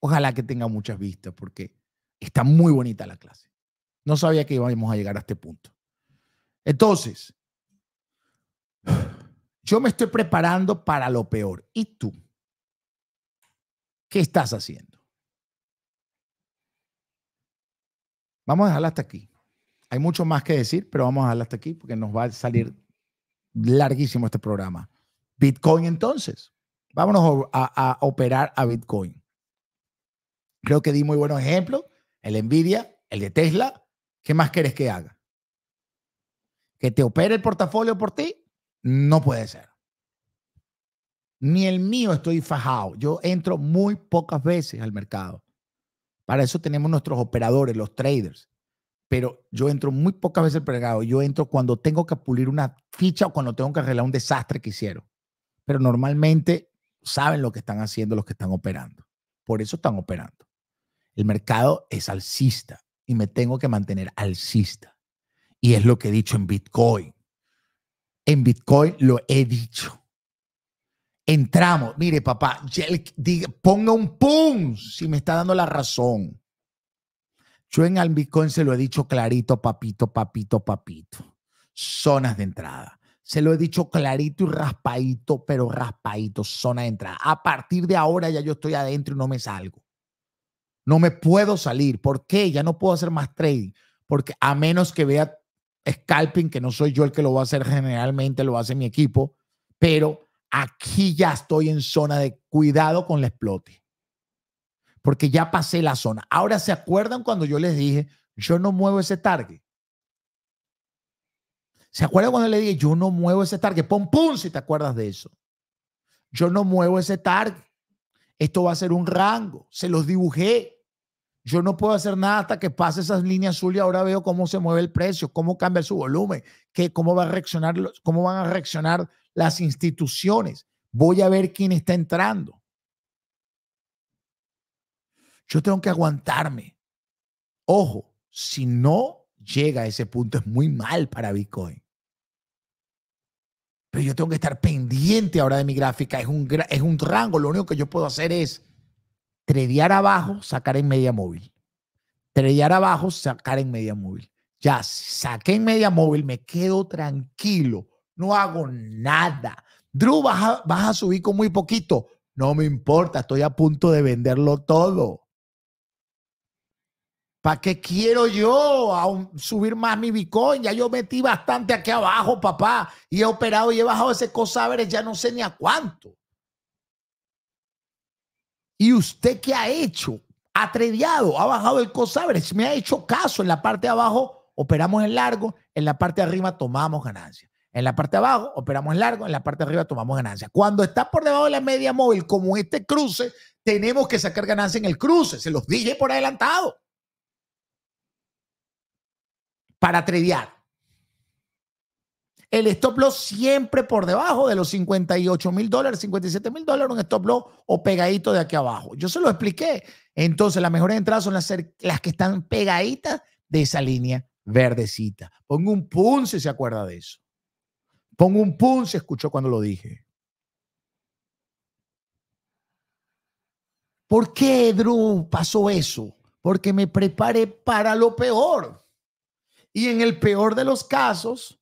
Ojalá que tenga muchas vistas, porque está muy bonita la clase. No sabía que íbamos a llegar a este punto. Entonces, yo me estoy preparando para lo peor. ¿Y tú? ¿Qué estás haciendo? Vamos a dejarla hasta aquí. Hay mucho más que decir, pero vamos a dejarla hasta aquí porque nos va a salir larguísimo este programa. Bitcoin entonces. Vámonos a, a operar a Bitcoin. Creo que di muy buenos ejemplos. El Nvidia, el de Tesla, ¿Qué más quieres que haga? ¿Que te opere el portafolio por ti? No puede ser. Ni el mío estoy fajado. Yo entro muy pocas veces al mercado. Para eso tenemos nuestros operadores, los traders. Pero yo entro muy pocas veces al mercado. Yo entro cuando tengo que pulir una ficha o cuando tengo que arreglar un desastre que hicieron. Pero normalmente saben lo que están haciendo los que están operando. Por eso están operando. El mercado es alcista y me tengo que mantener alcista. Y es lo que he dicho en Bitcoin. En Bitcoin lo he dicho. Entramos, mire papá, ponga un pum si me está dando la razón. Yo en al Bitcoin se lo he dicho clarito, papito, papito, papito. Zonas de entrada. Se lo he dicho clarito y raspadito, pero raspadito, zona de entrada. A partir de ahora ya yo estoy adentro y no me salgo. No me puedo salir. ¿Por qué? Ya no puedo hacer más trading. Porque a menos que vea scalping, que no soy yo el que lo va a hacer, generalmente lo hace mi equipo, pero aquí ya estoy en zona de cuidado con el explote. Porque ya pasé la zona. Ahora se acuerdan cuando yo les dije, yo no muevo ese target. ¿Se acuerdan cuando le dije, yo no muevo ese target? Pon pum, si te acuerdas de eso. Yo no muevo ese target. Esto va a ser un rango. Se los dibujé. Yo no puedo hacer nada hasta que pase esas líneas azul y ahora veo cómo se mueve el precio, cómo cambia su volumen, cómo, va a reaccionar, cómo van a reaccionar las instituciones. Voy a ver quién está entrando. Yo tengo que aguantarme. Ojo, si no llega a ese punto es muy mal para Bitcoin. Pero yo tengo que estar pendiente ahora de mi gráfica. Es un, es un rango. Lo único que yo puedo hacer es trediar abajo, sacar en media móvil. Tredear abajo, sacar en media móvil. Ya, saqué en media móvil, me quedo tranquilo, no hago nada. Drew, vas a, subir con muy poquito. No me importa, estoy a punto de venderlo todo. ¿Para qué quiero yo subir más mi Bitcoin? Ya yo metí bastante aquí abajo, papá, y he operado y he bajado ese cosaveres ya no sé ni a cuánto. ¿Y usted qué ha hecho? Atreviado, ha bajado el cosabre, me ha hecho caso. En la parte de abajo operamos en largo, en la parte de arriba tomamos ganancia. En la parte de abajo operamos en largo, en la parte de arriba tomamos ganancia. Cuando está por debajo de la media móvil, como este cruce, tenemos que sacar ganancia en el cruce. Se los dije por adelantado. Para atreviar. El stop loss siempre por debajo de los 58 mil dólares, 57 mil dólares, un stop loss o pegadito de aquí abajo. Yo se lo expliqué. Entonces, las mejores entradas son las, las que están pegaditas de esa línea verdecita. Pongo un pun si se acuerda de eso. Pongo un pun si escuchó cuando lo dije. ¿Por qué, Drew, pasó eso? Porque me preparé para lo peor. Y en el peor de los casos,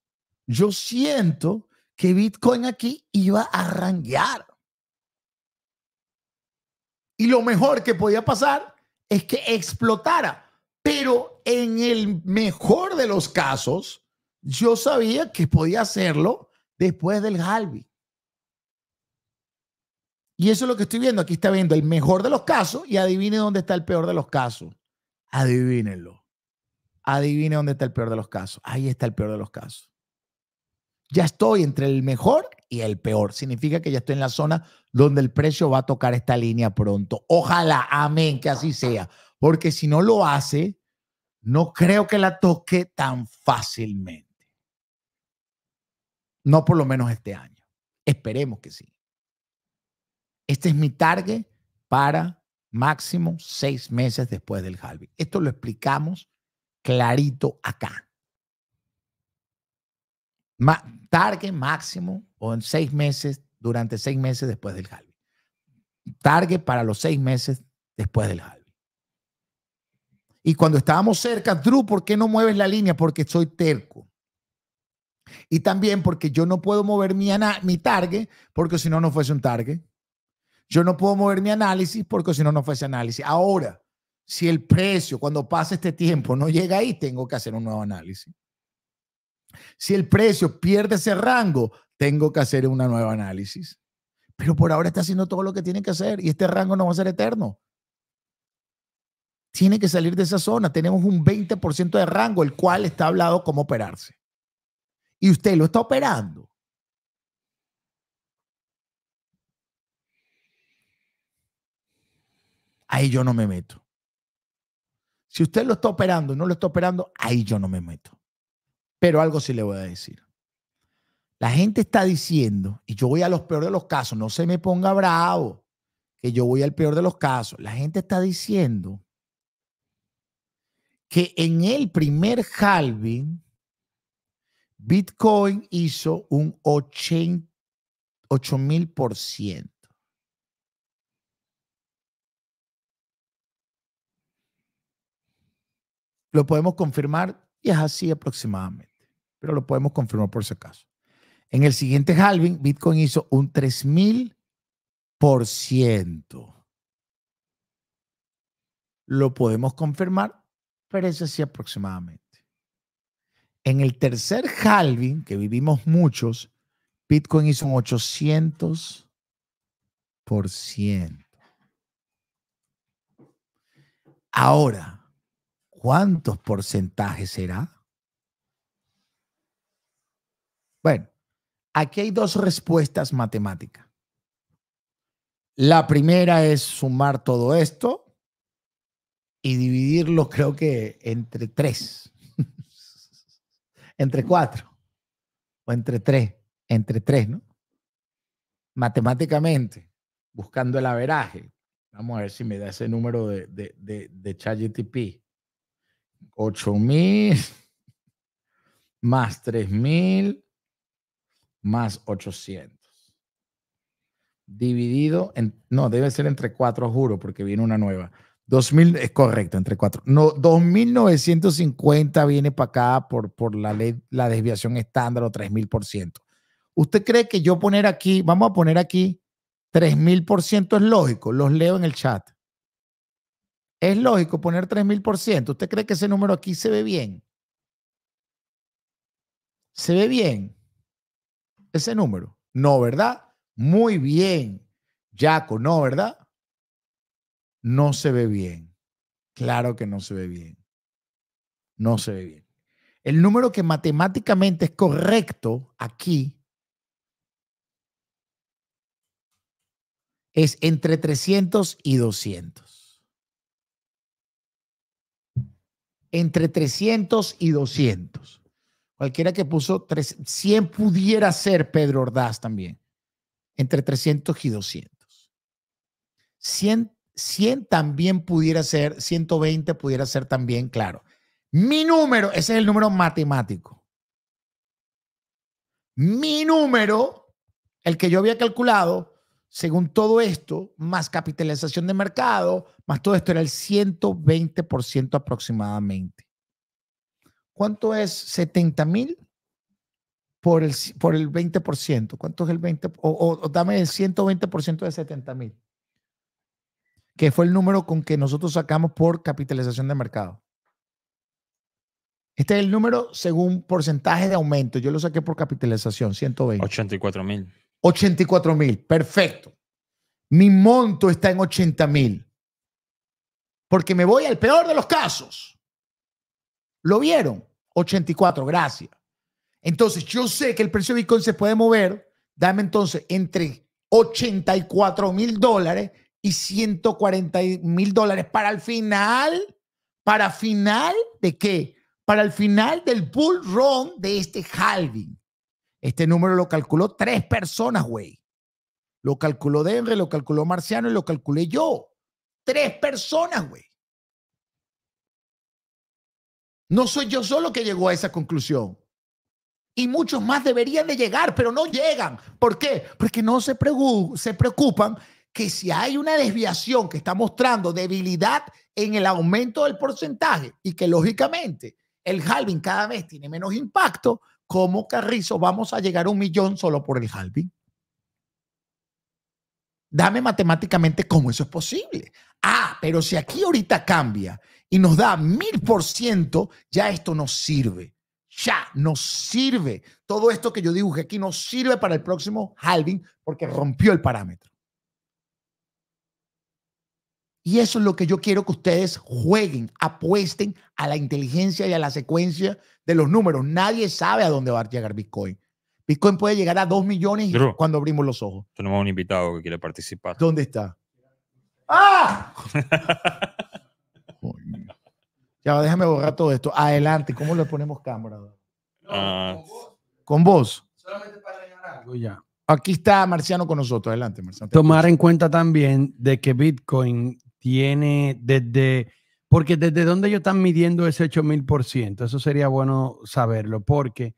yo siento que Bitcoin aquí iba a ranguear. Y lo mejor que podía pasar es que explotara. Pero en el mejor de los casos, yo sabía que podía hacerlo después del Halby. Y eso es lo que estoy viendo. Aquí está viendo el mejor de los casos y adivine dónde está el peor de los casos. Adivínenlo. Adivine dónde está el peor de los casos. Ahí está el peor de los casos ya estoy entre el mejor y el peor. Significa que ya estoy en la zona donde el precio va a tocar esta línea pronto. Ojalá, amén, que así sea. Porque si no lo hace, no creo que la toque tan fácilmente. No por lo menos este año. Esperemos que sí. Este es mi target para máximo seis meses después del halving. Esto lo explicamos clarito acá target máximo o en seis meses, durante seis meses después del halving. Target para los seis meses después del halving. Y cuando estábamos cerca, Drew, ¿por qué no mueves la línea? Porque soy terco. Y también porque yo no puedo mover mi, mi target, porque si no, no fuese un target. Yo no puedo mover mi análisis, porque si no, no fuese análisis. Ahora, si el precio, cuando pasa este tiempo, no llega ahí, tengo que hacer un nuevo análisis. Si el precio pierde ese rango, tengo que hacer un nuevo análisis. Pero por ahora está haciendo todo lo que tiene que hacer y este rango no va a ser eterno. Tiene que salir de esa zona. Tenemos un 20% de rango, el cual está hablado cómo operarse. Y usted lo está operando. Ahí yo no me meto. Si usted lo está operando y no lo está operando, ahí yo no me meto. Pero algo sí le voy a decir. La gente está diciendo, y yo voy a los peores de los casos, no se me ponga bravo, que yo voy al peor de los casos. La gente está diciendo que en el primer halving, Bitcoin hizo un mil por ciento. Lo podemos confirmar y es así aproximadamente pero lo podemos confirmar por si acaso. En el siguiente halving, Bitcoin hizo un 3000%. Lo podemos confirmar, pero es así aproximadamente. En el tercer halving, que vivimos muchos, Bitcoin hizo un 800%. Ahora, ¿cuántos porcentajes será? Bueno, aquí hay dos respuestas matemáticas. La primera es sumar todo esto y dividirlo, creo que entre tres, entre cuatro, o entre tres, entre tres, ¿no? Matemáticamente, buscando el averaje. Vamos a ver si me da ese número de, de, de, de ChatGTP. 8000 más 3000 más 800. Dividido en, no, debe ser entre 4, juro, porque viene una nueva. 2000, es correcto, entre 4. No, 2950 viene para acá por, por la ley, la desviación estándar o 3000%. ¿Usted cree que yo poner aquí, vamos a poner aquí 3000% es lógico? Los leo en el chat. Es lógico poner 3000%. ¿Usted cree que ese número aquí se ve bien? ¿Se ve bien? ese número? No, ¿verdad? Muy bien, Jaco, no, ¿verdad? No se ve bien. Claro que no se ve bien. No se ve bien. El número que matemáticamente es correcto aquí es entre 300 y 200. Entre 300 y 200. Cualquiera que puso tres, 100 pudiera ser Pedro Ordaz también. Entre 300 y 200. 100 también pudiera ser, 120 pudiera ser también, claro. Mi número, ese es el número matemático. Mi número, el que yo había calculado, según todo esto, más capitalización de mercado, más todo esto, era el 120% aproximadamente. ¿Cuánto es 70 mil por el, por el 20%? ¿Cuánto es el 20%? O, dame el 120% de 70 mil, que fue el número con que nosotros sacamos por capitalización de mercado. Este es el número según porcentaje de aumento. Yo lo saqué por capitalización, 120. 84 mil. 84 mil, perfecto. Mi monto está en 80 mil. Porque me voy al peor de los casos. ¿Lo vieron? 84, gracias. Entonces, yo sé que el precio de Bitcoin se puede mover, dame entonces, entre 84 mil dólares y 140 mil dólares para el final, para final de qué? Para el final del bull run de este halving. Este número lo calculó tres personas, güey. Lo calculó Denver, lo calculó Marciano y lo calculé yo. Tres personas, güey. No soy yo solo que llegó a esa conclusión. Y muchos más deberían de llegar, pero no llegan. ¿Por qué? Porque no se, preocupan que si hay una desviación que está mostrando debilidad en el aumento del porcentaje y que lógicamente el halving cada vez tiene menos impacto, ¿cómo Carrizo vamos a llegar a un millón solo por el halving? Dame matemáticamente cómo eso es posible. Ah, pero si aquí ahorita cambia y nos da mil por ciento, ya esto nos sirve. Ya nos sirve. Todo esto que yo dibujé aquí nos sirve para el próximo halving porque rompió el parámetro. Y eso es lo que yo quiero que ustedes jueguen, apuesten a la inteligencia y a la secuencia de los números. Nadie sabe a dónde va a llegar Bitcoin. Bitcoin puede llegar a 2 millones cuando abrimos los ojos. Tenemos un invitado que quiere participar. ¿Dónde está? ¡Ah! Ya, déjame borrar todo esto. Adelante, ¿cómo le ponemos cámara? Ah, con vos. Solamente para ya. Aquí está Marciano con nosotros. Adelante, Marciano. Tomar en cuenta también de que Bitcoin tiene desde, porque desde dónde ellos están midiendo ese 8000%, eso sería bueno saberlo, porque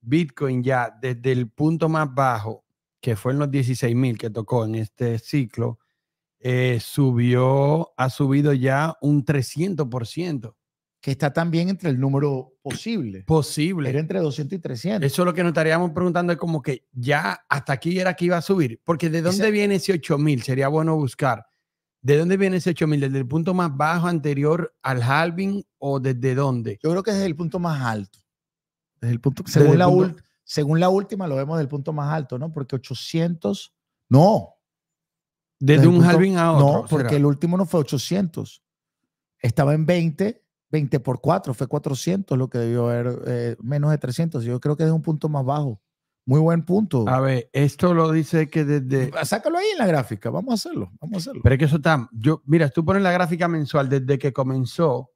Bitcoin ya desde el punto más bajo, que fue en los 16000 que tocó en este ciclo, eh, subió, ha subido ya un 300% que está también entre el número posible. Posible. Era entre 200 y 300. Eso es lo que nos estaríamos preguntando, es como que ya hasta aquí era que iba a subir, porque ¿de dónde viene ese 8000? Sería bueno buscar. ¿De dónde viene ese 8000? ¿Desde el punto más bajo anterior al halving o desde dónde? Yo creo que desde el punto más alto. Desde el punto, según, la, según la última lo vemos del punto más alto, ¿no? Porque 800, no. Desde, un halving a otro. No, porque el último no fue 800. Estaba en 20 20 por 4 fue 400 lo que debió haber, eh, menos de 300. Yo creo que es un punto más bajo. Muy buen punto. A ver, esto lo dice que desde. Sácalo ahí en la gráfica, vamos a hacerlo, vamos a hacerlo. Pero es que eso está. Yo, mira, tú pones la gráfica mensual desde que comenzó.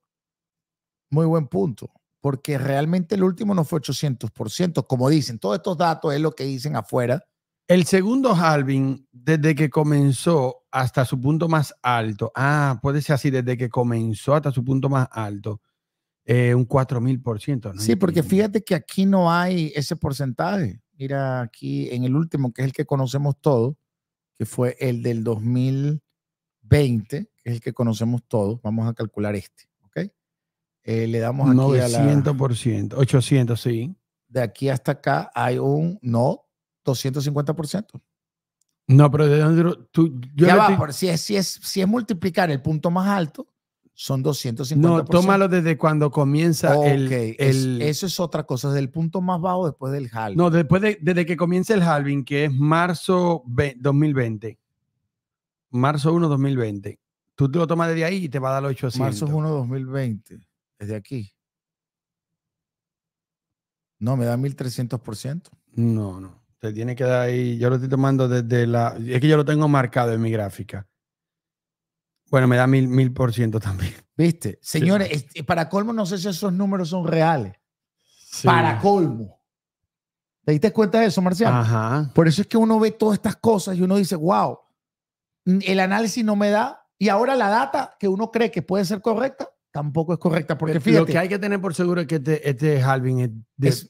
Muy buen punto, porque realmente el último no fue 800%, como dicen. Todos estos datos es lo que dicen afuera. El segundo halving, desde que comenzó, hasta su punto más alto. Ah, puede ser así, desde que comenzó hasta su punto más alto, eh, un 4000%. ciento Sí, porque fíjate que aquí no hay ese porcentaje. Mira, aquí en el último, que es el que conocemos todos, que fue el del 2020, que es el que conocemos todos, vamos a calcular este, ¿ok? Eh, le damos aquí 900%, a la, 800, sí. De aquí hasta acá hay un, no, 250%. No, pero tú. si es, si, es, multiplicar el punto más alto, son 250. No, tómalo desde cuando comienza el, eso es otra cosa, desde el punto más bajo después del halving. No, después de, desde que comienza el halving, que es marzo 2020. Marzo 1, 2020. Tú te lo tomas desde ahí y te va a dar los 800. Marzo 1, 2020. Desde aquí. No, me da 1300%. No, no. Se tiene que dar ahí. Yo lo estoy tomando desde la. Es que yo lo tengo marcado en mi gráfica. Bueno, me da mil, por ciento también. ¿Viste? Señores, eh, para colmo, no sé si esos números son reales. Para colmo. ¿Te diste cuenta de eso, Marcial? Ajá. Por eso es que uno ve todas estas cosas y uno dice, wow, mm, el análisis no me da. Y ahora la data que uno cree que puede ser correcta tampoco es correcta. Porque eh, Lo que hay que tener por seguro es que este, este halving es,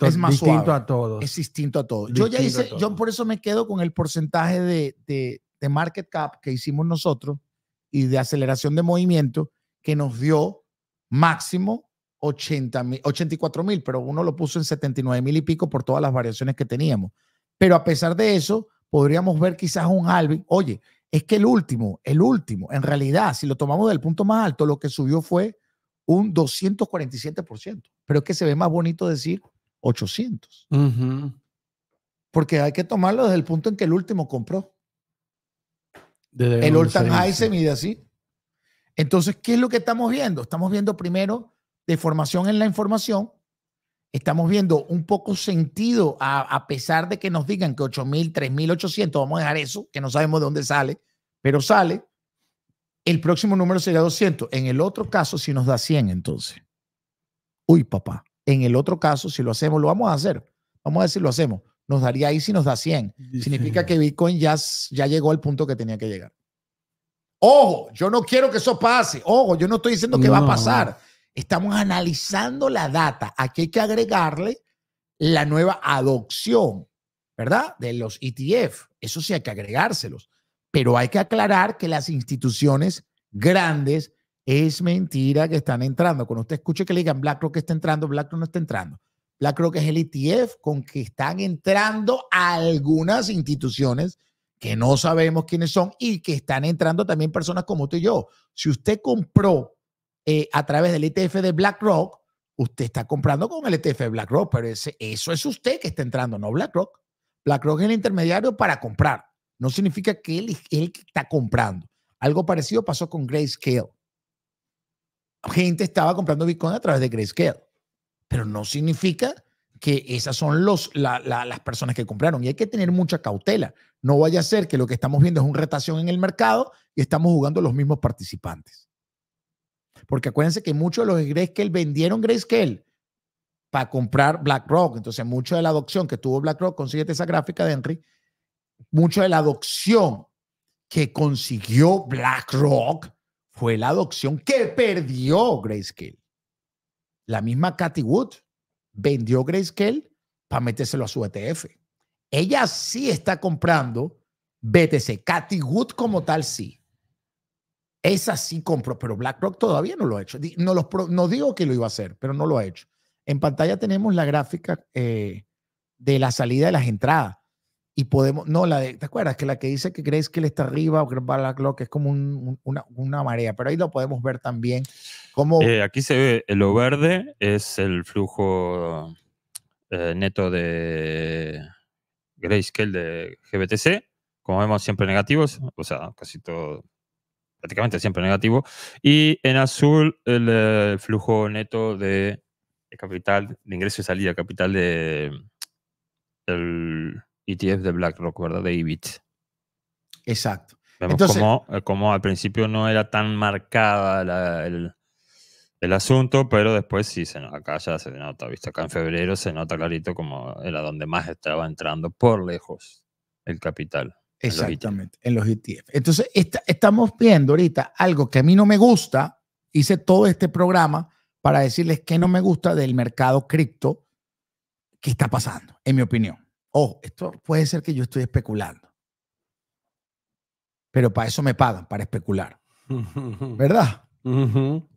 distinto a todos. Es distinto a todos. yo ya hice, yo por eso me quedo con el porcentaje de, market cap que hicimos nosotros y de aceleración de movimiento que nos dio máximo 80 mil, 84 mil, pero uno lo puso en 79 mil y pico por todas las variaciones que teníamos. Pero a pesar de eso, podríamos ver quizás un halving. Oye, es que el último, el último, en realidad, si lo tomamos del punto más alto, lo que subió fue un 247%. Pero es que se ve más bonito decir 800. Porque hay que tomarlo desde el punto en que el último compró. el all high se mide así. Entonces, ¿qué es lo que estamos viendo? Estamos viendo primero deformación en la información. Estamos viendo un poco sentido, a, a pesar de que nos digan que 8.000, 3.800, vamos a dejar eso, que no sabemos de dónde sale, pero sale el próximo número sería 200. En el otro caso, si nos da 100, entonces. Uy, papá. En el otro caso, si lo hacemos, lo vamos a hacer. Vamos a decir, lo hacemos. Nos daría ahí si nos da 100. Significa que Bitcoin ya, ya llegó al punto que tenía que llegar. Ojo, yo no quiero que eso pase. Ojo, yo no estoy diciendo que va a pasar. Estamos analizando la data. Aquí hay que agregarle la nueva adopción, ¿verdad? De los ETF. Eso sí hay que agregárselos. Pero hay que aclarar que las instituciones grandes es mentira que están entrando. Cuando usted escuche que le digan BlackRock está entrando, BlackRock no está entrando. BlackRock es el ETF con que están entrando algunas instituciones que no sabemos quiénes son y que están entrando también personas como tú y yo. Si usted compró eh, a través del ETF de BlackRock, usted está comprando con el ETF de BlackRock, pero eso es usted que está entrando, no BlackRock. BlackRock es el intermediario para comprar no significa que él, está comprando. Algo parecido pasó con Grayscale. Gente estaba comprando Bitcoin a través de Grayscale, pero no significa que esas son los, las personas que compraron. Y hay que tener mucha cautela. No vaya a ser que lo que estamos viendo es una retación en el mercado y estamos jugando los mismos participantes. Porque acuérdense que muchos de los Grayscale vendieron Grayscale para comprar BlackRock. Entonces, mucho de la adopción que tuvo BlackRock, consíguete esa gráfica de Henry, Mucha de la adopción que consiguió BlackRock fue la adopción que perdió Grayscale. La misma Cathy Wood vendió Grayscale para metérselo a su ETF. Ella sí está comprando BTC. Cathy Wood como tal sí. Esa sí compró, pero BlackRock todavía no lo ha hecho. No, no digo que lo iba a hacer, pero no lo ha hecho. En pantalla tenemos la gráfica eh, de la salida de las entradas y podemos, no, la de, ¿te acuerdas? Que la que dice que crees que él está arriba o que va la clock es como un, una, marea, pero ahí lo podemos ver también. Como... Eh, aquí se ve, lo verde es el flujo eh, neto de Grayscale de GBTC, como vemos siempre negativos, o sea, casi todo, prácticamente siempre negativo, y en azul el, eh, flujo neto de, capital, de ingreso y salida capital de... El, ETF de BlackRock, ¿verdad? De IBIT. Exacto. Vemos eh, al principio no era tan marcada el, asunto, pero después sí, se, acá ya se nota, Visto, Acá en febrero se nota clarito como era donde más estaba entrando por lejos el capital. E Exactamente, en los ETF. Entonces, estamos viendo ahorita algo que a mí no me gusta. Hice todo este programa para decirles que no me gusta del mercado cripto que está pasando, en mi opinión oh, esto puede ser que yo estoy especulando. Pero para eso me pagan, para especular. ¿Verdad?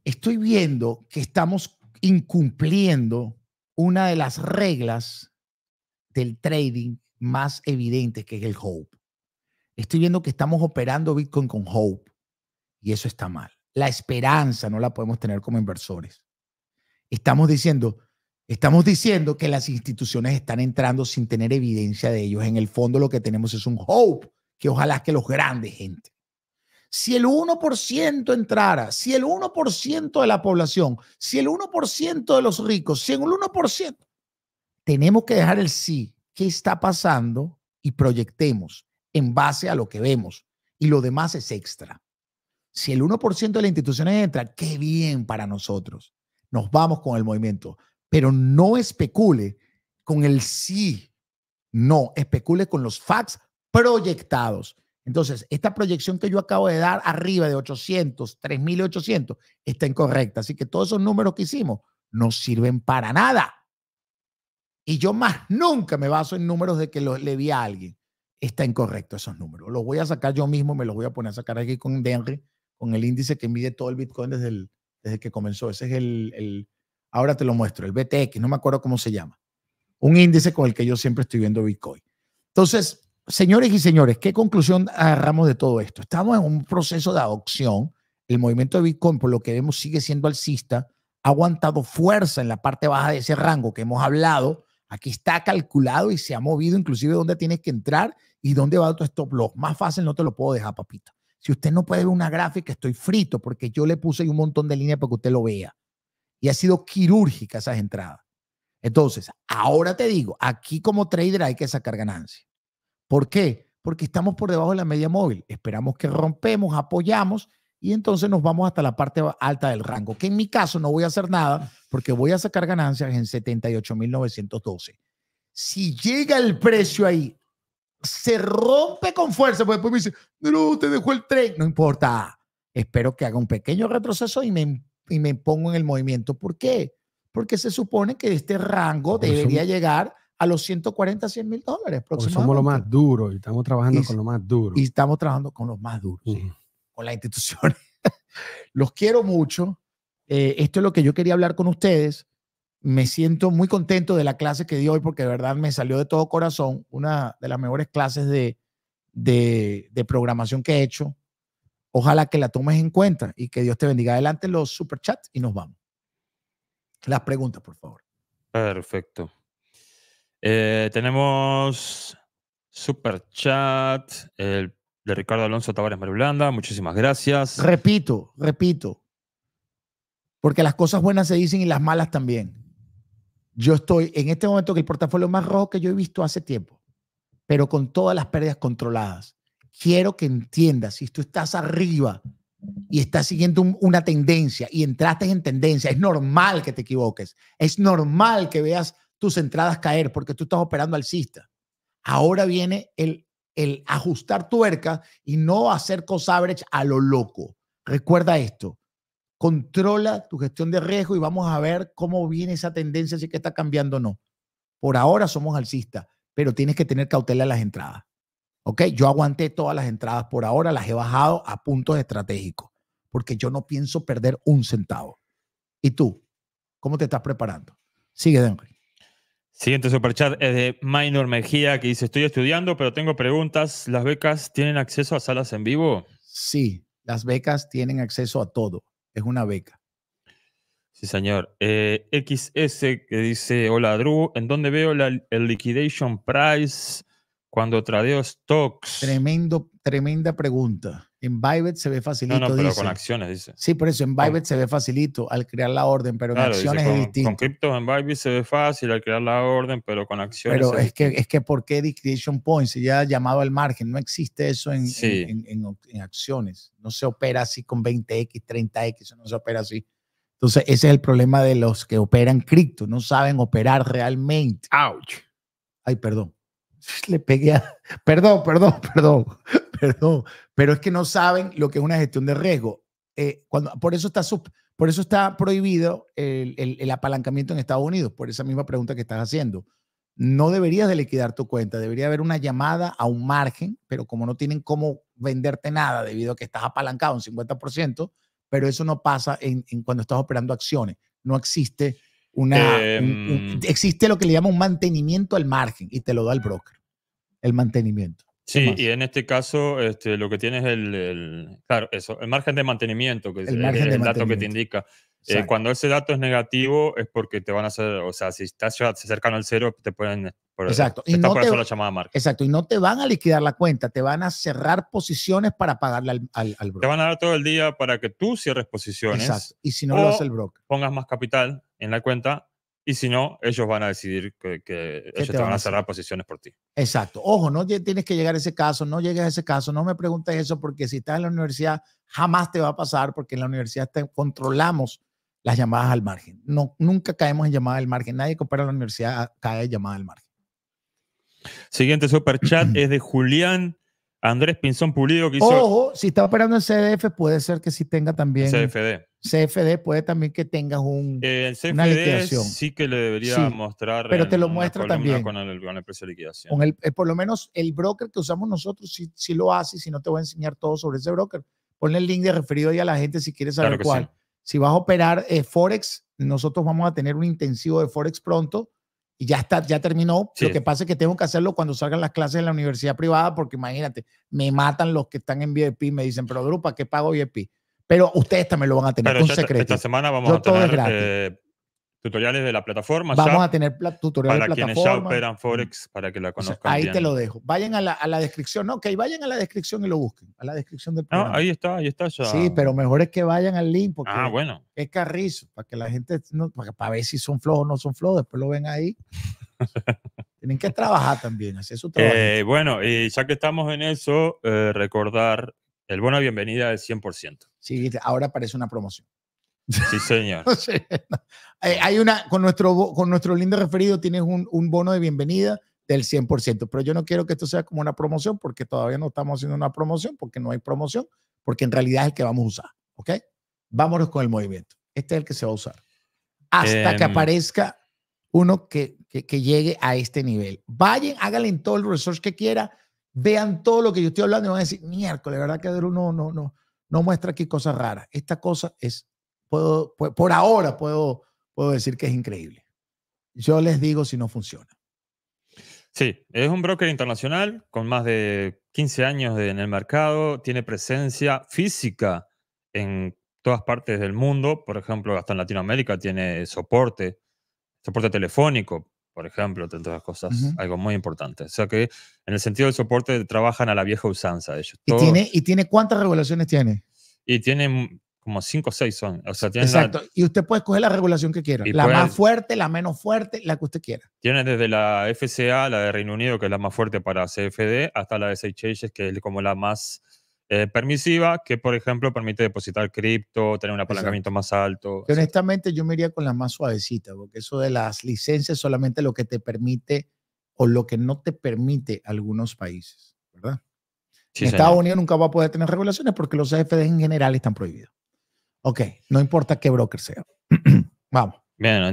Estoy viendo que estamos incumpliendo una de las reglas del trading más evidente, que es el hope. Estoy viendo que estamos operando Bitcoin con hope y eso está mal. La esperanza no la podemos tener como inversores. Estamos diciendo, Estamos diciendo que las instituciones están entrando sin tener evidencia de ellos. En el fondo lo que tenemos es un hope, que ojalá que los grandes gente. Si el 1% entrara, si el 1% de la población, si el 1% de los ricos, si el 1%, tenemos que dejar el sí, qué está pasando y proyectemos en base a lo que vemos. Y lo demás es extra. Si el 1% de las instituciones entra, qué bien para nosotros. Nos vamos con el movimiento pero no especule con el sí, no, especule con los facts proyectados. Entonces, esta proyección que yo acabo de dar arriba de 800, 3800, está incorrecta. Así que todos esos números que hicimos no sirven para nada. Y yo más nunca me baso en números de que los, le vi a alguien. Está incorrecto esos números. Los voy a sacar yo mismo, me los voy a poner a sacar aquí con Denry, con el índice que mide todo el Bitcoin desde, el, desde que comenzó. Ese es el Ahora te lo muestro, el BTX, no me acuerdo cómo se llama. Un índice con el que yo siempre estoy viendo Bitcoin. Entonces, señores y señores, ¿qué conclusión agarramos de todo esto? Estamos en un proceso de adopción. El movimiento de Bitcoin, por lo que vemos, sigue siendo alcista. Ha aguantado fuerza en la parte baja de ese rango que hemos hablado. Aquí está calculado y se ha movido inclusive dónde tienes que entrar y dónde va tu stop loss. Más fácil no te lo puedo dejar, papita. Si usted no puede ver una gráfica, estoy frito porque yo le puse un montón de líneas para que usted lo vea y ha sido quirúrgica esas entradas. Entonces, ahora te digo, aquí como trader hay que sacar ganancia. ¿Por qué? Porque estamos por debajo de la media móvil. Esperamos que rompemos, apoyamos y entonces nos vamos hasta la parte alta del rango, que en mi caso no voy a hacer nada porque voy a sacar ganancias en 78.912. Si llega el precio ahí, se rompe con fuerza, porque después me dice, no, te dejó el tren. No importa, espero que haga un pequeño retroceso y me y me pongo en el movimiento. ¿Por qué? Porque se supone que este rango ah, debería llegar a los 140, 100 mil dólares aproximadamente. Somos lo más duros y estamos trabajando con lo más duro. Y estamos trabajando con los más duros, con las instituciones. los quiero mucho. Eh, esto es lo que yo quería hablar con ustedes. Me siento muy contento de la clase que di hoy porque de verdad me salió de todo corazón una de las mejores clases de, de programación que he hecho Ojalá que la tomes en cuenta y que Dios te bendiga. Adelante los superchats y nos vamos. Las preguntas, por favor. Perfecto. Eh, tenemos superchat chat el de Ricardo Alonso Tavares Marulanda. Muchísimas gracias. Repito, repito. Porque las cosas buenas se dicen y las malas también. Yo estoy en este momento que el portafolio más rojo que yo he visto hace tiempo, pero con todas las pérdidas controladas quiero que entiendas, si tú estás arriba y estás siguiendo una tendencia y entraste en tendencia, es normal que te equivoques, es normal que veas tus entradas caer porque tú estás operando alcista. Ahora viene el, el ajustar tuerca y no hacer cosas a lo loco. Recuerda esto, controla tu gestión de riesgo y vamos a ver cómo viene esa tendencia, si que está cambiando o no. Por ahora somos alcista, pero tienes que tener cautela en las entradas. Ok, yo aguanté todas las entradas por ahora, las he bajado a puntos estratégicos, porque yo no pienso perder un centavo. ¿Y tú? ¿Cómo te estás preparando? Sigue, Denry. Siguiente superchat es de Minor Mejía que dice: Estoy estudiando, pero tengo preguntas. ¿Las becas tienen acceso a salas en vivo? Sí, las becas tienen acceso a todo. Es una beca. Sí, señor. Eh, XS que dice: Hola, Drew. ¿En dónde veo el liquidation price? Cuando tradeo stocks. Tremendo, tremenda pregunta. En Bybit se ve facilito. No, no, pero con acciones, dice. Sí, por eso en Bybit se ve facilito al crear la orden, pero con acciones es distinto. Con criptos en Bybit se ve fácil al crear la orden, pero con acciones. Pero es, que, es que ¿por qué discretion points? Se ya ha llamado al margen. No existe eso en, en, acciones. No se opera así con 20X, 30X, no se opera así. Entonces, ese es el problema de los que operan cripto. No saben operar realmente. ¡Auch! Ay, perdón. le pegué a... Perdón, perdón, perdón, perdón. Pero es que no saben lo que es una gestión de riesgo. Eh, cuando, por, eso está por eso está prohibido el, apalancamiento en Estados Unidos, por esa misma pregunta que estás haciendo. No deberías de liquidar tu cuenta, debería haber una llamada a un margen, pero como no tienen cómo venderte nada debido a que estás apalancado un 50%, pero eso no pasa en, cuando estás operando acciones. No existe Em. existe lo que le llama un mantenimiento al margen y te lo da el broker, el mantenimiento. Sí, y en este caso este, lo que tienes es el, el, claro, eso, el margen de mantenimiento, que es el, dato que te indica. Eh, cuando ese dato es negativo es porque te van a hacer, o sea, si estás acercan al cero, te pueden... exacto. y no te, Exacto, y no te van a liquidar la cuenta, te van a cerrar posiciones para pagarle al, al, broker. Te van a dar todo el día para que tú cierres posiciones. Exacto, y si no lo hace el broker. Pongas más capital en la cuenta y si no, ellos van a decidir que, ellos te, van, a cerrar posiciones por ti. Exacto. Ojo, no tienes que llegar a ese caso, no llegues a ese caso, no me preguntes eso porque si estás en la universidad jamás te va a pasar porque en la universidad te controlamos las llamadas al margen. No, nunca caemos en llamadas al margen. Nadie que opera en la universidad ah, cae en llamadas al margen. Siguiente super chat es de Julián Andrés Pinzón Pulido. Que Ojo, si está operando en CDF puede ser que sí tenga también. CFD. CFD puede también que tengas un, CFD una liquidación. Sí que le debería mostrar. Pero te lo muestra también. Con el, con el, precio de liquidación. Con el, eh, por lo menos el broker que usamos nosotros sí, sí lo hace, si no te voy a enseñar todo sobre ese broker. Ponle el link de referido ahí a la gente si quieres saber cuál. Si vas a operar eh, Forex, nosotros vamos a tener un intensivo de Forex pronto y ya está, ya terminó. Lo que pasa es que tengo que hacerlo cuando salgan las clases en la universidad privada porque imagínate, me matan los que están en VIP, me dicen, pero Drupa, ¿qué pago VIP? Pero ustedes también lo van a tener Pero con secreto. Esta semana vamos a tener eh, tutoriales de la plataforma. Vamos a tener tutoriales de la plataforma. quienes ya operan Forex, para que la conozcan. ahí te lo dejo. Vayan a la, descripción. No, que vayan a la descripción y lo busquen. A la descripción del ah, programa. ahí está, ahí está ya. Sí, pero mejor es que vayan al link porque ah, bueno. es carrizo, para que la gente, no, para, ver si son flojos o no son flojos, después lo ven ahí. Tienen que trabajar también, hacer su eh, trabajo. bueno, y ya que estamos en eso, eh, recordar el bono de bienvenida es 100%. Sí, ahora parece una promoción. Sí, señor. Hay una, con nuestro, con nuestro lindo referido tienes un, bono de bienvenida del 100%, pero yo no quiero que esto sea como una promoción porque todavía no estamos haciendo una promoción porque no hay promoción, porque en realidad es el que vamos a usar, ¿ok? Vámonos con el movimiento. Este es el que se va a usar. Hasta que em. aparezca uno que, que, llegue a este nivel. Vayan, háganle en todo el resource que quiera vean todo lo que yo estoy hablando y van a decir, miércoles, ¿verdad que ver no, no, no, no muestra aquí cosas raras? Esta cosa es, puedo, pues, por ahora puedo, puedo decir que es increíble. Yo les digo si no funciona. Sí, es un broker internacional con más de 15 años en el mercado, tiene presencia física en todas partes del mundo, por ejemplo, hasta en Latinoamérica tiene soporte, soporte telefónico, por ejemplo, dentro cosas, las cosas. algo muy importante. O sea que en el sentido del soporte trabajan a la vieja usanza de ellos. ¿Y, tiene, ¿Y tiene cuántas regulaciones tiene? Y tiene como cinco o seis. son. O sea, Exacto. y usted puede escoger la regulación que quiera. La más fuerte, la menos fuerte, la que usted quiera. Tiene desde la FCA, la de Reino Unido, que es la más fuerte para CFD, hasta la de Seychelles, que es como la más eh, permisiva que, por ejemplo, permite depositar cripto, tener un apalancamiento más alto. honestamente yo me iría con la más suavecita porque eso de las licencias solamente lo que te permite o lo que no te permite algunos países, ¿verdad? Estados Unidos nunca va a poder tener regulaciones porque los CFDs en general están prohibidos. Ok, no importa qué broker sea. Vamos.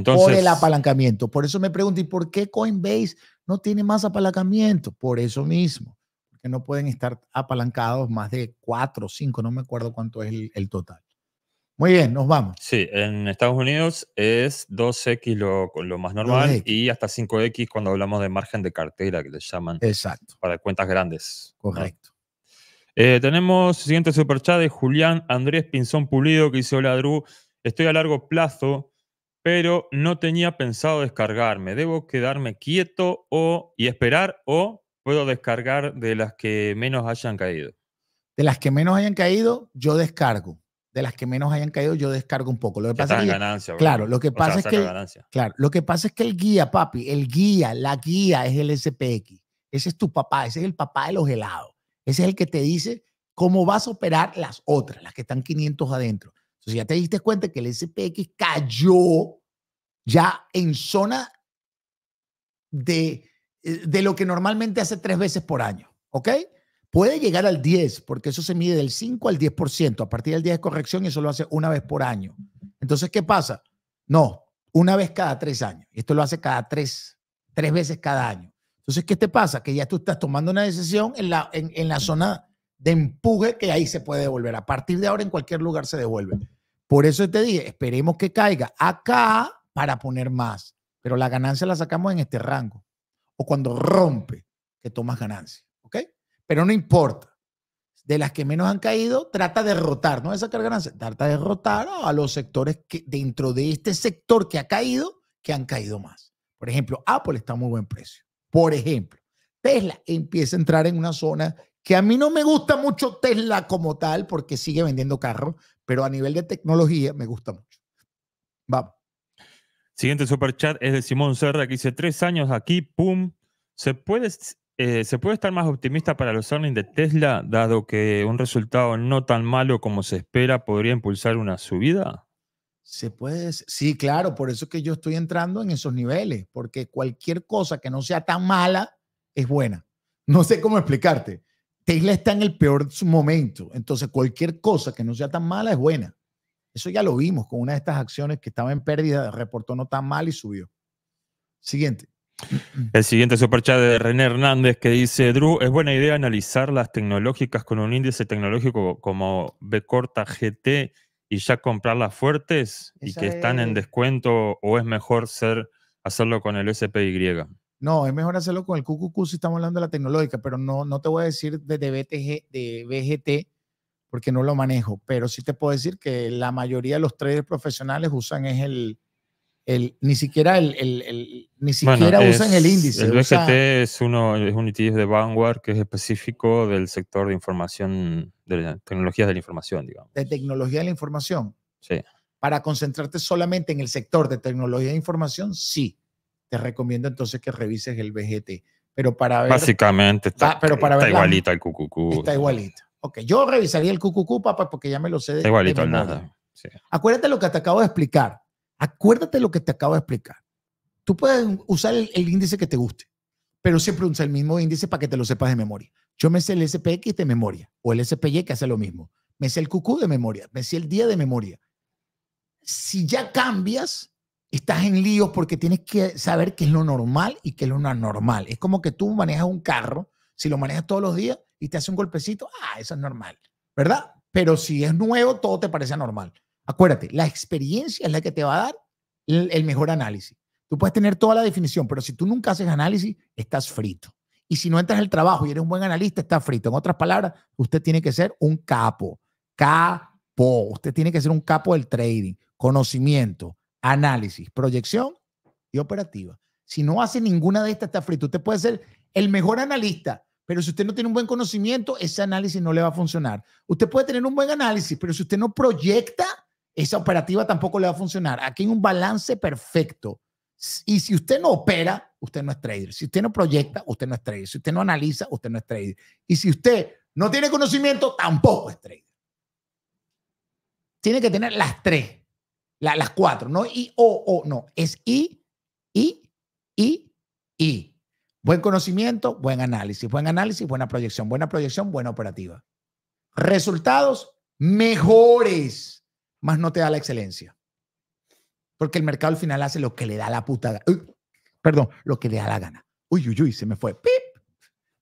por el apalancamiento. Por eso me pregunto, ¿y por qué Coinbase no tiene más apalancamiento? Por eso mismo que no pueden estar apalancados más de cuatro o cinco, no me acuerdo cuánto es el, total. Muy bien, nos vamos. Sí, en Estados Unidos es 2X lo, lo más normal y hasta 5X cuando hablamos de margen de cartera, que le llaman. Exacto. Para cuentas grandes. Correcto. Eh, tenemos el siguiente superchat de Julián Andrés Pinzón Pulido que hizo Hola, Drew. Estoy a largo plazo pero no tenía pensado descargarme. Debo quedarme quieto o, y esperar o Puedo descargar de las que menos hayan caído. De las que menos hayan caído, yo descargo. De las que menos hayan caído, yo descargo un poco. Lo que ganancia, claro, lo que pasa es que claro, lo que pasa es que el guía, papi, el guía, la guía es el SPX. Ese es tu papá, ese es el papá de los helados. Ese es el que te dice cómo vas a operar las otras, las que están 500 adentro. Entonces ya te diste cuenta que el SPX cayó ya en zona de eh, de lo que normalmente hace tres veces por año, ¿ok? Puede llegar al 10, porque eso se mide del 5 al 10%. A partir del 10 de corrección y eso lo hace una vez por año. Entonces, ¿qué pasa? No, una vez cada tres años. Esto lo hace cada tres, tres veces cada año. Entonces, ¿qué te pasa? Que ya tú estás tomando una decisión en la, en, en la zona de empuje que ahí se puede devolver. A partir de ahora en cualquier lugar se devuelve. Por eso te dije, esperemos que caiga acá para poner más. Pero la ganancia la sacamos en este rango cuando rompe que tomas ganancia. ¿Ok? Pero no importa. De las que menos han caído, trata de rotar, no de sacar ganancia, trata de rotar a los sectores que dentro de este sector que ha caído, que han caído más. Por ejemplo, Apple está a muy buen precio. Por ejemplo, Tesla empieza a entrar en una zona que a mí no me gusta mucho Tesla como tal porque sigue vendiendo carros, pero a nivel de tecnología me gusta mucho. Vamos. Siguiente super chat es de Simón Serra que dice: Tres años aquí, pum. ¿Se puede, eh, ¿Se puede estar más optimista para los earnings de Tesla, dado que un resultado no tan malo como se espera podría impulsar una subida? Se puede, sí, claro, por eso que yo estoy entrando en esos niveles, porque cualquier cosa que no sea tan mala es buena. No sé cómo explicarte. Tesla está en el peor momento, entonces cualquier cosa que no sea tan mala es buena. Eso ya lo vimos con una de estas acciones que estaba en pérdida, reportó no tan mal y subió. Siguiente. El siguiente superchat de René Hernández que dice, Drew, es buena idea analizar las tecnológicas con un índice tecnológico como B corta GT y ya comprar las fuertes y que están en descuento o es mejor ser, hacerlo con el SPY? No, es mejor hacerlo con el QQQ si estamos hablando de la tecnológica, pero no, no te voy a decir de, de, BTG, de BGT porque no lo manejo, pero sí te puedo decir que la mayoría de los traders profesionales usan es el, el ni siquiera el, ni siquiera usan el índice. El BGT es uno es un ETF de Vanguard que es específico del sector de información de tecnologías de la información, digamos. De tecnología de la información. Sí. Para concentrarte solamente en el sector de tecnología de información, sí. Te recomiendo entonces que revises el BGT, pero para ver Básicamente está, ah, pero para está ver igualita el QQQ. Está igualita. Ok, yo revisaría el QQQ, papá, porque ya me lo sé. De, Igualito, nada. Acuérdate lo que te acabo de explicar. Acuérdate lo que te acabo de explicar. Tú puedes usar el, índice que te guste, pero siempre usa el mismo índice para que te lo sepas de memoria. Yo me sé el SPX de memoria o el SPY que hace lo mismo. Me sé el QQ de memoria, me sé el día de memoria. Si ya cambias, estás en líos porque tienes que saber qué es lo normal y qué es lo anormal. Es como que tú manejas un carro, si lo manejas todos los días, y te hace un golpecito, ah, eso es normal, ¿verdad? Pero si es nuevo, todo te parece normal. Acuérdate, la experiencia es la que te va a dar el, mejor análisis. Tú puedes tener toda la definición, pero si tú nunca haces análisis, estás frito. Y si no entras al trabajo y eres un buen analista, estás frito. En otras palabras, usted tiene que ser un capo. Capo. Usted tiene que ser un capo del trading. Conocimiento, análisis, proyección y operativa. Si no hace ninguna de estas, está frito. Usted puede ser el mejor analista, pero si usted no tiene un buen conocimiento, ese análisis no le va a funcionar. Usted puede tener un buen análisis, pero si usted no proyecta, esa operativa tampoco le va a funcionar. Aquí hay un balance perfecto. Y si usted no opera, usted no es trader. Si usted no proyecta, usted no es trader. Si usted no analiza, usted no es trader. Y si usted no tiene conocimiento, tampoco es trader. Tiene que tener las tres, las cuatro, no I, O, O, no. Es I, I, I, I. Buen conocimiento, buen análisis, buen análisis, buena proyección, buena proyección, buena operativa. Resultados mejores, más no te da la excelencia. Porque el mercado al final hace lo que le da la puta perdón, lo que le da la gana. Uy, uy, uy, se me fue. ¡Pip!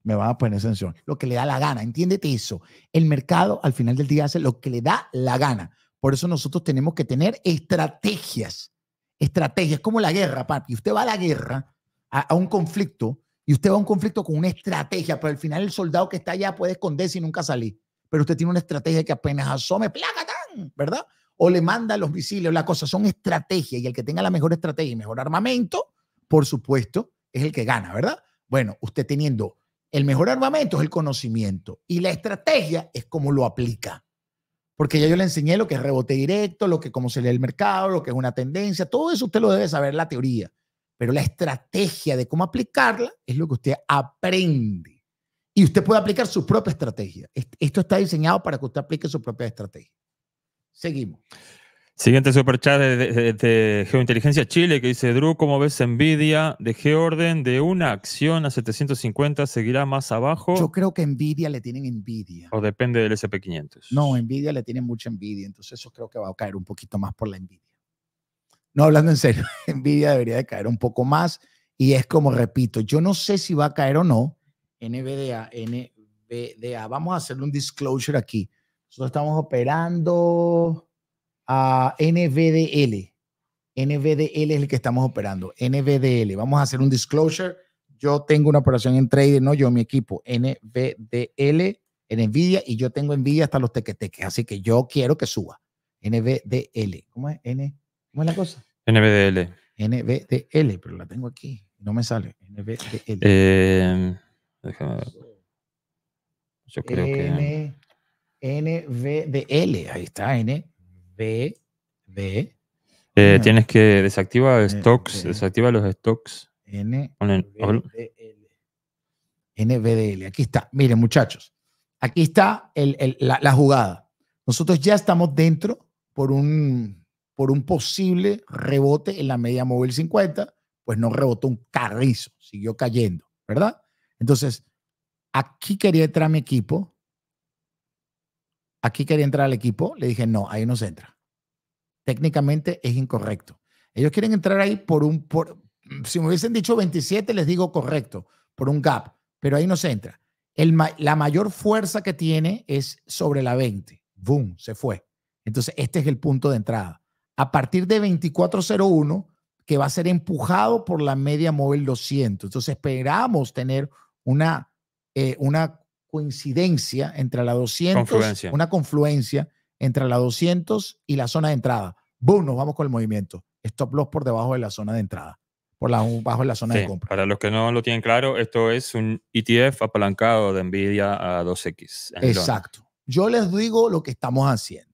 Me va a poner sanción. Lo que le da la gana, entiéndete eso. El mercado al final del día hace lo que le da la gana. Por eso nosotros tenemos que tener estrategias. Estrategias como la guerra, papi. Usted va a la guerra, a un conflicto, y usted va a un conflicto con una estrategia, pero al final el soldado que está allá puede esconderse y nunca salir. Pero usted tiene una estrategia que apenas asome, tan, ¿Verdad? O le manda los misiles, la cosa son estrategias. Y el que tenga la mejor estrategia y mejor armamento, por supuesto, es el que gana, ¿verdad? Bueno, usted teniendo el mejor armamento es el conocimiento y la estrategia es cómo lo aplica. Porque ya yo le enseñé lo que es rebote directo, lo que cómo se lee el mercado, lo que es una tendencia, todo eso usted lo debe saber, la teoría pero la estrategia de cómo aplicarla es lo que usted aprende. Y usted puede aplicar su propia estrategia. Esto está diseñado para que usted aplique su propia estrategia. Seguimos. Siguiente superchat de, de, Geointeligencia Chile que dice, Drew, ¿cómo ves Nvidia? Dejé orden de una acción a 750, ¿seguirá más abajo? Yo creo que Nvidia le tienen envidia. O depende del SP500. No, Nvidia le tienen mucha envidia, entonces eso creo que va a caer un poquito más por la envidia. No, hablando en serio, Nvidia debería de caer un poco más. Y es como, repito, yo no sé si va a caer o no. NVDA, NVDA. Vamos a hacer un disclosure aquí. Nosotros estamos operando a NVDL. NVDL es el que estamos operando. NVDL. Vamos a hacer un disclosure. Yo tengo una operación en trading, no yo, mi equipo. NVDL en Nvidia y yo tengo Nvidia hasta los tequeteques. Así que yo quiero que suba. NVDL. ¿Cómo es? N ¿Cómo es la cosa? NBDL. NBDL, pero la tengo aquí. No me sale. NBDL. Em, déjame ver. Yo creo que. NBDL. Ahí está. NBD. Eh, tienes que desactivar stocks. Desactiva los stocks. NBDL. NBDL. Aquí está. Miren, muchachos. Aquí está la jugada. Nosotros ya estamos dentro por un por un posible rebote en la media móvil 50, pues no rebotó un carrizo, siguió cayendo, ¿verdad? Entonces, aquí quería entrar mi equipo, aquí quería entrar al equipo, le dije, no, ahí no se entra. Técnicamente es incorrecto. Ellos quieren entrar ahí por un, si me hubiesen dicho 27, les digo correcto, por un gap, pero ahí no se entra. la mayor fuerza que tiene es sobre la 20. Boom, se fue. Entonces, este es el punto de entrada a partir de 2401 que va a ser empujado por la media móvil 200. Entonces esperamos tener una, eh, una coincidencia entre la 200, una confluencia entre la 200 y la zona de entrada. ¡Boom! Nos vamos con el movimiento. Stop loss por debajo de la zona de entrada, por la, de la zona de compra. Para los que no lo tienen claro, esto es un ETF apalancado de Nvidia a 2X. Exacto. Yo les digo lo que estamos haciendo.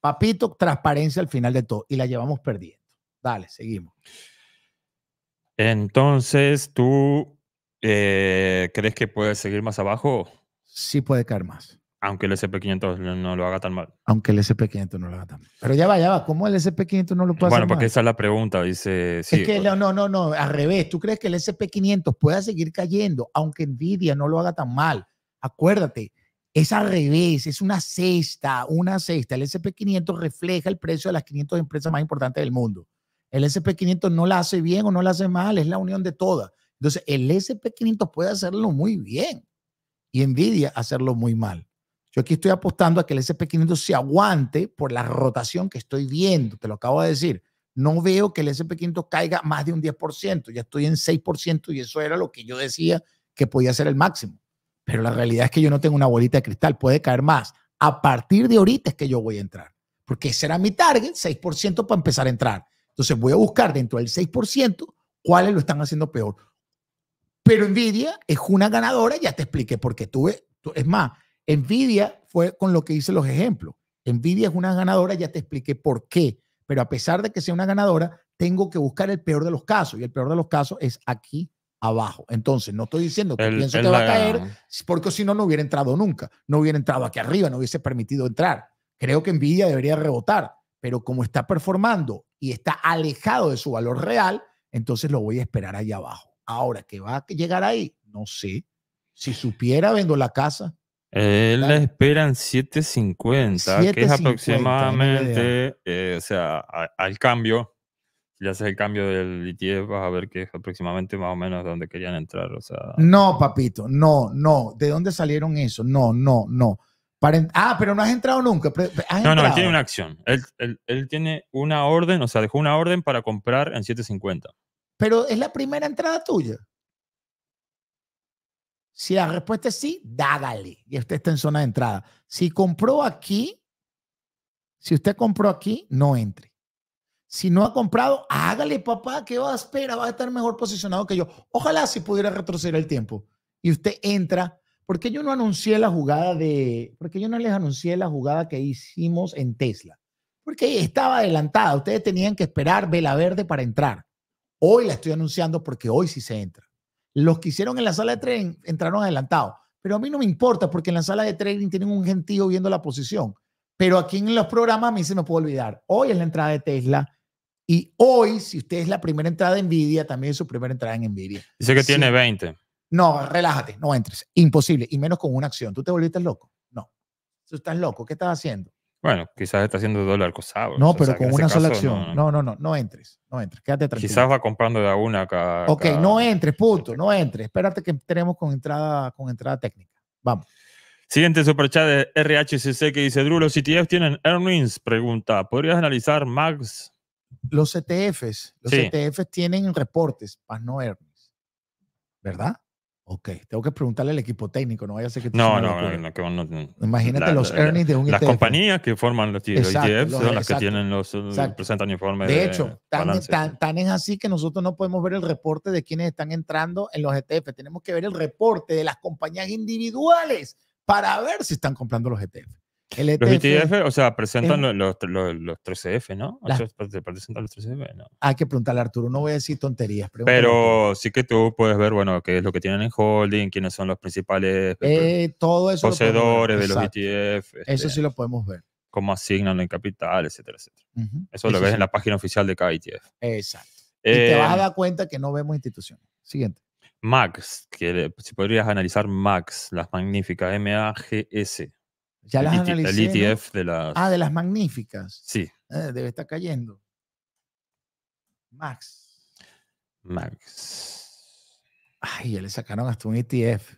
Papito, transparencia al final de todo. Y la llevamos perdiendo. Dale, seguimos. Entonces, ¿tú eh, crees que puede seguir más abajo? Sí puede caer más. Aunque el SP500 no lo haga tan mal. Aunque el SP500 no lo haga tan mal. Pero ya va, ya va. ¿Cómo el SP500 no lo puede Bueno, porque esa es la pregunta. Dice, es que pues. no, no, no, no, al revés. ¿Tú crees que el SP500 pueda seguir cayendo aunque Nvidia no lo haga tan mal? Acuérdate, es al revés, es una cesta, una cesta. El SP500 refleja el precio de las 500 empresas más importantes del mundo. El SP500 no la hace bien o no la hace mal, es la unión de todas. Entonces, el SP500 puede hacerlo muy bien y envidia hacerlo muy mal. Yo aquí estoy apostando a que el SP500 se aguante por la rotación que estoy viendo, te lo acabo de decir. No veo que el SP500 caiga más de un 10%, ya estoy en 6% y eso era lo que yo decía que podía ser el máximo. Pero la realidad es que yo no tengo una bolita de cristal, puede caer más. A partir de ahorita es que yo voy a entrar, porque ese era mi target, 6% para empezar a entrar. Entonces voy a buscar dentro del 6% cuáles lo están haciendo peor. Pero Nvidia es una ganadora, ya te expliqué, porque tuve, es más, Nvidia fue con lo que hice los ejemplos. Nvidia es una ganadora, ya te expliqué por qué. Pero a pesar de que sea una ganadora, tengo que buscar el peor de los casos. Y el peor de los casos es aquí abajo. Entonces, no estoy diciendo que pienso que va a caer, porque si no, no hubiera entrado nunca. No hubiera entrado aquí arriba, no hubiese permitido entrar. Creo que Nvidia debería rebotar, pero como está performando y está alejado de su valor real, entonces lo voy a esperar allá abajo. Ahora, que va a llegar ahí? No sé. Si supiera, vendo la casa. Él la esperan 750, que es aproximadamente, eh, o sea, al cambio, ya le haces el cambio del ETF, vas a ver que es aproximadamente más o menos donde querían entrar. O sea, no, papito, no, no. ¿De dónde salieron eso? No, no, no. ah, pero no has entrado nunca. no, no, él tiene una acción. Él, él, tiene una orden, o sea, dejó una orden para comprar en 750. Pero es la primera entrada tuya. Si la respuesta es sí, dádale. Y usted está en zona de entrada. Si compró aquí, si usted compró aquí, no entre. Si no ha comprado, hágale, papá, ¿qué va a esperar? Va a estar mejor posicionado que yo. Ojalá si pudiera retroceder el tiempo. Y usted entra. ¿Por qué yo no anuncié la jugada de.? ¿Por yo no les anuncié la jugada que hicimos en Tesla? Porque estaba adelantada. Ustedes tenían que esperar vela verde para entrar. Hoy la estoy anunciando porque hoy sí se entra. Los que hicieron en la sala de trading entraron adelantados. Pero a mí no me importa porque en la sala de trading tienen un gentío viendo la posición. Pero aquí en los programas a mí se me puede olvidar. Hoy es la entrada de Tesla y hoy, si usted es la primera entrada en Nvidia, también es su primera entrada en Nvidia. Dice que tiene 20. No, relájate, no entres. Imposible, y menos con una acción. ¿Tú te volviste loco? No. ¿Tú estás loco? ¿Qué estás haciendo? Bueno, quizás está haciendo dólar cosado. No, pero con una sola acción. No no. no no. entres. No entres. Quédate tranquilo. Quizás va comprando de a una cada. Ok, no entres, punto. No entres. Espérate que tenemos con entrada, con entrada técnica. Vamos. Siguiente superchat de RHCC que dice: Drulo, si tienen earnings, pregunta: ¿podrías analizar Max los ETFs, los ETFs tienen reportes, más no earnings, ¿verdad? Ok, tengo que preguntarle al equipo técnico, no vaya a ser que... No, no, no, Imagínate los earnings de un las ETF. Las compañías que forman los, ETFs son las que tienen los, uh, presentan informes de... hecho, tan, tan, es así que nosotros no podemos ver el reporte de quienes están entrando en los ETFs. Tenemos que ver el reporte de las compañías individuales para ver si están comprando los ETFs los ETF, e o sea, presentan los, los, 13F, e ¿no? sea, presentan los 13F, e ¿no? Hay que preguntarle a Arturo, no voy a decir tonterías. Pero sí que tú puedes ver, bueno, qué es lo que tienen en holding, quiénes son los principales eh, eh, poseedores de los ETF. eso este, sí lo podemos ver. Cómo asignan en capital, etcétera, etcétera. Eso, lo ves en la página oficial de cada ETF. Exacto. y te eh, vas a dar cuenta que no vemos instituciones. Siguiente. Max, que si podrías analizar Max, las magníficas M-A-G-S el ETF e de las. Ah, de las magníficas. Sí. Eh, debe estar cayendo. Max. Max. Ay, ya le sacaron hasta un ETF.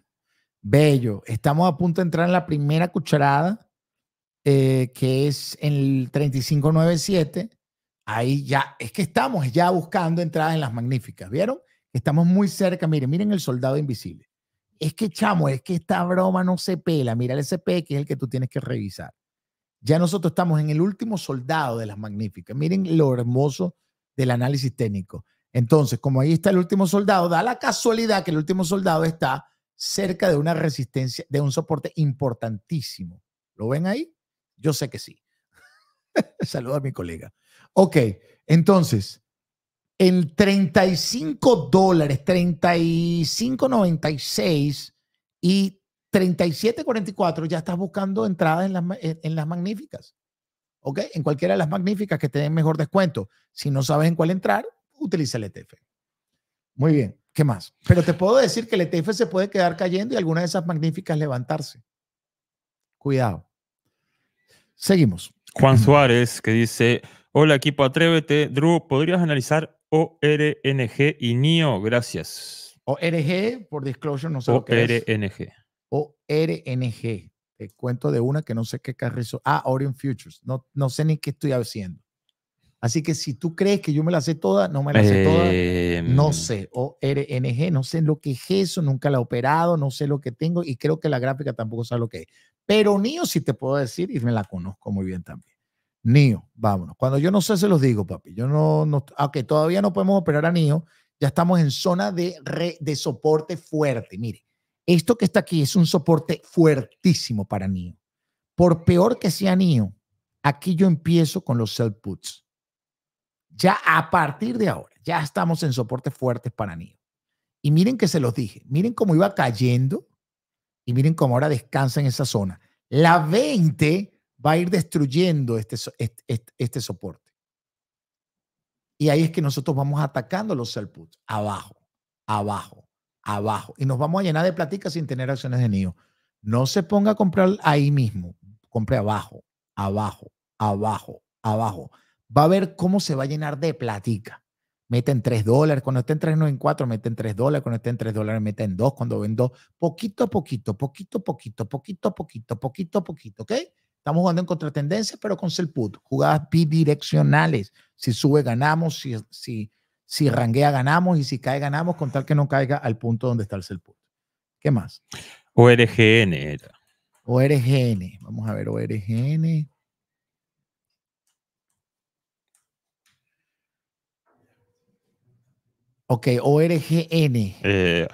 Bello. Estamos a punto de entrar en la primera cucharada, eh, que es el 3597. Ahí ya, es que estamos ya buscando entradas en las magníficas. ¿Vieron? Estamos muy cerca. Miren, miren el soldado invisible es que chamo, es que esta broma no se pela. Mira el SP que es el que tú tienes que revisar. Ya nosotros estamos en el último soldado de las magníficas. Miren lo hermoso del análisis técnico. Entonces, como ahí está el último soldado, da la casualidad que el último soldado está cerca de una resistencia, de un soporte importantísimo. ¿Lo ven ahí? Yo sé que sí. Saludo a mi colega. Ok, entonces, en 35 dólares, 35.96 y 37.44 ya estás buscando entradas en las, magníficas. ¿Ok? En cualquiera de las magníficas que te den mejor descuento. Si no sabes en cuál entrar, utiliza el ETF. Muy bien. ¿Qué más? Pero te puedo decir que el ETF se puede quedar cayendo y alguna de esas magníficas levantarse. Cuidado. Seguimos. Juan Suárez que dice, hola equipo, atrévete. Drew, ¿podrías analizar ORNG y NIO, gracias. ORG, por disclosure, no sé lo que es. ORNG. ORNG. Te cuento de una que no sé qué carrizo. Ah, Orion Futures. No, no sé ni qué estoy haciendo. Así que si tú crees que yo me la sé toda, no me la sé toda. No em. sé. ORNG, no sé lo que es eso, nunca la he operado, no sé lo que tengo y creo que la gráfica tampoco sabe lo que es. Pero NIO sí te puedo decir y me la conozco muy bien también. Nio, vámonos. Cuando yo no sé, se los digo, papi. Yo no, no aunque todavía no podemos operar a Nio, ya estamos en zona de, de soporte fuerte. Mire, esto que está aquí es un soporte fuertísimo para Nio. Por peor que sea Nio, aquí yo empiezo con los sell puts. Ya a partir de ahora, ya estamos en soporte fuerte para Nio. Y miren que se los dije, miren cómo iba cayendo y miren cómo ahora descansa en esa zona. La 20 va a ir destruyendo este, este, soporte. Y ahí es que nosotros vamos atacando los sell puts, abajo, abajo, abajo. Y nos vamos a llenar de platica sin tener acciones de NIO. No se ponga a comprar ahí mismo, compre abajo, abajo, abajo, abajo. Va a ver cómo se va a llenar de platica. Meten 3 dólares, cuando estén 3, no en 4, meten 3 dólares, cuando estén 3 dólares, meten 2, cuando ven 2, poquito a poquito, poquito a poquito, poquito a poquito, poquito a poquito, ¿ok? Estamos jugando en contratendencia, pero con Selput. Jugadas bidireccionales. Si sube, ganamos. Si, si, si ranguea, ganamos. Y si cae, ganamos. Con tal que no caiga al punto donde está el Selput. ¿Qué más? ORGN era. ORGN. Vamos a ver, ORGN. Ok, ORGN. Eh,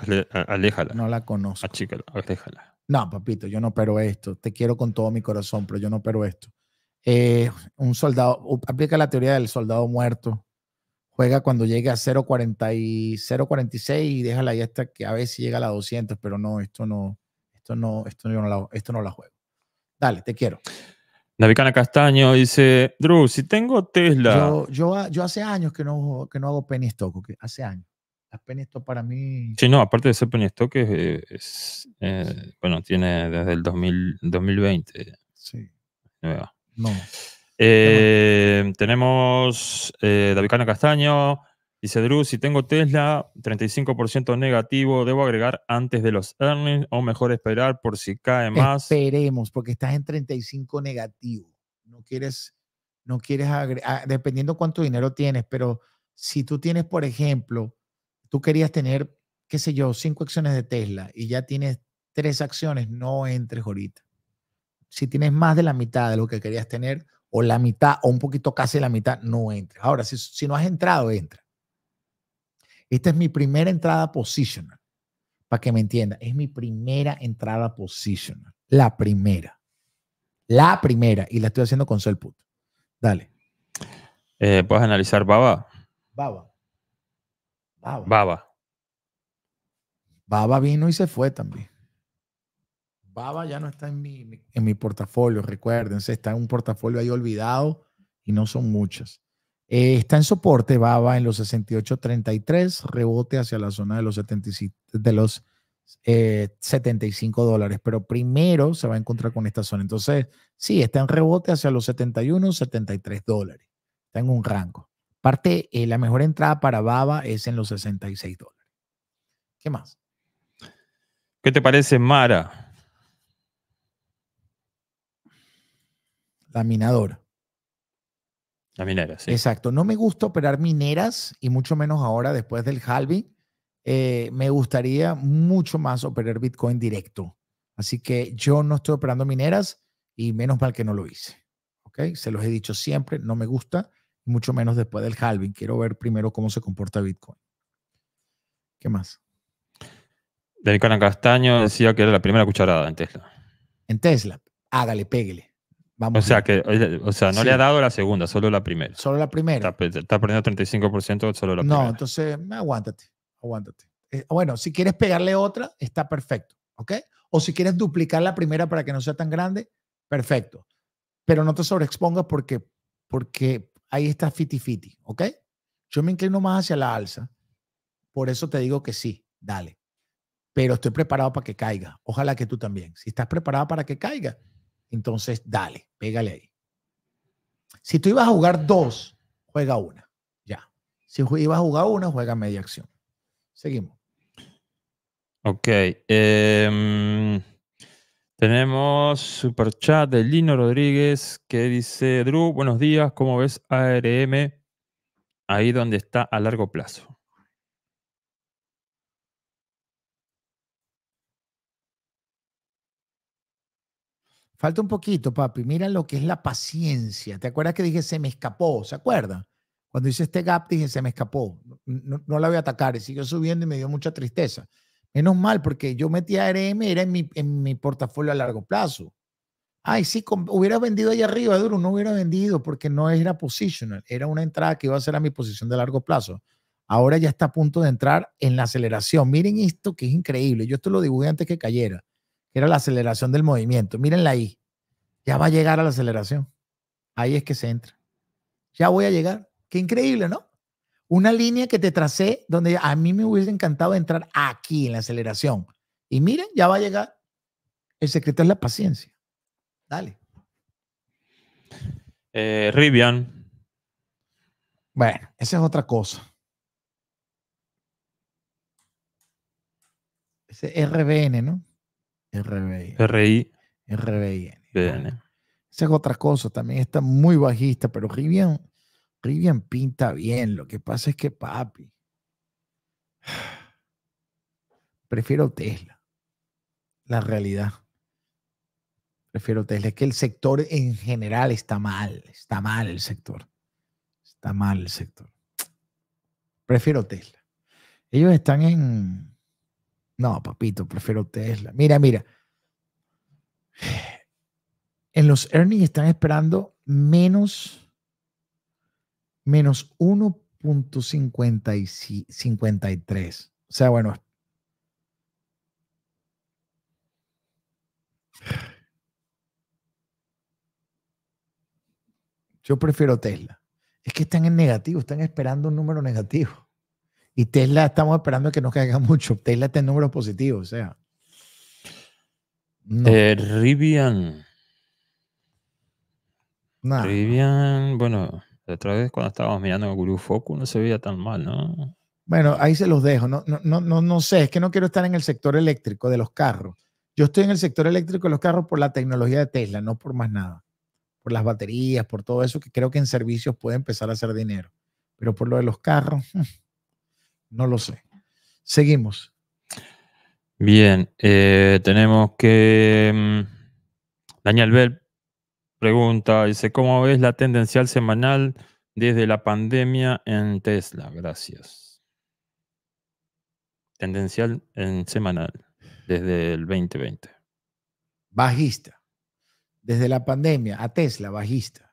aléjala. No la conozco. Achícala, aléjala no, papito, yo no pero esto, te quiero con todo mi corazón, pero yo no pero esto. Eh, un soldado, aplica la teoría del soldado muerto, juega cuando llegue a 0.40 y 0.46 y déjala ahí hasta que a veces llega a la 200, pero no, esto no, esto no, esto no la, esto no la juego. Dale, te quiero. Navicana Castaño dice, Drew, si tengo Tesla. Yo, yo, hace años que no, que no hago penny stock, que hace años. Las penny para mí. Sí, no, aparte de ser penny que es, eh, eh, bueno, tiene desde el 2020. Sí. No. Eh, tenemos eh, Cana Castaño. Dice Drew, si tengo Tesla 35% negativo, ¿debo agregar antes de los earnings o mejor esperar por si cae más? Esperemos, porque estás en 35 negativo. No quieres, no quieres agregar, ah, dependiendo cuánto dinero tienes, pero si tú tienes, por ejemplo, tú querías tener, qué sé yo, cinco acciones de Tesla y ya tienes tres acciones, no entres ahorita. Si tienes más de la mitad de lo que querías tener, o la mitad, o un poquito casi la mitad, no entres. Ahora, si, si no has entrado, entra. Esta es mi primera entrada positional, para que me entienda. Es mi primera entrada positional. La primera. La primera. Y la estoy haciendo con put. Dale. Eh, Puedes analizar Baba. Baba. Baba. Baba. vino y se fue también. Baba ya no está en mi, en mi portafolio, recuérdense, está en un portafolio ahí olvidado y no son muchas. Eh, está en soporte, Baba en los 68.33, rebote hacia la zona de los, 75, de los 75 eh, dólares, pero primero se va a encontrar con esta zona. Entonces, sí, está en rebote hacia los 71, 73 dólares. Está en un rango. Aparte, eh, la mejor entrada para Baba es en los 66 dólares. ¿Qué más? ¿Qué te parece Mara? La minadora. La minera, sí. Exacto. No me gusta operar mineras y mucho menos ahora después del halving. Eh, me gustaría mucho más operar Bitcoin directo. Así que yo no estoy operando mineras y menos mal que no lo hice. ¿Ok? Se los he dicho siempre, no me gusta mucho menos después del halving. Quiero ver primero cómo se comporta Bitcoin. ¿Qué más? Nicolás Castaño decía que era la primera cucharada en Tesla. En Tesla, hágale, pégale. Vamos o sea, que, o sea, no le ha dado la segunda, solo la primera. Solo la primera. Está, perdiendo 35%, solo la primera. No, entonces, aguántate, aguántate. Eh, bueno, si quieres pegarle otra, está perfecto, ¿ok? O si quieres duplicar la primera para que no sea tan grande, perfecto. Pero no te sobreexpongas porque, porque ahí está fiti-fiti, ¿ok? Yo me inclino más hacia la alza. Por eso te digo que sí, dale. Pero estoy preparado para que caiga. Ojalá que tú también. Si estás preparado para que caiga, entonces dale, pégale ahí. Si tú ibas a jugar dos, juega una. Ya. Si ibas a jugar una, juega media acción. Seguimos. Ok. Em, tenemos super chat de Lino Rodríguez que dice, Drew, buenos días, ¿cómo ves ARM ahí donde está a largo plazo? Falta un poquito, papi. Mira lo que es la paciencia. ¿Te acuerdas que dije se me escapó? ¿Se acuerda? Cuando hice este gap dije se me escapó. No, la voy a atacar y siguió subiendo y me dio mucha tristeza. Menos mal, porque yo metí a ARM, era en mi, portafolio a largo plazo. Ay, sí, hubiera vendido ahí arriba, duro, no hubiera vendido porque no era positional, era una entrada que iba a ser a mi posición de largo plazo. Ahora ya está a punto de entrar en la aceleración. Miren esto que es increíble. Yo esto lo dibujé antes que cayera, que era la aceleración del movimiento. Mírenla ahí. Ya va a llegar a la aceleración. Ahí es que se entra. Ya voy a llegar. Qué increíble, ¿no? una línea que te tracé donde a mí me hubiese encantado entrar aquí en la aceleración. Y miren, ya va a llegar. El secreto es la paciencia. Dale. Eh, Rivian. Bueno, esa es otra cosa. Ese RBN, ¿no? RBN RI. RBN. Esa es otra cosa. También está muy bajista, pero Rivian Rivian pinta bien, lo que pasa es que papi, prefiero Tesla, la realidad. Prefiero Tesla, es que el sector en general está mal, está mal el sector, está mal el sector. Prefiero Tesla. Ellos están en... No, papito, prefiero Tesla. Mira, mira. En los earnings están esperando menos menos 1.53. O sea, bueno. Yo prefiero Tesla. Es que están en negativo, están esperando un número negativo. Y Tesla estamos esperando que no caiga mucho. Tesla está en números positivos, o sea. Eh, Rivian. Rivian, bueno, otra vez cuando estábamos mirando el Guru Focus no se veía tan mal, ¿no? Bueno, ahí se los dejo. No, no, no, no, sé, es que no quiero estar en el sector eléctrico de los carros. Yo estoy en el sector eléctrico de los carros por la tecnología de Tesla, no por más nada. Por las baterías, por todo eso, que creo que en servicios puede empezar a hacer dinero. Pero por lo de los carros, no lo sé. Seguimos. Bien, eh, tenemos que mm, Daniel Bell Pregunta, dice, ¿cómo ves la tendencial semanal desde la pandemia en Tesla? Gracias. Tendencial en semanal desde el 2020. Bajista. Desde la pandemia a Tesla, bajista.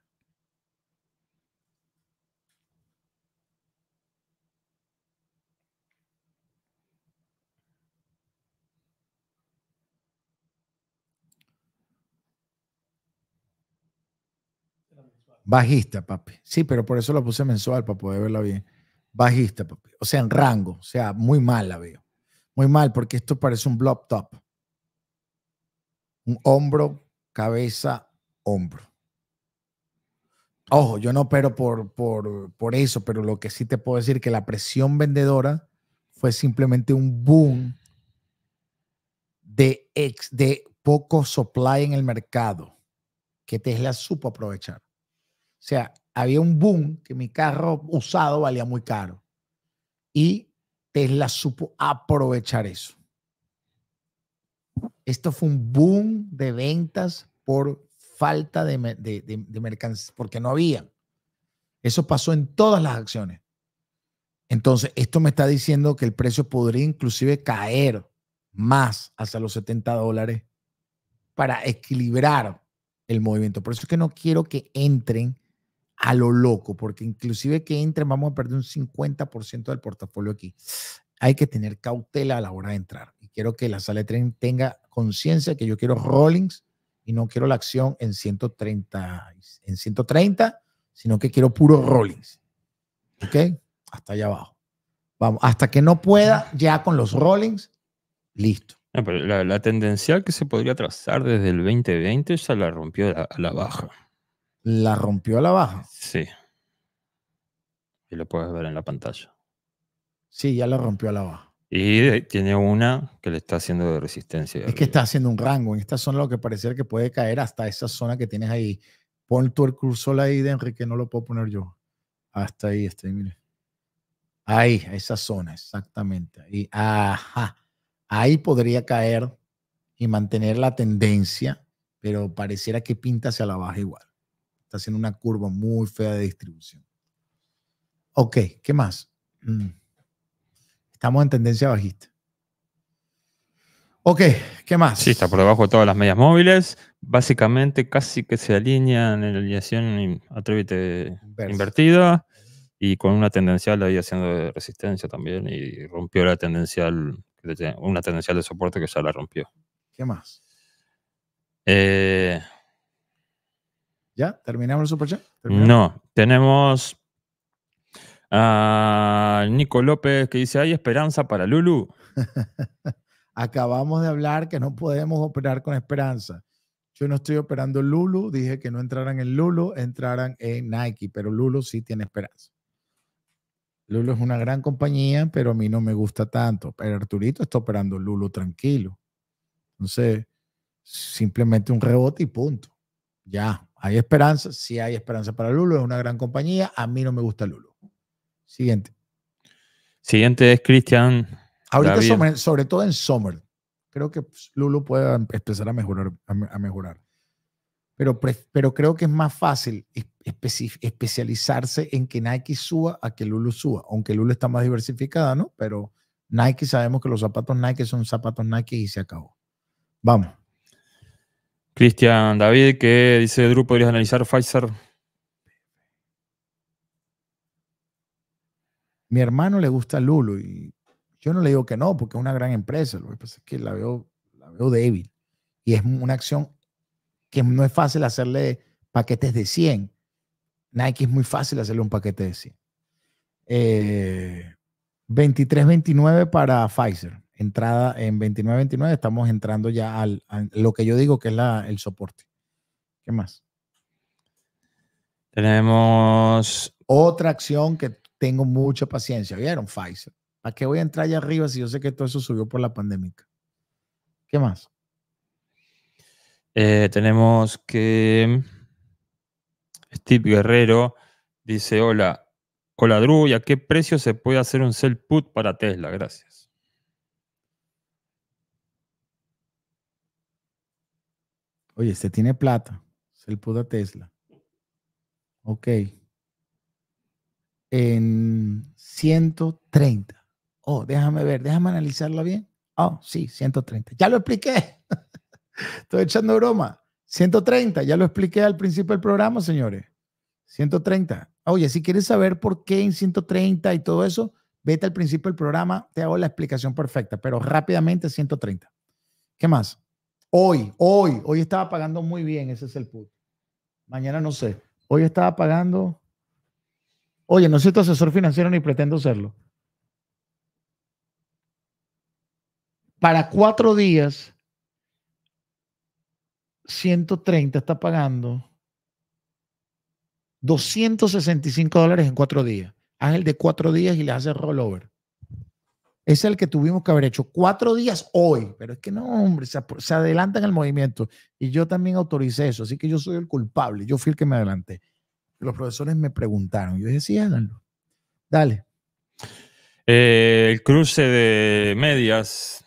Bajista, papi. Sí, pero por eso la puse mensual para poder verla bien. Bajista, papi. O sea, en rango. O sea, muy mal la veo. Muy mal porque esto parece un blob top. Un hombro, cabeza, hombro. Ojo, yo no opero por, eso, pero lo que sí te puedo decir que la presión vendedora fue simplemente un boom de, ex, de poco supply en el mercado que Tesla supo aprovechar. O sea, había un boom que mi carro usado valía muy caro. Y Tesla supo aprovechar eso. Esto fue un boom de ventas por falta de, de, mercancías, porque no había. Eso pasó en todas las acciones. Entonces, esto me está diciendo que el precio podría inclusive caer más hasta los 70 dólares para equilibrar el movimiento. Por eso es que no quiero que entren a lo loco, porque inclusive que entre vamos a perder un 50% del portafolio aquí. Hay que tener cautela a la hora de entrar. Y quiero que la sala de tren tenga conciencia que yo quiero rollings y no quiero la acción en 130, en 130 sino que quiero puro rollings. ¿Ok? Hasta allá abajo. Vamos, hasta que no pueda, ya con los rollings, listo. la, tendencia que se podría trazar desde el 2020 ya la rompió a la baja. La rompió a la baja. Sí. Y lo puedes ver en la pantalla. Sí, ya la rompió a la baja. Y eh, tiene una que le está haciendo de resistencia. Es que está haciendo un rango. En esta zona lo que parece que puede caer hasta esa zona que tienes ahí. Pon tu el cursor ahí de Enrique, no lo puedo poner yo. Hasta ahí, está mire. Ahí, a esa zona, exactamente. Ahí, ajá. Ahí podría caer y mantener la tendencia, pero pareciera que pinta hacia la baja igual. Está haciendo una curva muy fea de distribución. Ok, ¿qué más? Mm. Estamos en tendencia bajista. Ok, ¿qué más? Sí, está por debajo de todas las medias móviles. Básicamente casi que se alinea en la alineación atrévete invertida y con una tendencial ahí haciendo de resistencia también y rompió la tendencia una tendencial de soporte que ya la rompió. ¿Qué más? Eh, ¿Ya? ¿Terminamos el super chat? No, tenemos a Nico López que dice, hay esperanza para Lulu. Acabamos de hablar que no podemos operar con esperanza. Yo no estoy operando Lulu, dije que no entraran en Lulu, entraran en Nike, pero Lulu sí tiene esperanza. Lulu es una gran compañía, pero a mí no me gusta tanto. Pero Arturito está operando Lulu tranquilo. Entonces, simplemente un rebote y punto. Ya, ¿Hay esperanza? Si hay esperanza para Lulu, es una gran compañía. A mí no me gusta Lulu. Siguiente. Siguiente es Cristian. Ahorita sobre, todo en summer, Creo que Lulu puede empezar a mejorar. A mejorar. Pero, pero creo que es más fácil especializarse en que Nike suba a que Lulu suba, aunque Lulu está más diversificada, ¿no? Pero Nike sabemos que los zapatos Nike son zapatos Nike y se acabó. Vamos. Cristian David, ¿qué dice, Drew, ¿podrías analizar Pfizer? Mi hermano le gusta Lulu y yo no le digo que no, porque es una gran empresa. Lo que pasa es que la veo, la veo débil. Y es una acción que no es fácil hacerle paquetes de 100. Nike es muy fácil hacerle un paquete de 100. Eh, 23.29 para Pfizer entrada en 29.29, estamos entrando ya al, a lo que yo digo que es la, el soporte. ¿Qué más? Tenemos otra acción que tengo mucha paciencia. ¿Vieron? Pfizer. ¿a qué voy a entrar allá arriba si yo sé que todo eso subió por la pandemia? ¿Qué más? Eh, tenemos que Steve Guerrero dice: Hola, hola Drew, ¿y a qué precio se puede hacer un sell put para Tesla? Gracias. Oye, este tiene plata. Se el pudo Tesla. Ok. En 130. Oh, déjame ver, déjame analizarla bien. Oh, sí, 130. Ya lo expliqué. Estoy echando broma. 130, ya lo expliqué al principio del programa, señores. 130. Oye, si quieres saber por qué en 130 y todo eso, vete al principio del programa, te hago la explicación perfecta, pero rápidamente 130. ¿Qué más? Hoy, hoy, hoy estaba pagando muy bien, ese es el put. Mañana no sé. Hoy estaba pagando. Oye, no soy tu asesor financiero ni pretendo serlo. Para cuatro días, 130 está pagando 265 dólares en cuatro días. Ángel de cuatro días y le hace rollover es el que tuvimos que haber hecho cuatro días hoy, pero es que no, hombre, se, adelantan el movimiento y yo también autoricé eso, así que yo soy el culpable, yo fui el que me adelanté. Los profesores me preguntaron, yo decía sí, háganlo, dale. Eh, el cruce de medias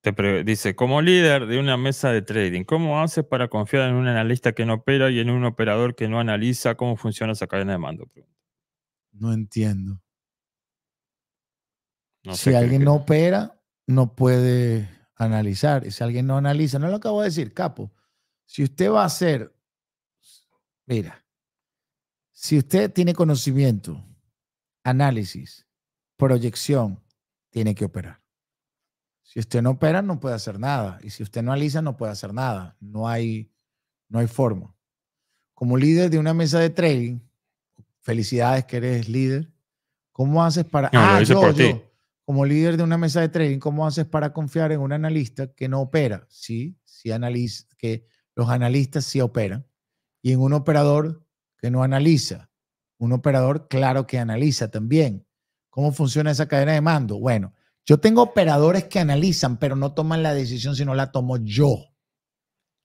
te dice, como líder de una mesa de trading, ¿cómo haces para confiar en un analista que no opera y en un operador que no analiza cómo funciona esa cadena de mando? No entiendo si alguien no opera, no puede analizar. Y si alguien no analiza, no lo acabo de decir, capo. Si usted va a hacer, mira, si usted tiene conocimiento, análisis, proyección, tiene que operar. Si usted no opera, no puede hacer nada. Y si usted no analiza, no puede hacer nada. No hay, no hay forma. Como líder de una mesa de trading, felicidades que eres líder. ¿Cómo haces para... ah, por Ti como líder de una mesa de trading, ¿cómo haces para confiar en un analista que no opera? Sí, sí analiza, que los analistas sí operan. Y en un operador que no analiza. Un operador, claro que analiza también. ¿Cómo funciona esa cadena de mando? Bueno, yo tengo operadores que analizan, pero no toman la decisión si no la tomo yo.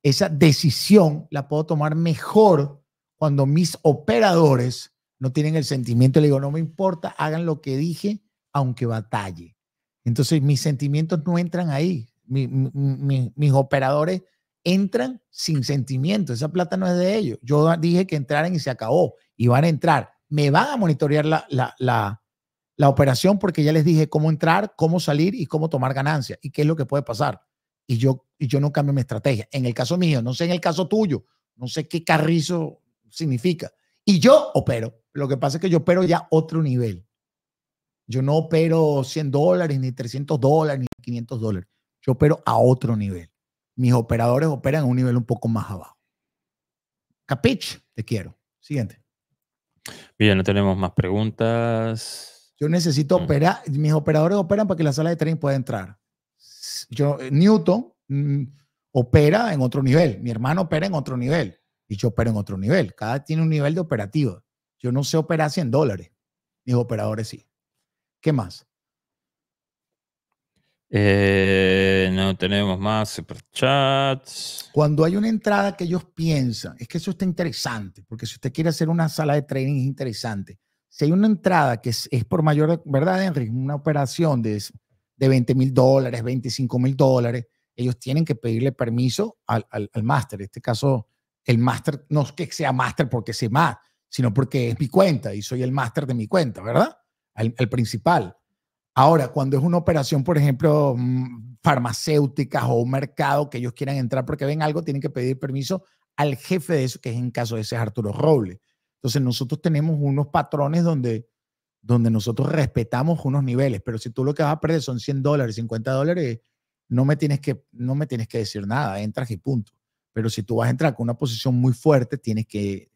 Esa decisión la puedo tomar mejor cuando mis operadores no tienen el sentimiento. Le digo, no me importa, hagan lo que dije aunque batalle. Entonces mis sentimientos no entran ahí. mis operadores entran sin sentimiento. Esa plata no es de ellos. Yo dije que entraran y se acabó. Y van a entrar. Me van a monitorear la, operación porque ya les dije cómo entrar, cómo salir y cómo tomar ganancias y qué es lo que puede pasar. Y yo, y yo no cambio mi estrategia. En el caso mío, no sé en el caso tuyo, no sé qué carrizo significa. Y yo opero. Lo que pasa es que yo opero ya otro nivel. Yo no opero 100 dólares, ni 300 dólares, ni 500 dólares. Yo opero a otro nivel. Mis operadores operan a un nivel un poco más abajo. Capich, te quiero. Siguiente. Bien, no tenemos más preguntas. Yo necesito mm. operar, mis operadores operan para que la sala de tren pueda entrar. Yo, Newton mm, opera en otro nivel, mi hermano opera en otro nivel y yo opero en otro nivel. Cada tiene un nivel de operativo. Yo no sé operar 100 dólares, mis operadores sí. ¿Qué más? Eh, no tenemos más superchats. Cuando hay una entrada que ellos piensan, es que eso está interesante, porque si usted quiere hacer una sala de training es interesante. Si hay una entrada que es, por mayor, ¿verdad, Henry? Una operación de, de 20 mil dólares, 25 mil dólares, ellos tienen que pedirle permiso al, máster. En este caso, el máster no es que sea máster porque sea más, sino porque es mi cuenta y soy el máster de mi cuenta, ¿verdad? al, principal. Ahora, cuando es una operación, por ejemplo, mm, farmacéutica o un mercado que ellos quieran entrar porque ven algo, tienen que pedir permiso al jefe de eso, que es en caso de ese Arturo Robles. Entonces, nosotros tenemos unos patrones donde, donde nosotros respetamos unos niveles, pero si tú lo que vas a perder son 100 dólares, 50 dólares, no me tienes que, no me tienes que decir nada, entras y punto. Pero si tú vas a entrar con una posición muy fuerte, tienes que,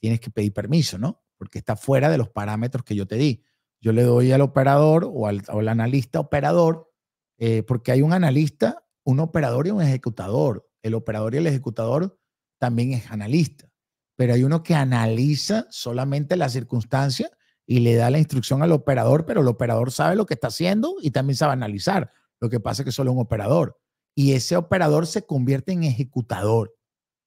tienes que pedir permiso, ¿no? Porque está fuera de los parámetros que yo te di yo le doy al operador o al, analista operador, eh, porque hay un analista, un operador y un ejecutador. El operador y el ejecutador también es analista, pero hay uno que analiza solamente la circunstancia y le da la instrucción al operador, pero el operador sabe lo que está haciendo y también sabe analizar. Lo que pasa es que solo es un operador. Y ese operador se convierte en ejecutador.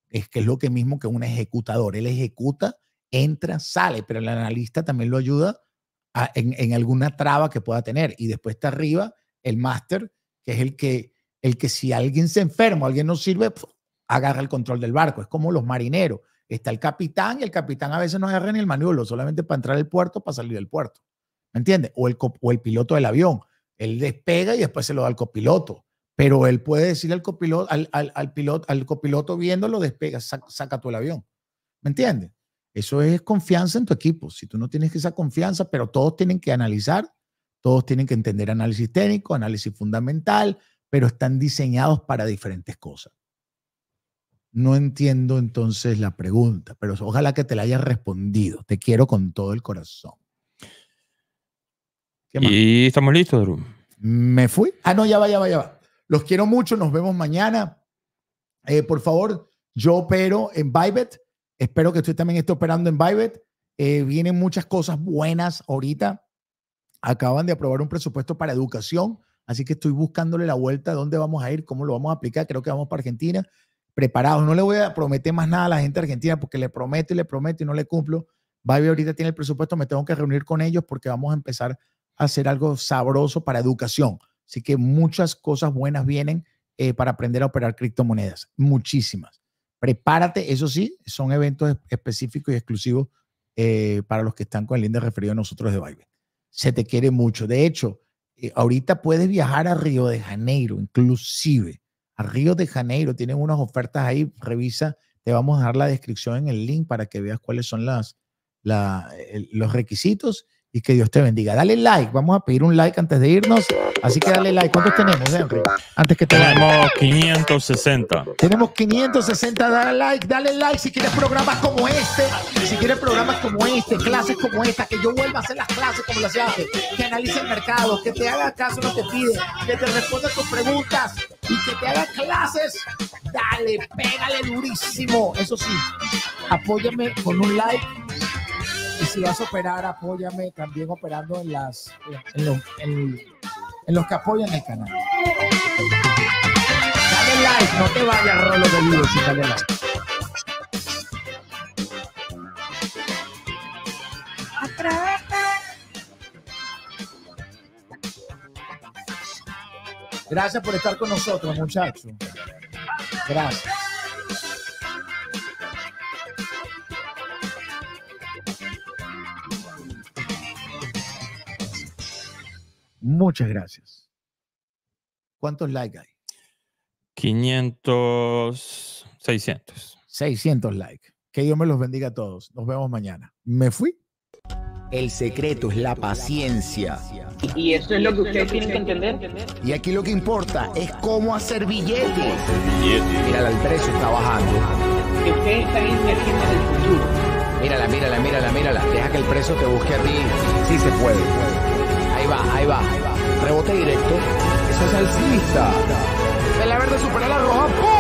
Es que es lo que mismo que un ejecutador. Él ejecuta, entra, sale, pero el analista también lo ayuda en, alguna traba que pueda tener. Y después está arriba el máster, que es el que, el que si alguien se enferma, alguien no sirve, agarra el control del barco. Es como los marineros. Está el capitán y el capitán a veces no agarra ni el maniobro, solamente para entrar al puerto, para salir del puerto. ¿Me entiendes? O el, el piloto del avión. Él despega y después se lo da al copiloto. Pero él puede decir al copiloto, al, piloto, al copiloto viéndolo, despega, saca, todo el avión. ¿Me entiendes? Eso es confianza en tu equipo. Si tú no tienes esa confianza, pero todos tienen que analizar, todos tienen que entender análisis técnico, análisis fundamental, pero están diseñados para diferentes cosas. No entiendo entonces la pregunta, pero ojalá que te la hayas respondido. Te quiero con todo el corazón. Y estamos listos, Drew. Me fui. Ah, no, ya va, ya va, ya va. Los quiero mucho. Nos vemos mañana. Eh, por favor, yo opero en Bybet. Espero que usted también esté operando en Bybet. Eh, vienen muchas cosas buenas ahorita. Acaban de aprobar un presupuesto para educación, así que estoy buscándole la vuelta, dónde vamos a ir, cómo lo vamos a aplicar. Creo que vamos para Argentina preparados. No le voy a prometer más nada a la gente argentina porque le prometo y le prometo y no le cumplo. Bybit ahorita tiene el presupuesto, me tengo que reunir con ellos porque vamos a empezar a hacer algo sabroso para educación. Así que muchas cosas buenas vienen eh, para aprender a operar criptomonedas, muchísimas. Prepárate, eso sí, son eventos específicos y exclusivos eh, para los que están con el link de referido a nosotros de Vibe. Se te quiere mucho. De hecho, eh, ahorita puedes viajar a Río de Janeiro, inclusive. A Río de Janeiro tienen unas ofertas ahí. Revisa, te vamos a dar la descripción en el link para que veas cuáles son las, eh, los requisitos y que Dios te bendiga. Dale like, vamos a pedir un like antes de irnos, así que dale like. ¿Cuántos tenemos, Henry? Antes que te Tenemos 560. Tenemos 560, dale like, dale like si quieres programas como este, si quieres programas como este, clases como esta, que yo vuelva a hacer las clases como las hace, que analice el mercado, que te haga caso lo que pide, que te responda tus preguntas y que te haga clases. Dale, pégale durísimo. Eso sí, apóyame con un like y si vas a operar, apóyame también operando en, las, en, los, que apoyan el canal. Dale like, no te vayas, Rolo de si dale like. Gracias por estar con nosotros, muchachos. Gracias. Muchas gracias. ¿Cuántos likes hay? 500, 600. 600 likes. Que Dios me los bendiga a todos. Nos vemos mañana. Me fui. El secreto es la paciencia. Y eso es lo que ustedes tienen que entender. Y aquí lo que importa es cómo hacer billetes. Mírala, el precio está bajando. Ustedes están invirtiendo en el futuro. Mírala, mírala, mírala, mírala. Deja que el precio te busque a ti. Sí se puede. Ahí va, ahí va. Rebote directo. Eso es alcista. El verde supera la roja. ¡Pum!